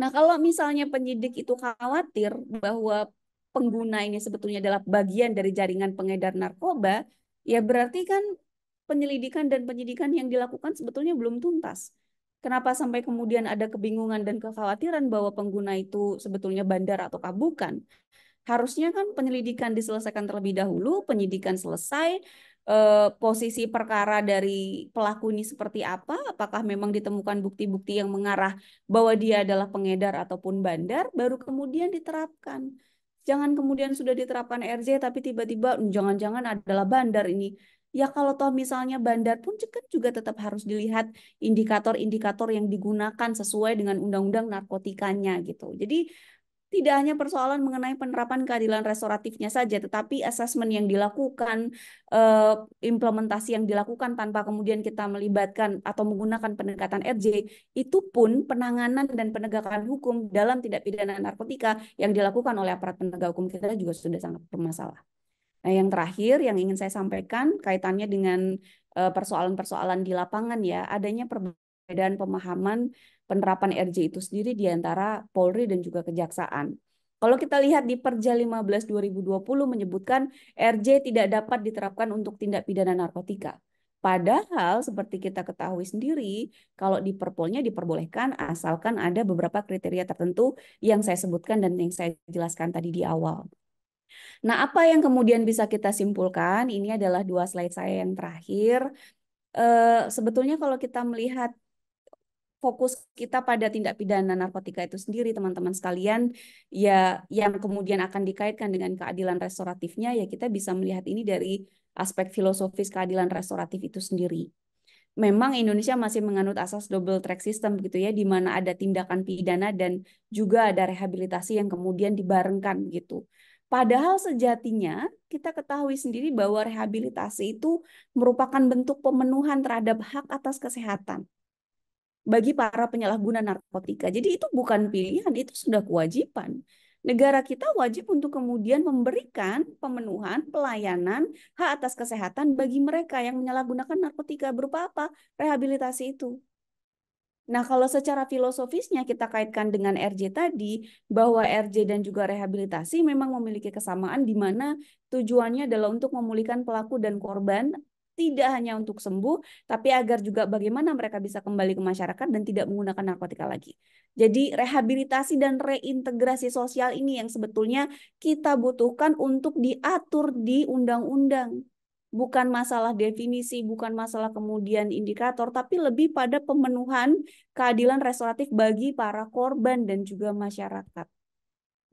Nah, kalau misalnya penyidik itu khawatir bahwa pengguna ini sebetulnya adalah bagian dari jaringan pengedar narkoba, ya berarti kan penyelidikan dan penyidikan yang dilakukan sebetulnya belum tuntas. Kenapa sampai kemudian ada kebingungan dan kekhawatiran bahwa pengguna itu sebetulnya bandar atau bukan? harusnya kan penyelidikan diselesaikan terlebih dahulu, penyidikan selesai, eh, posisi perkara dari pelaku ini seperti apa, apakah memang ditemukan bukti-bukti yang mengarah bahwa dia adalah pengedar ataupun bandar, baru kemudian diterapkan. Jangan kemudian sudah diterapkan RZ tapi tiba-tiba hmm, jangan-jangan adalah bandar ini. Ya kalau toh misalnya bandar pun kan juga tetap harus dilihat indikator-indikator yang digunakan sesuai dengan undang-undang narkotikanya gitu. Jadi tidak hanya persoalan mengenai penerapan keadilan restoratifnya saja, tetapi asesmen yang dilakukan, eh, implementasi yang dilakukan tanpa kemudian kita melibatkan atau menggunakan pendekatan RJ, itu pun penanganan dan penegakan hukum dalam tindak pidana narkotika yang dilakukan oleh aparat penegak hukum kita juga sudah sangat bermasalah. Nah, yang terakhir yang ingin saya sampaikan kaitannya dengan eh, persoalan-persoalan di lapangan ya, adanya perbedaan perbedaan pemahaman penerapan RJ itu sendiri di antara Polri dan juga Kejaksaan. Kalau kita lihat di Perja 15 2020 menyebutkan RJ tidak dapat diterapkan untuk tindak pidana narkotika. Padahal seperti kita ketahui sendiri, kalau di perpolnya diperbolehkan asalkan ada beberapa kriteria tertentu yang saya sebutkan dan yang saya jelaskan tadi di awal. Nah, apa yang kemudian bisa kita simpulkan? Ini adalah dua slide saya yang terakhir. Eh, sebetulnya kalau kita melihat fokus kita pada tindak pidana narkotika itu sendiri teman-teman sekalian ya yang kemudian akan dikaitkan dengan keadilan restoratifnya ya kita bisa melihat ini dari aspek filosofis keadilan restoratif itu sendiri. Memang Indonesia masih menganut asas double track system gitu ya di mana ada tindakan pidana dan juga ada rehabilitasi yang kemudian dibarengkan gitu. Padahal sejatinya kita ketahui sendiri bahwa rehabilitasi itu merupakan bentuk pemenuhan terhadap hak atas kesehatan bagi para penyalahguna narkotika. Jadi itu bukan pilihan, itu sudah kewajiban. Negara kita wajib untuk kemudian memberikan pemenuhan pelayanan hak atas kesehatan bagi mereka yang menyalahgunakan narkotika berupa apa? Rehabilitasi itu. Nah, kalau secara filosofisnya kita kaitkan dengan RJ tadi, bahwa RJ dan juga rehabilitasi memang memiliki kesamaan di mana tujuannya adalah untuk memulihkan pelaku dan korban tidak hanya untuk sembuh, tapi agar juga bagaimana mereka bisa kembali ke masyarakat dan tidak menggunakan narkotika lagi. Jadi rehabilitasi dan reintegrasi sosial ini yang sebetulnya kita butuhkan untuk diatur di undang-undang. Bukan masalah definisi, bukan masalah kemudian indikator, tapi lebih pada pemenuhan keadilan restoratif bagi para korban dan juga masyarakat.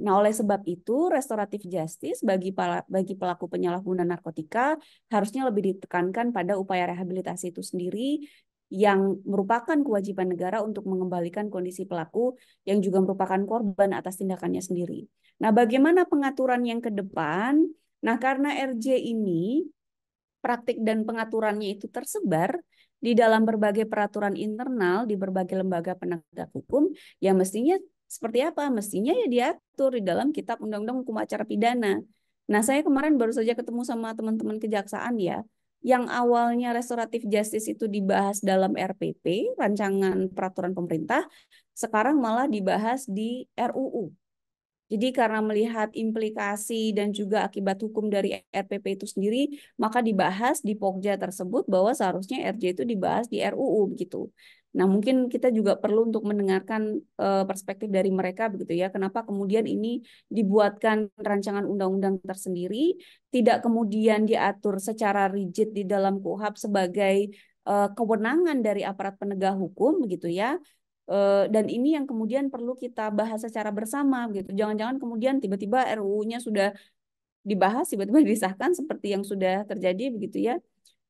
Nah, oleh sebab itu, restoratif justice bagi bagi pelaku penyalahguna narkotika harusnya lebih ditekankan pada upaya rehabilitasi itu sendiri yang merupakan kewajiban negara untuk mengembalikan kondisi pelaku yang juga merupakan korban atas tindakannya sendiri. Nah, bagaimana pengaturan yang ke depan? Nah, karena RJ ini praktik dan pengaturannya itu tersebar di dalam berbagai peraturan internal di berbagai lembaga penegak hukum, yang mestinya seperti apa? Mestinya ya diatur di dalam kitab Undang-Undang Hukum Acara Pidana. Nah, saya kemarin baru saja ketemu sama teman-teman kejaksaan ya, yang awalnya restoratif justice itu dibahas dalam RPP, rancangan peraturan pemerintah, sekarang malah dibahas di RUU. Jadi karena melihat implikasi dan juga akibat hukum dari RPP itu sendiri, maka dibahas di Pokja tersebut bahwa seharusnya RJ itu dibahas di RUU gitu. Nah, mungkin kita juga perlu untuk mendengarkan eh, perspektif dari mereka begitu ya. Kenapa kemudian ini dibuatkan rancangan undang-undang tersendiri, tidak kemudian diatur secara rigid di dalam KUHAP sebagai eh, kewenangan dari aparat penegak hukum begitu ya. Eh, dan ini yang kemudian perlu kita bahas secara bersama gitu. Jangan-jangan kemudian tiba-tiba RUU-nya sudah dibahas tiba-tiba disahkan seperti yang sudah terjadi begitu ya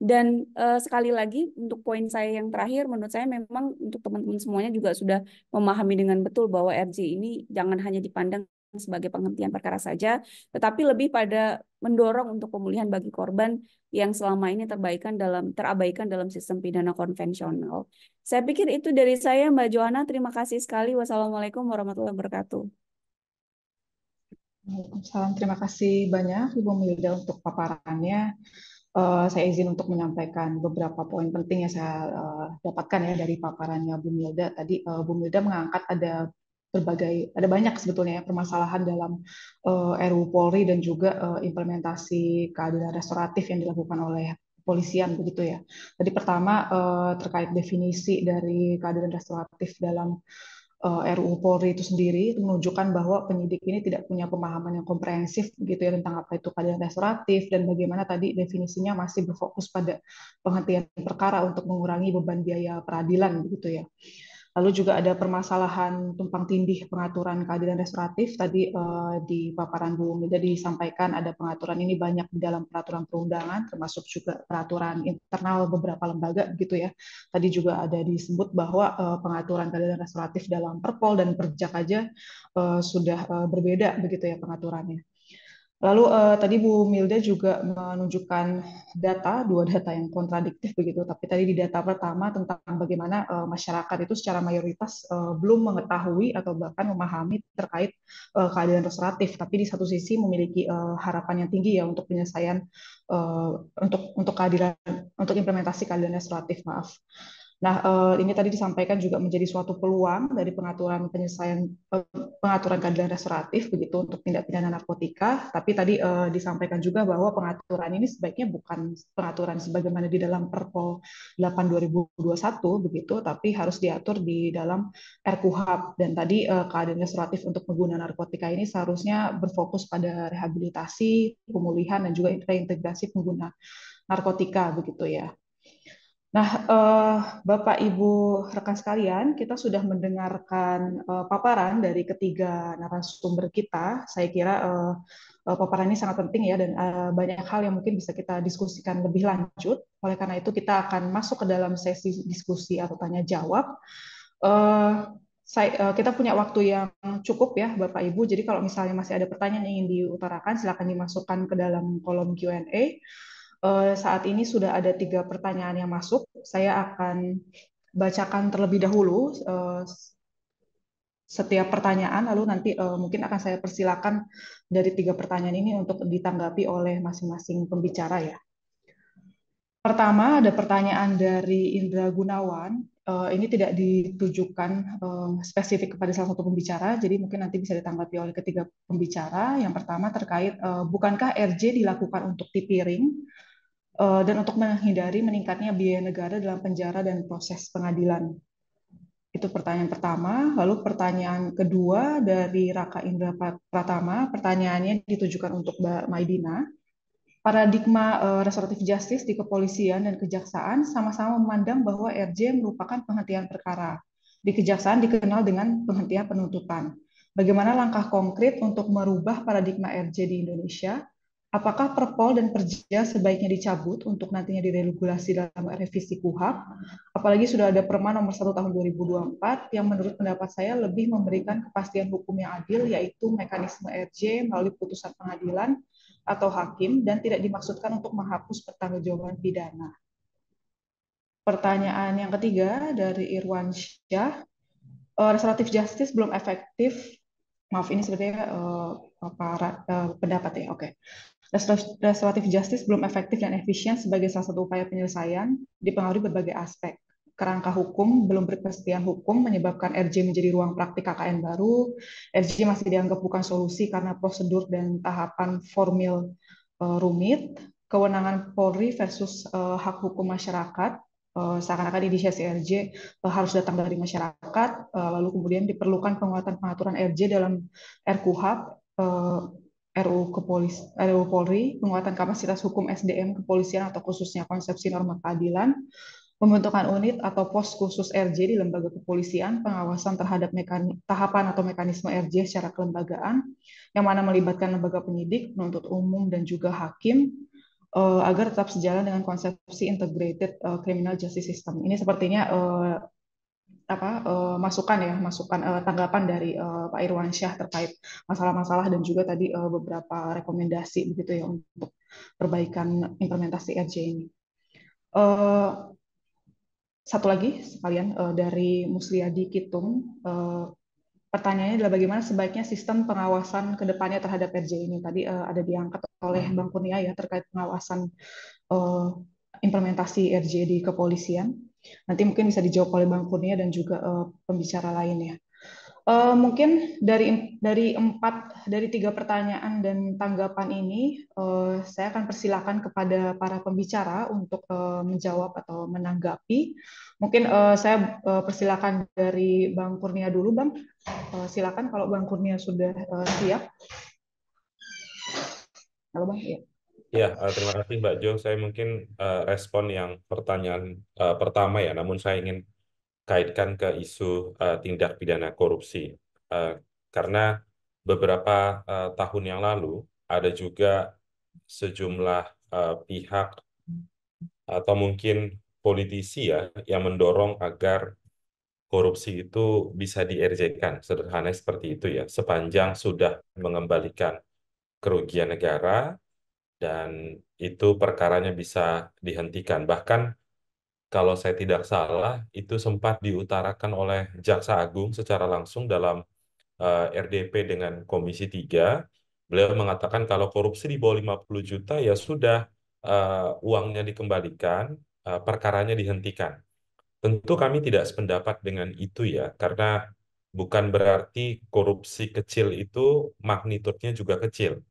dan uh, sekali lagi untuk poin saya yang terakhir, menurut saya memang untuk teman-teman semuanya juga sudah memahami dengan betul bahwa RG ini jangan hanya dipandang sebagai penghentian perkara saja, tetapi lebih pada mendorong untuk pemulihan bagi korban yang selama ini terbaikan dalam terabaikan dalam sistem pidana konvensional. Saya pikir itu dari saya Mbak Joana Terima kasih sekali. Wassalamualaikum warahmatullahi wabarakatuh. Salam Terima kasih banyak Ibu Milda untuk paparannya uh, saya izin untuk menyampaikan beberapa poin penting yang saya uh, dapatkan ya dari paparannya Bu Milda tadi. Uh, Bu Milda mengangkat ada berbagai ada banyak sebetulnya ya permasalahan dalam uh, RU Polri dan juga uh, implementasi keadilan restoratif yang dilakukan oleh kepolisian begitu ya. Tadi pertama uh, terkait definisi dari keadilan restoratif dalam Eh, RU Polri itu sendiri menunjukkan bahwa penyidik ini tidak punya pemahaman yang komprehensif gitu ya tentang apa itu keadilan restoratif dan bagaimana tadi definisinya masih berfokus pada penghentian perkara untuk mengurangi beban biaya peradilan gitu ya. Lalu juga ada permasalahan tumpang tindih pengaturan keadilan restoratif tadi eh, di paparan Bu Mida disampaikan ada pengaturan ini banyak di dalam peraturan perundangan termasuk juga peraturan internal beberapa lembaga gitu ya. Tadi juga ada disebut bahwa eh, pengaturan keadilan restoratif dalam Perpol dan Perjak aja eh, sudah eh, berbeda begitu ya pengaturannya. Lalu uh, tadi Bu Milda juga menunjukkan data, dua data yang kontradiktif begitu. Tapi tadi di data pertama tentang bagaimana uh, masyarakat itu secara mayoritas uh, belum mengetahui atau bahkan memahami terkait uh, keadilan restoratif. Tapi di satu sisi memiliki uh, harapan yang tinggi ya untuk penyelesaian uh, untuk untuk keadilan untuk implementasi keadilan restoratif. Maaf. Nah, eh, ini tadi disampaikan juga menjadi suatu peluang dari pengaturan penyelesaian eh, pengaturan keadilan restoratif begitu untuk tindak pidana narkotika, tapi tadi eh, disampaikan juga bahwa pengaturan ini sebaiknya bukan pengaturan sebagaimana di dalam Perpol 8 2021 begitu, tapi harus diatur di dalam RkuHP dan tadi eh, keadilan restoratif untuk pengguna narkotika ini seharusnya berfokus pada rehabilitasi, pemulihan dan juga reintegrasi pengguna narkotika begitu ya. Nah, eh, Bapak Ibu rekan sekalian, kita sudah mendengarkan eh, paparan dari ketiga narasumber kita. Saya kira eh, eh, paparan ini sangat penting ya dan eh, banyak hal yang mungkin bisa kita diskusikan lebih lanjut. Oleh karena itu kita akan masuk ke dalam sesi diskusi atau tanya jawab. Eh, saya, eh, kita punya waktu yang cukup ya Bapak Ibu. Jadi kalau misalnya masih ada pertanyaan yang ingin diutarakan, silakan dimasukkan ke dalam kolom Q&A Eh, saat ini sudah ada tiga pertanyaan yang masuk. Saya akan bacakan terlebih dahulu eh, setiap pertanyaan, lalu nanti eh, mungkin akan saya persilakan dari tiga pertanyaan ini untuk ditanggapi oleh masing-masing pembicara ya. Pertama ada pertanyaan dari Indra Gunawan. Ini tidak ditujukan spesifik kepada salah satu pembicara, jadi mungkin nanti bisa ditanggapi oleh ketiga pembicara. Yang pertama terkait, bukankah RJ dilakukan untuk tipiring? Eh, dan untuk menghindari meningkatnya biaya negara dalam penjara dan proses pengadilan. Itu pertanyaan pertama. Lalu pertanyaan kedua dari Raka Indra Pratama, pertanyaannya ditujukan untuk Mbak Maidina. Paradigma eh, restoratif justice di kepolisian dan kejaksaan sama-sama memandang bahwa RJ merupakan penghentian perkara. Di kejaksaan dikenal dengan penghentian penuntutan. Bagaimana langkah konkret untuk merubah paradigma RJ di Indonesia apakah perpol dan perja sebaiknya dicabut untuk nantinya diregulasi dalam revisi KUHAP, apalagi sudah ada Perma nomor 1 tahun 2024 yang menurut pendapat saya lebih memberikan kepastian hukum yang adil, yaitu mekanisme RJ melalui putusan pengadilan atau hakim, dan tidak dimaksudkan untuk menghapus pertanggungjawaban pidana. Pertanyaan yang ketiga dari Irwan Syah, eh, restoratif justice belum efektif maaf ini sebenarnya uh, eh, uh, eh, pendapat ya oke okay. Restoratif justice belum efektif dan efisien sebagai salah satu upaya penyelesaian, dipengaruhi berbagai aspek. Kerangka hukum belum berkesetiaan hukum menyebabkan RJ menjadi ruang praktik KKN baru. RJ masih dianggap bukan solusi karena prosedur dan tahapan formil uh, rumit. Kewenangan Polri versus uh, hak hukum masyarakat eh, seakan-akan inisiasi RJ harus datang dari masyarakat, lalu kemudian diperlukan penguatan pengaturan RJ dalam uh, RU Kepolis, RU Polri, penguatan kapasitas hukum SDM kepolisian atau khususnya konsepsi norma keadilan, pembentukan unit atau pos khusus RJ di lembaga kepolisian, pengawasan terhadap mekani, tahapan atau mekanisme RJ secara kelembagaan, yang mana melibatkan lembaga penyidik, penuntut umum, dan juga hakim, eh, agar tetap sejalan dengan konsepsi integrated eh, criminal justice system. Ini sepertinya eh, apa uh, masukan ya masukan uh, tanggapan dari uh, Pak Irwansyah terkait masalah-masalah dan juga tadi uh, beberapa rekomendasi begitu ya untuk perbaikan implementasi RJ ini. Uh, satu lagi sekalian uh, dari Musliadi Kitung uh, pertanyaannya adalah bagaimana sebaiknya sistem pengawasan kedepannya terhadap RJ ini. Tadi uh, ada diangkat oleh hmm. Bang Kurnia ya terkait pengawasan uh, implementasi RJ di kepolisian. Nanti mungkin bisa dijawab oleh Bang Kurnia dan juga uh, pembicara lainnya. Uh, eh, mungkin dari dari empat dari tiga pertanyaan dan tanggapan ini uh, saya akan persilakan kepada para pembicara untuk uh, menjawab atau menanggapi. Mungkin uh, saya uh, persilakan dari Bang Kurnia dulu, Bang. Uh, silakan kalau Bang Kurnia sudah uh, siap. Halo, Bang. Ya. Ya, eh, terima kasih Mbak Jo. Saya mungkin uh, respon yang pertanyaan uh, pertama ya, namun saya ingin kaitkan ke isu tindak pidana korupsi. karena beberapa tahun yang lalu ada juga sejumlah pihak atau mungkin politisi ya yang mendorong agar korupsi itu bisa dierjekan. Sederhana seperti itu ya, sepanjang sudah mengembalikan kerugian negara dan itu perkaranya bisa dihentikan. Bahkan kalau saya tidak salah, itu sempat diutarakan oleh Jaksa Agung secara langsung dalam uh, eh, RDP dengan Komisi 3. Beliau mengatakan kalau korupsi di bawah 50 juta ya sudah uh, uangnya dikembalikan, uh, perkaranya dihentikan. Tentu kami tidak sependapat dengan itu ya, karena bukan berarti korupsi kecil itu magnitudenya juga kecil.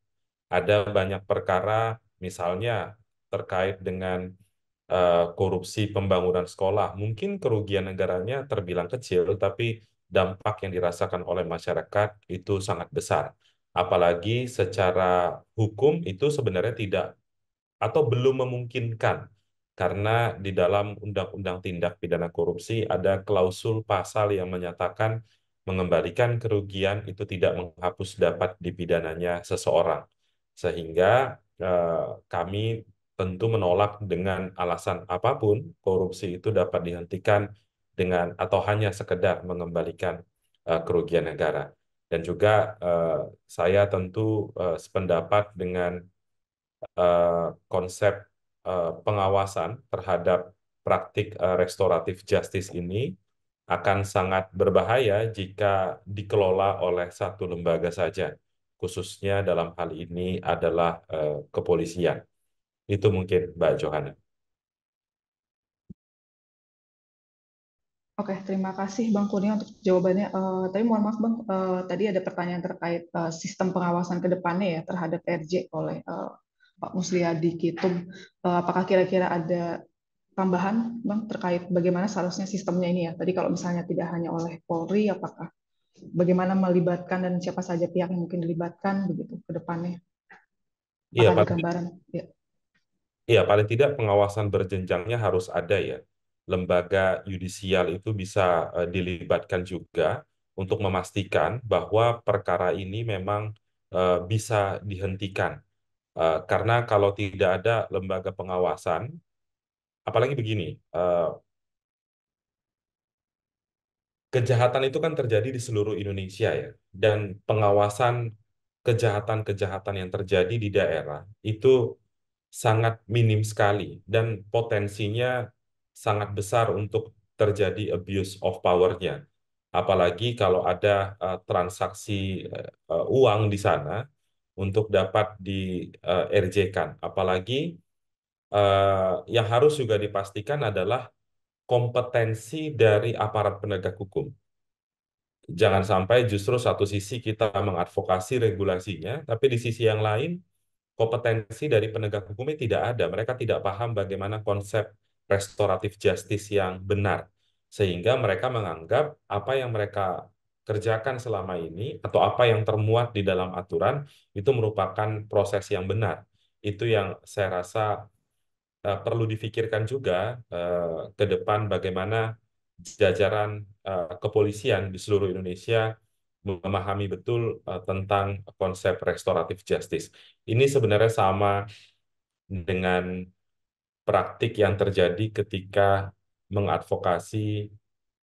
Ada banyak perkara misalnya terkait dengan uh, korupsi pembangunan sekolah. Mungkin kerugian negaranya terbilang kecil, tapi dampak yang dirasakan oleh masyarakat itu sangat besar. Apalagi secara hukum itu sebenarnya tidak atau belum memungkinkan karena di dalam Undang-Undang Tindak Pidana Korupsi ada klausul pasal yang menyatakan mengembalikan kerugian itu tidak menghapus dapat dipidananya seseorang. Sehingga eh, kami tentu menolak dengan alasan apapun korupsi itu dapat dihentikan dengan atau hanya sekedar mengembalikan eh, kerugian negara. Dan juga eh, saya tentu eh, sependapat dengan konsep pengawasan terhadap praktik restoratif justice ini akan sangat berbahaya jika dikelola oleh satu lembaga saja khususnya dalam hal ini adalah uh, kepolisian. Itu mungkin Mbak Johanna. Oke, terima kasih Bang Kurnia untuk jawabannya. Uh, tapi mohon maaf Bang, uh, tadi ada pertanyaan terkait uh, sistem pengawasan ke depannya ya terhadap RJ oleh uh, Pak Musliadi Kitum. Uh, apakah kira-kira ada tambahan Bang terkait bagaimana seharusnya sistemnya ini ya? Tadi kalau misalnya tidak hanya oleh Polri, apakah bagaimana melibatkan dan siapa saja pihak yang mungkin dilibatkan begitu ke depannya. Iya, Pak. gambaran. Iya. iya. paling tidak pengawasan berjenjangnya harus ada ya. Lembaga yudisial itu bisa uh, dilibatkan juga untuk memastikan bahwa perkara ini memang uh, bisa dihentikan. Uh, karena kalau tidak ada lembaga pengawasan, apalagi begini, uh, kejahatan itu kan terjadi di seluruh Indonesia ya, dan pengawasan kejahatan-kejahatan yang terjadi di daerah itu sangat minim sekali dan potensinya sangat besar untuk terjadi abuse of powernya, Apalagi kalau ada uh, transaksi uh, uang di sana untuk dapat di uh, RJ-kan. Apalagi uh, yang harus juga dipastikan adalah kompetensi dari aparat penegak hukum. Jangan sampai justru satu sisi kita mengadvokasi regulasinya, tapi di sisi yang lain kompetensi dari penegak hukumnya tidak ada. Mereka tidak paham bagaimana konsep restoratif justice yang benar. Sehingga mereka menganggap apa yang mereka kerjakan selama ini atau apa yang termuat di dalam aturan itu merupakan proses yang benar. Itu yang saya rasa uh, perlu difikirkan juga uh, ke depan bagaimana jajaran uh, kepolisian di seluruh Indonesia memahami betul uh, tentang konsep restoratif justice. Ini sebenarnya sama dengan praktik yang terjadi ketika mengadvokasi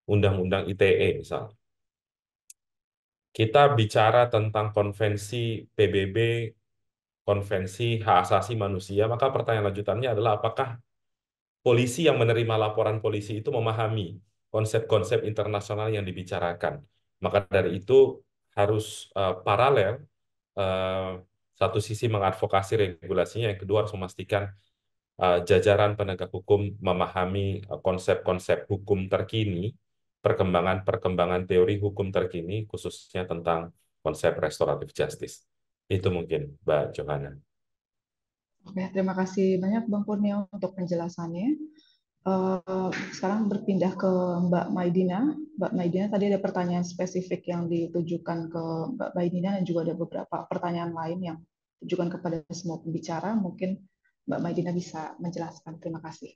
undang-undang ITE misalnya. Kita bicara tentang konvensi PBB konvensi hak asasi manusia, maka pertanyaan lanjutannya adalah apakah polisi yang menerima laporan polisi itu memahami konsep-konsep internasional yang dibicarakan. Maka dari itu harus uh, paralel uh, satu sisi mengadvokasi regulasinya, yang kedua harus memastikan uh, jajaran penegak hukum memahami konsep-konsep uh, hukum terkini, perkembangan-perkembangan teori hukum terkini khususnya tentang konsep restoratif justice. Itu mungkin, Mbak Johana. Oke, terima kasih banyak Bang Kurnia untuk penjelasannya. Eh, sekarang berpindah ke Mbak Maidina. Mbak Maidina tadi ada pertanyaan spesifik yang ditujukan ke Mbak Maidina dan juga ada beberapa pertanyaan lain yang ditujukan kepada semua pembicara. Mungkin Mbak Maidina bisa menjelaskan. Terima kasih.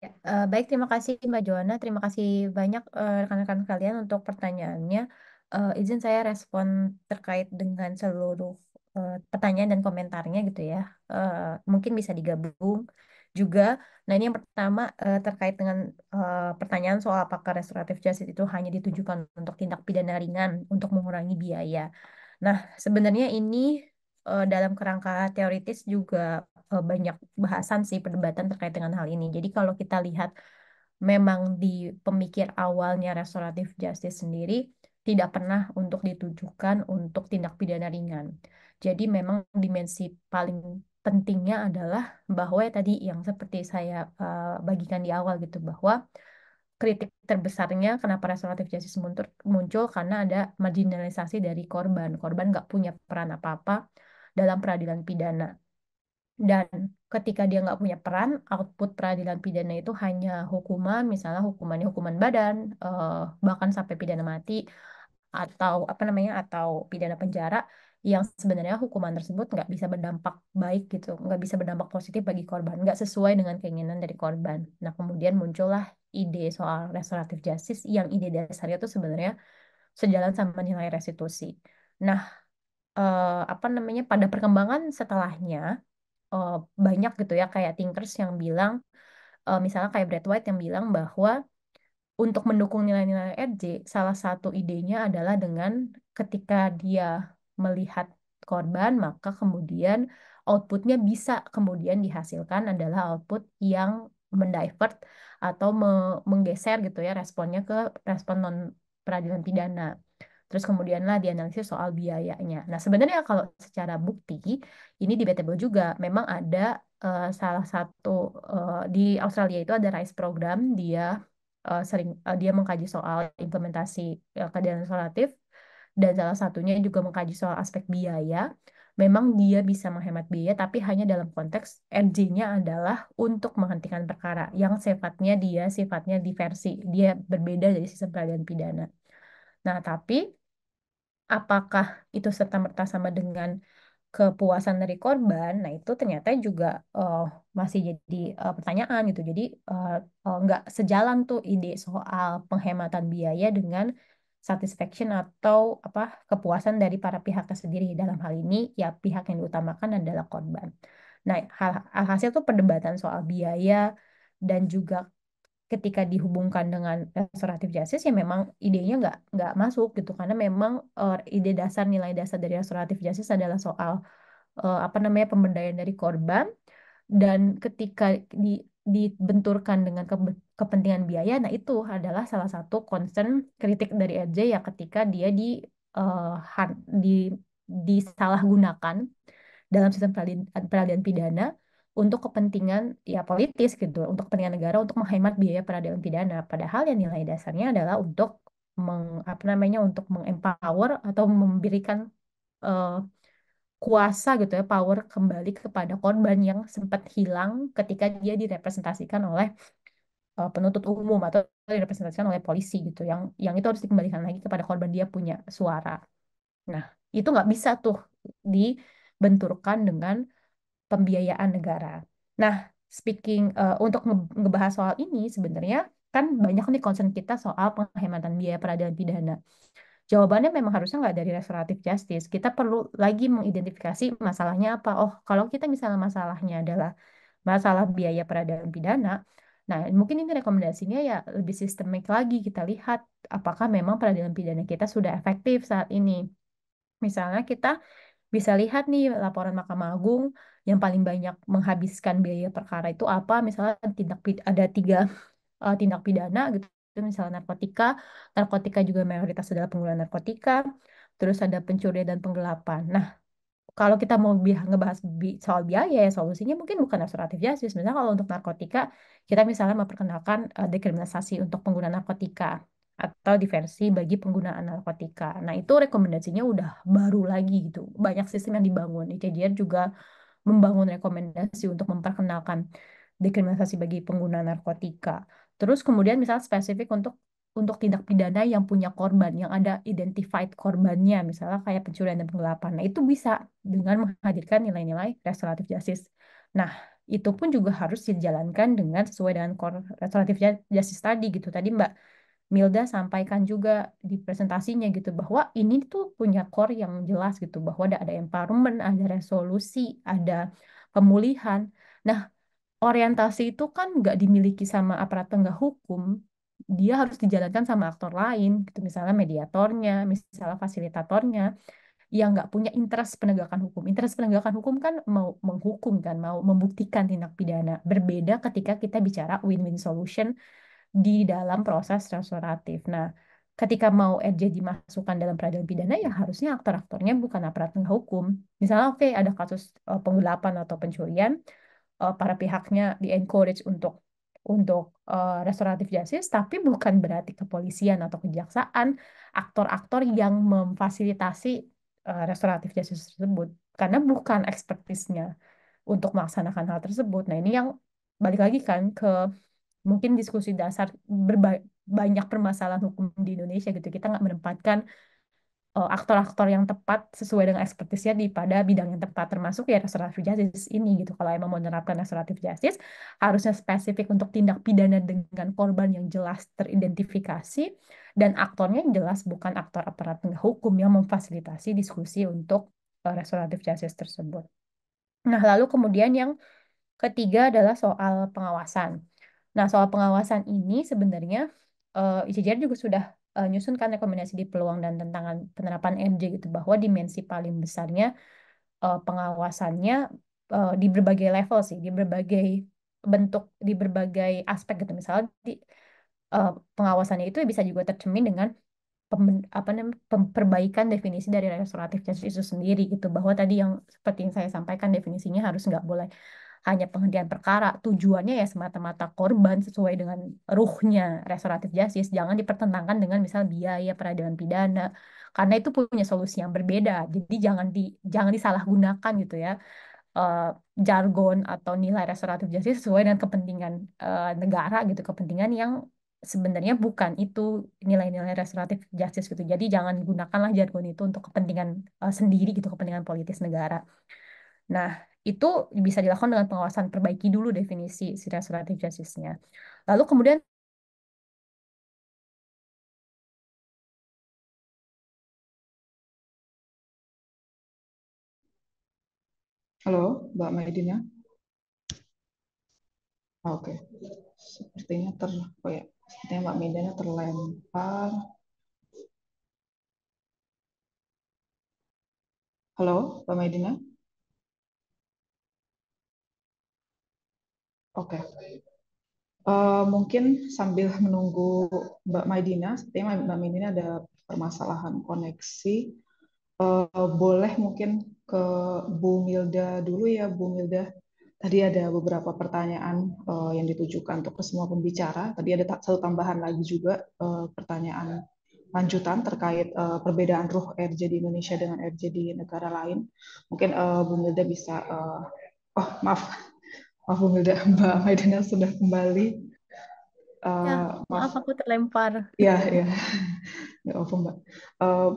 Ya, eh, baik, terima kasih Mbak Joana. Terima kasih banyak eh, rekan-rekan uh, kalian untuk pertanyaannya uh, izin saya respon terkait dengan seluruh uh, pertanyaan dan komentarnya gitu ya. Uh, mungkin bisa digabung juga. Nah, ini yang pertama uh, terkait dengan uh, pertanyaan soal apakah restoratif justice itu hanya ditujukan untuk tindak pidana ringan untuk mengurangi biaya. Nah, sebenarnya ini uh, dalam kerangka teoritis juga uh, banyak bahasan sih perdebatan terkait dengan hal ini. Jadi kalau kita lihat memang di pemikir awalnya restoratif justice sendiri tidak pernah untuk ditujukan untuk tindak pidana ringan. Jadi memang dimensi paling pentingnya adalah bahwa tadi yang seperti saya uh, bagikan di awal gitu bahwa kritik terbesarnya kenapa restoratif justice muncul, muncul karena ada marginalisasi dari korban. Korban nggak punya peran apa-apa dalam peradilan pidana dan ketika dia nggak punya peran, output peradilan pidana itu hanya hukuman, misalnya hukumannya hukuman badan, uh, bahkan sampai pidana mati, atau apa namanya, atau pidana penjara, yang sebenarnya hukuman tersebut nggak bisa berdampak baik gitu, nggak bisa berdampak positif bagi korban, nggak sesuai dengan keinginan dari korban. Nah, kemudian muncullah ide soal restoratif justice yang ide dasarnya itu sebenarnya sejalan sama nilai restitusi. Nah, eh, apa namanya, pada perkembangan setelahnya, uh, banyak gitu ya kayak thinkers yang bilang uh, misalnya kayak Brad White yang bilang bahwa untuk mendukung nilai-nilai RJ salah satu idenya adalah dengan ketika dia melihat korban maka kemudian outputnya bisa kemudian dihasilkan adalah output yang mendivert atau menggeser gitu ya responnya ke respon non peradilan pidana. Terus kemudianlah dianalisis soal biayanya. Nah, sebenarnya kalau secara bukti ini debatable juga. Memang ada uh, salah satu uh, di Australia itu ada RISE program, dia uh, sering uh, dia mengkaji soal implementasi uh, keadilan restoratif dan salah satunya juga mengkaji soal aspek biaya memang dia bisa menghemat biaya, tapi hanya dalam konteks RJ-nya adalah untuk menghentikan perkara yang sifatnya dia sifatnya diversi, dia berbeda dari sistem peradilan pidana. Nah, tapi apakah itu serta-merta sama dengan kepuasan dari korban, nah itu ternyata juga uh, masih jadi uh, pertanyaan gitu. Jadi uh, uh, nggak sejalan tuh ide soal penghematan biaya dengan satisfaction atau apa kepuasan dari para pihak tersendiri Dalam hal ini ya pihak yang diutamakan adalah korban. Nah hal alhasil tuh perdebatan soal biaya dan juga ketika dihubungkan dengan eh, restoratif justice ya memang idenya nggak nggak masuk gitu karena memang uh, ide dasar nilai dasar dari restoratif justice adalah soal uh, apa namanya pemberdayaan dari korban dan ketika di dibenturkan dengan ke, kepentingan biaya nah itu adalah salah satu concern kritik dari RJ ya ketika dia di uh, di disalahgunakan dalam sistem peradilan, peradilan pidana untuk kepentingan ya politis gitu, untuk kepentingan negara untuk menghemat biaya peradilan pidana. Padahal yang nilai dasarnya adalah untuk meng, apa namanya untuk mengempower atau memberikan uh, kuasa gitu ya power kembali kepada korban yang sempat hilang ketika dia direpresentasikan oleh uh, penuntut umum atau direpresentasikan oleh polisi gitu yang yang itu harus dikembalikan lagi kepada korban dia punya suara nah itu nggak bisa tuh dibenturkan dengan pembiayaan negara. Nah, speaking uh, untuk ngebahas soal ini sebenarnya kan banyak nih concern kita soal penghematan biaya peradilan pidana. Jawabannya memang harusnya nggak dari restoratif justice. Kita perlu lagi mengidentifikasi masalahnya apa. Oh, kalau kita misalnya masalahnya adalah masalah biaya peradilan pidana, nah mungkin ini rekomendasinya ya lebih sistemik lagi kita lihat apakah memang peradilan pidana kita sudah efektif saat ini. Misalnya kita bisa lihat nih laporan Mahkamah Agung yang paling banyak menghabiskan biaya perkara itu apa misalnya tindak ada tiga uh, tindak pidana gitu misalnya narkotika narkotika juga mayoritas adalah penggunaan narkotika terus ada pencurian dan penggelapan nah kalau kita mau bi ngebahas bi soal biaya ya solusinya mungkin bukan restoratif justice misalnya kalau untuk narkotika kita misalnya memperkenalkan uh, dekriminalisasi untuk pengguna narkotika atau diversi bagi penggunaan narkotika. Nah, itu rekomendasinya udah baru lagi gitu. Banyak sistem yang dibangun. ICJR juga membangun rekomendasi untuk memperkenalkan dekriminalisasi bagi pengguna narkotika. Terus kemudian misalnya spesifik untuk untuk tindak pidana yang punya korban, yang ada identified korbannya, misalnya kayak pencurian dan penggelapan. Nah, itu bisa dengan menghadirkan nilai-nilai restoratif justice. Nah, itu pun juga harus dijalankan dengan sesuai dengan restoratif justice tadi gitu. Tadi Mbak Milda sampaikan juga di presentasinya gitu bahwa ini tuh punya core yang jelas gitu bahwa ada, ada empowerment, ada resolusi, ada pemulihan. Nah, orientasi itu kan nggak dimiliki sama aparat penegak hukum, dia harus dijalankan sama aktor lain, gitu misalnya mediatornya, misalnya fasilitatornya yang nggak punya interest penegakan hukum. Interest penegakan hukum kan mau menghukum kan, mau membuktikan tindak pidana. Berbeda ketika kita bicara win-win solution di dalam proses restoratif. Nah, ketika mau RJ eh, dimasukkan dalam peradilan pidana ya harusnya aktor-aktornya bukan aparat penegak hukum. Misalnya oke okay, ada kasus uh, penggelapan atau pencurian, uh, para pihaknya di encourage untuk untuk uh, restoratif justice, tapi bukan berarti kepolisian atau kejaksaan aktor-aktor yang memfasilitasi uh, restoratif justice tersebut karena bukan ekspertisnya untuk melaksanakan hal tersebut. Nah ini yang balik lagi kan ke mungkin diskusi dasar banyak permasalahan hukum di Indonesia gitu kita nggak menempatkan eh, aktor-aktor yang tepat sesuai dengan ekspertisnya di pada bidang yang tepat termasuk ya restoratif justice ini gitu kalau emang mau menerapkan restoratif justice harusnya spesifik untuk tindak pidana dengan korban yang jelas teridentifikasi dan aktornya yang jelas bukan aktor aparat penegak hukum yang memfasilitasi diskusi untuk uh, restoratif justice tersebut nah lalu kemudian yang ketiga adalah soal pengawasan Nah, soal pengawasan ini sebenarnya uh, eh, ICJR juga sudah uh, nyusunkan rekomendasi di peluang dan tantangan penerapan MJ gitu bahwa dimensi paling besarnya uh, pengawasannya uh, di berbagai level sih, di berbagai bentuk, di berbagai aspek gitu. Misalnya di uh, pengawasannya itu bisa juga tercemin dengan pem, apa namanya perbaikan definisi dari restoratif justice itu sendiri gitu bahwa tadi yang seperti yang saya sampaikan definisinya harus nggak boleh hanya penghentian perkara tujuannya ya semata-mata korban sesuai dengan ruhnya restoratif justice jangan dipertentangkan dengan misal biaya peradilan pidana karena itu punya solusi yang berbeda jadi jangan di jangan disalahgunakan gitu ya uh, jargon atau nilai restoratif justice sesuai dengan kepentingan uh, negara gitu kepentingan yang sebenarnya bukan itu nilai-nilai restoratif justice gitu. Jadi jangan gunakanlah jargon itu untuk kepentingan uh, sendiri gitu, kepentingan politis negara. Nah, itu bisa dilakukan dengan pengawasan perbaiki dulu definisi si restoratif justice-nya. Lalu kemudian Halo, Mbak Maidina. Ah, oke. Okay. Sepertinya ter oh ya, sepertinya Mbak Maidina terlempar. Halo, Mbak Maidina. Oke. Okay. Uh, eh, mungkin sambil menunggu Mbak Maidina, sepertinya Mbak Maidina ada permasalahan koneksi. Uh, boleh mungkin ke Bu Milda dulu ya, Bu Milda. Tadi ada beberapa pertanyaan uh, yang ditujukan untuk semua pembicara. Tadi ada satu tambahan lagi juga uh, pertanyaan lanjutan terkait uh, perbedaan ruh RJ di Indonesia dengan RJ di negara lain. Mungkin uh, Bu Milda bisa, uh, oh maaf, Aku Wilda Mbak Maidana sudah kembali. Uh, ya, eh, maaf, maaf aku terlempar. Iya, iya. Nggak apa Mbak. Uh,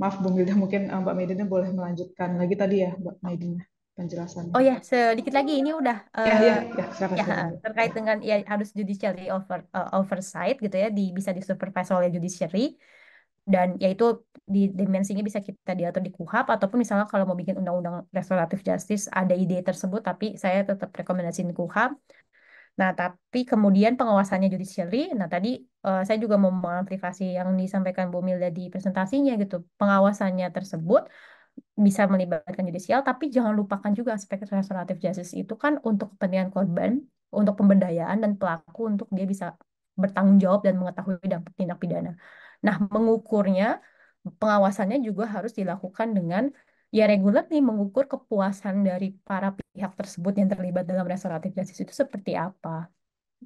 maaf Bung mungkin uh, Mbak Maidana boleh melanjutkan lagi tadi ya Mbak Maidana penjelasannya. Oh ya, sedikit lagi ini udah uh, ya, ya, ya, silakan, ya silakan. terkait dengan ya harus judiciary over, uh, oversight gitu ya, di, bisa disupervise oleh judiciary dan yaitu di dimensinya bisa kita diatur di KUHAP ataupun misalnya kalau mau bikin undang-undang restoratif justice ada ide tersebut tapi saya tetap rekomendasiin KUHAP Nah, tapi kemudian pengawasannya judiciary. Nah, tadi uh, saya juga mau mengaplikasi yang disampaikan Bu Milda di presentasinya gitu. Pengawasannya tersebut bisa melibatkan judicial, tapi jangan lupakan juga aspek restoratif justice itu kan untuk kepentingan korban, untuk pemberdayaan dan pelaku untuk dia bisa bertanggung jawab dan mengetahui dampak tindak pidana. Nah, mengukurnya, pengawasannya juga harus dilakukan dengan ya reguler nih mengukur kepuasan dari para pihak tersebut yang terlibat dalam restoratif justice itu seperti apa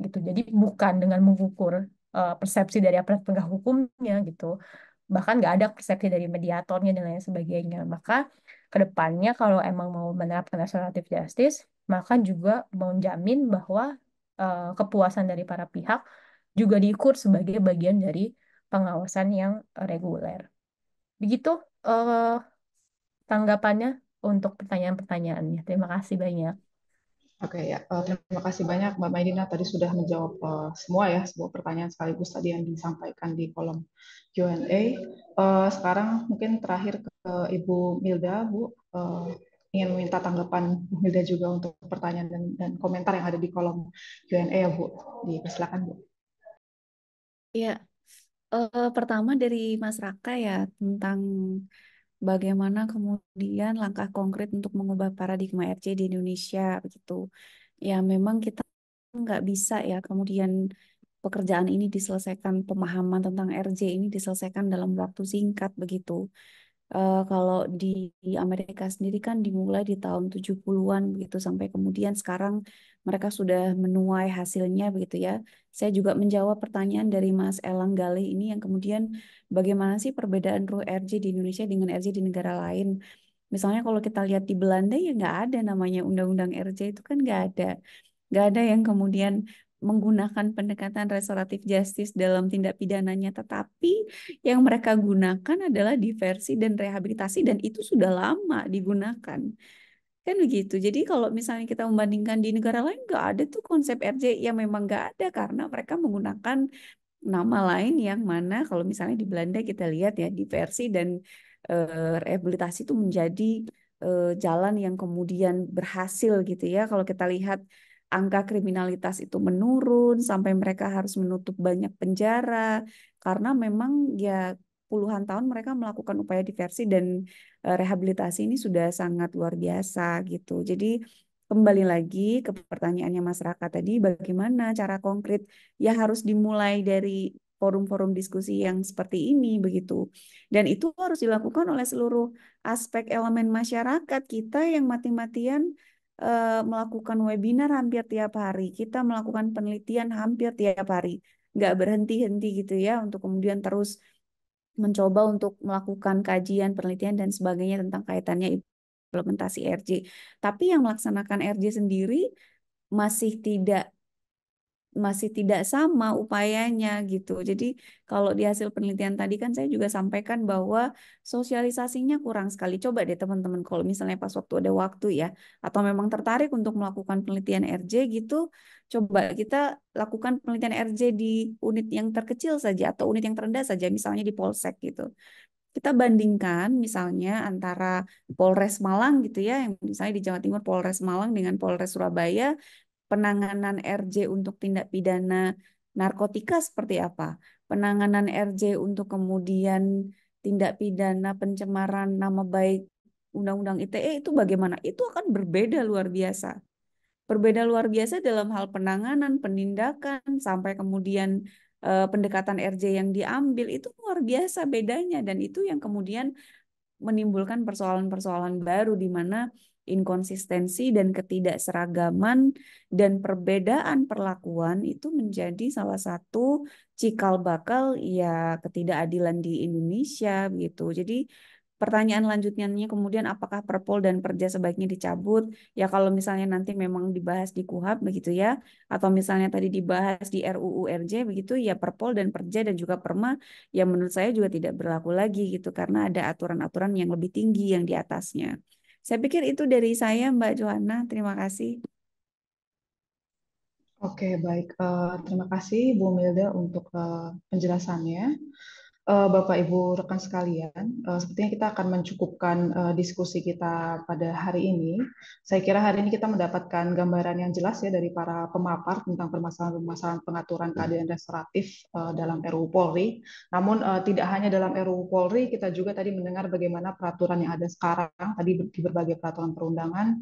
gitu. Jadi bukan dengan mengukur uh, persepsi dari aparat penegak hukumnya gitu, bahkan nggak ada persepsi dari mediatornya dan lain sebagainya. Maka kedepannya kalau emang mau menerapkan restoratif justice, maka juga jamin bahwa uh, kepuasan dari para pihak juga diukur sebagai bagian dari pengawasan yang eh, reguler. Begitu eh, tanggapannya untuk pertanyaan-pertanyaannya. Terima kasih banyak. Oke ya, eh, terima kasih banyak Mbak Maidina tadi sudah menjawab uh, semua ya, sebuah pertanyaan sekaligus tadi yang disampaikan di kolom Q&A. Uh, sekarang mungkin terakhir ke Ibu Milda, Bu. Uh, ingin minta tanggapan Bu Milda juga untuk pertanyaan dan, dan komentar yang ada di kolom Q&A ya Bu. Dipersilakan Bu. Iya, Uh, pertama dari Mas Raka ya tentang bagaimana kemudian langkah konkret untuk mengubah paradigma RC di Indonesia begitu. Ya memang kita nggak bisa ya kemudian pekerjaan ini diselesaikan, pemahaman tentang RJ ini diselesaikan dalam waktu singkat begitu. Uh, kalau di, Amerika sendiri kan dimulai di tahun 70-an begitu sampai kemudian sekarang mereka sudah menuai hasilnya begitu ya. Saya juga menjawab pertanyaan dari Mas Elang Galih ini yang kemudian bagaimana sih perbedaan RUH RJ di Indonesia dengan RJ di negara lain? Misalnya kalau kita lihat di Belanda ya nggak ada namanya undang-undang RJ itu kan nggak ada. Nggak ada yang kemudian menggunakan pendekatan restoratif justice dalam tindak pidananya, tetapi yang mereka gunakan adalah diversi dan rehabilitasi dan itu sudah lama digunakan. Kan begitu. Jadi kalau misalnya kita membandingkan di negara lain, nggak ada tuh konsep RJ yang memang nggak ada karena mereka menggunakan nama lain yang mana kalau misalnya di Belanda kita lihat ya diversi dan eh, rehabilitasi itu menjadi eh, jalan yang kemudian berhasil gitu ya. Kalau kita lihat angka kriminalitas itu menurun sampai mereka harus menutup banyak penjara karena memang ya puluhan tahun mereka melakukan upaya diversi dan eh, rehabilitasi ini sudah sangat luar biasa gitu. Jadi kembali lagi ke pertanyaannya masyarakat tadi bagaimana cara konkret ya harus dimulai dari forum-forum diskusi yang seperti ini begitu dan itu harus dilakukan oleh seluruh aspek elemen masyarakat kita yang mati-matian Eh, melakukan webinar hampir tiap hari, kita melakukan penelitian hampir tiap hari, nggak berhenti-henti gitu ya untuk kemudian terus mencoba untuk melakukan kajian, penelitian dan sebagainya tentang kaitannya implementasi RJ. Tapi yang melaksanakan RJ sendiri masih tidak masih tidak sama upayanya gitu. Jadi kalau di hasil penelitian tadi kan saya juga sampaikan bahwa sosialisasinya kurang sekali. Coba deh teman-teman kalau misalnya pas waktu ada waktu ya atau memang tertarik untuk melakukan penelitian RJ gitu, coba kita lakukan penelitian RJ di unit yang terkecil saja atau unit yang terendah saja misalnya di Polsek gitu kita bandingkan misalnya antara Polres Malang gitu ya, yang misalnya di Jawa Timur Polres Malang dengan Polres Surabaya, penanganan RJ untuk tindak pidana narkotika seperti apa, penanganan RJ untuk kemudian tindak pidana pencemaran nama baik Undang-Undang ITE itu bagaimana? Itu akan berbeda luar biasa. Berbeda luar biasa dalam hal penanganan, penindakan, sampai kemudian eh, pendekatan RJ yang diambil itu luar biasa bedanya dan itu yang kemudian menimbulkan persoalan-persoalan baru di mana inkonsistensi dan ketidakseragaman dan perbedaan perlakuan itu menjadi salah satu cikal bakal ya ketidakadilan di Indonesia gitu. Jadi pertanyaan lanjutnya kemudian apakah perpol dan perja sebaiknya dicabut ya kalau misalnya nanti memang dibahas di KUHAP begitu ya atau misalnya tadi dibahas di RUU RJ begitu ya perpol dan perja dan juga perma ya menurut saya juga tidak berlaku lagi gitu karena ada aturan-aturan yang lebih tinggi yang di atasnya. Saya pikir itu dari saya Mbak Juwana, Terima kasih. Oke, baik. Eh, terima kasih Bu Milda untuk eh, penjelasannya. Eh, Bapak Ibu rekan sekalian, eh, sepertinya kita akan mencukupkan eh, diskusi kita pada hari ini. Saya kira hari ini kita mendapatkan gambaran yang jelas ya dari para pemapar tentang permasalahan-permasalahan pengaturan ya. keadilan restoratif dalam RUU Polri. Namun tidak hanya dalam RUU Polri, kita juga tadi mendengar bagaimana peraturan yang ada sekarang tadi di berbagai peraturan perundangan,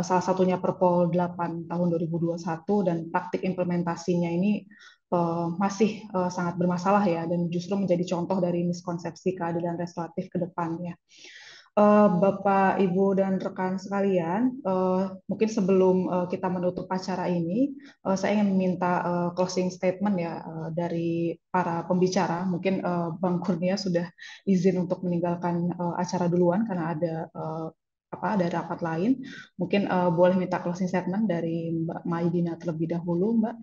salah satunya Perpol 8 tahun 2021 dan praktik implementasinya ini Eh, masih eh, sangat bermasalah ya dan justru menjadi contoh dari miskonsepsi keadilan restoratif ke depannya. Uh, eh, Bapak, Ibu, dan rekan sekalian, mungkin sebelum kita menutup acara ini, saya ingin meminta closing statement ya dari para pembicara. Mungkin Bang Kurnia sudah izin untuk meninggalkan acara duluan karena ada apa ada rapat lain. Mungkin boleh minta closing statement dari Mbak Maidina terlebih dahulu, Mbak.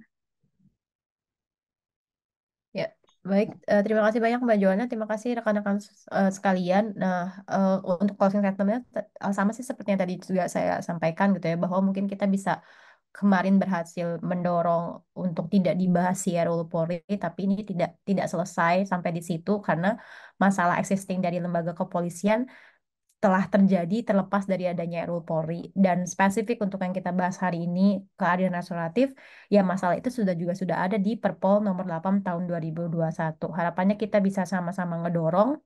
Baik, eh, terima kasih banyak Mbak Joana, terima kasih rekan-rekan eh, sekalian. Nah, eh, untuk closing statement sama sih seperti yang tadi juga saya sampaikan gitu ya, bahwa mungkin kita bisa kemarin berhasil mendorong untuk tidak dibahas Sierra Polri, tapi ini tidak tidak selesai sampai di situ karena masalah existing dari lembaga kepolisian telah terjadi terlepas dari adanya RUU Polri dan spesifik untuk yang kita bahas hari ini keadilan restoratif ya masalah itu sudah juga sudah ada di Perpol nomor 8 tahun 2021 harapannya kita bisa sama-sama ngedorong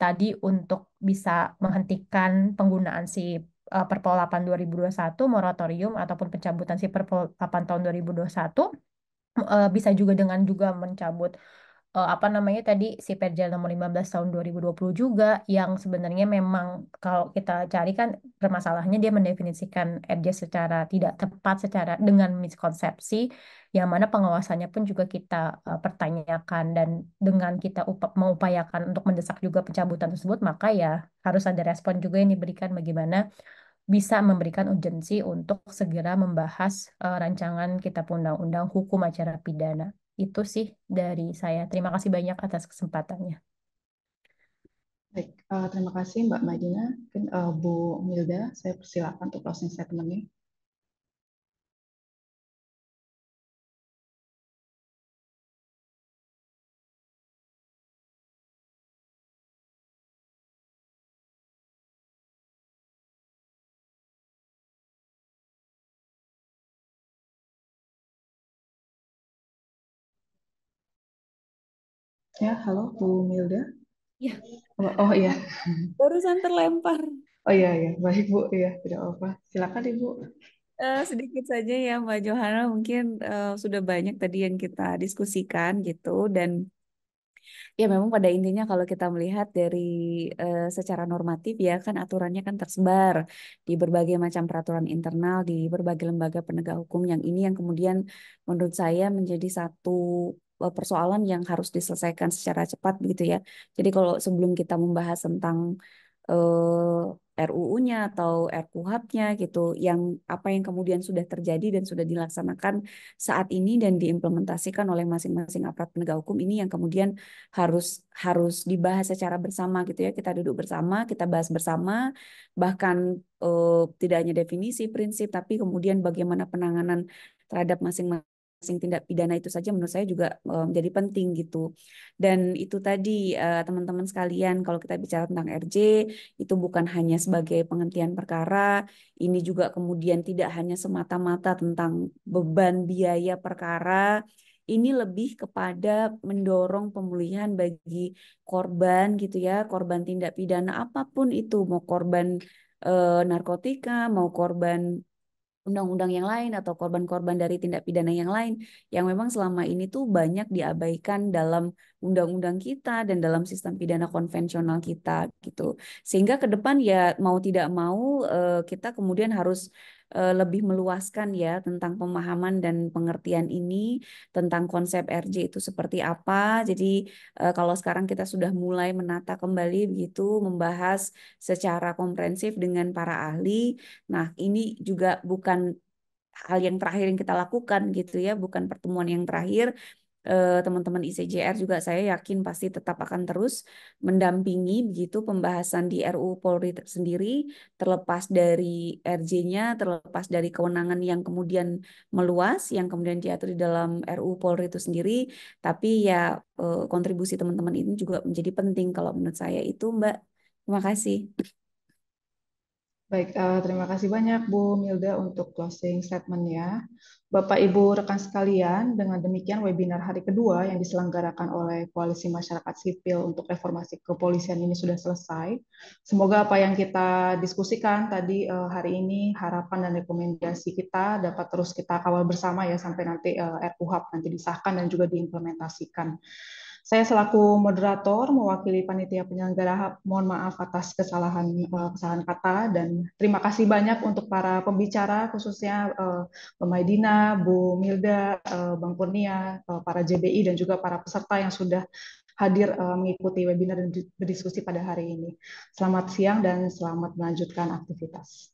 tadi untuk bisa menghentikan penggunaan si eh, Perpol 8 2021 moratorium ataupun pencabutan si Perpol 8 tahun 2021 eh, bisa juga dengan juga mencabut uh, apa namanya tadi si Perjalanan nomor 15 tahun 2020 juga yang sebenarnya memang kalau kita cari kan permasalahannya dia mendefinisikan RJ secara tidak tepat secara dengan miskonsepsi yang mana pengawasannya pun juga kita uh, pertanyakan dan dengan kita up mengupayakan untuk mendesak juga pencabutan tersebut maka ya harus ada respon juga yang diberikan bagaimana bisa memberikan urgensi untuk segera membahas uh, rancangan kita undang-undang hukum acara pidana. Itu sih dari saya. Terima kasih banyak atas kesempatannya. Baik, uh, terima kasih Mbak Madina. uh, Bu Milda, saya persilakan untuk closing statement ini. Ya, halo Bu Milda. Ya. Oh, oh iya. Barusan terlempar. Oh iya iya, baik Bu, iya tidak apa-apa. Silakan Ibu. Uh, sedikit saja ya Mbak Johana mungkin uh, sudah banyak tadi yang kita diskusikan gitu dan Ya memang pada intinya kalau kita melihat dari uh, secara normatif ya kan aturannya kan tersebar di berbagai macam peraturan internal di berbagai lembaga penegak hukum yang ini yang kemudian menurut saya menjadi satu Eh, persoalan yang harus diselesaikan secara cepat begitu ya. Jadi kalau sebelum kita membahas tentang eh, RUU-nya atau RKUHP-nya gitu, yang apa yang kemudian sudah terjadi dan sudah dilaksanakan saat ini dan diimplementasikan oleh masing-masing aparat penegak hukum ini yang kemudian harus harus dibahas secara bersama gitu ya. Kita duduk bersama, kita bahas bersama, bahkan eh, tidak hanya definisi prinsip tapi kemudian bagaimana penanganan terhadap masing-masing masing tindak pidana itu saja menurut saya juga eh, menjadi penting gitu. Dan itu tadi eh, teman-teman sekalian kalau kita bicara tentang RJ itu bukan hanya sebagai penghentian perkara, ini juga kemudian tidak hanya semata-mata tentang beban biaya perkara ini lebih kepada mendorong pemulihan bagi korban gitu ya, korban tindak pidana apapun itu, mau korban eh, narkotika, mau korban undang-undang yang lain atau korban-korban dari tindak pidana yang lain yang memang selama ini tuh banyak diabaikan dalam undang-undang kita dan dalam sistem pidana konvensional kita gitu. Sehingga ke depan ya mau tidak mau eh, kita kemudian harus Eh, lebih meluaskan ya tentang pemahaman dan pengertian ini tentang konsep RJ itu seperti apa. Jadi eh, kalau sekarang kita sudah mulai menata kembali begitu membahas secara komprehensif dengan para ahli. Nah, ini juga bukan hal yang terakhir yang kita lakukan gitu ya, bukan pertemuan yang terakhir, Eh, teman-teman ICJR juga saya yakin pasti tetap akan terus mendampingi begitu pembahasan di RUU Polri sendiri terlepas dari RJ-nya, terlepas dari kewenangan yang kemudian meluas yang kemudian diatur di dalam RUU Polri itu sendiri, tapi ya eh, kontribusi teman-teman ini juga menjadi penting kalau menurut saya itu Mbak. Terima kasih. Baik, uh, terima kasih banyak Bu Milda untuk closing statement statementnya. Bapak Ibu rekan sekalian, dengan demikian webinar hari kedua yang diselenggarakan oleh Koalisi Masyarakat Sipil untuk Reformasi Kepolisian ini sudah selesai. Semoga apa yang kita diskusikan tadi uh, hari ini, harapan dan rekomendasi kita dapat terus kita kawal bersama ya sampai nanti uh, eh, RUHAP nanti disahkan dan juga diimplementasikan. Saya selaku moderator mewakili panitia penyelenggara mohon maaf atas kesalahan eh, kesalahan kata dan terima kasih banyak untuk para pembicara khususnya eh, Mbak Maidina, Bu Milda, eh, Bang Kurnia, para JBI dan juga para peserta yang sudah hadir mengikuti webinar dan berdiskusi pada hari ini. Selamat siang dan selamat melanjutkan aktivitas.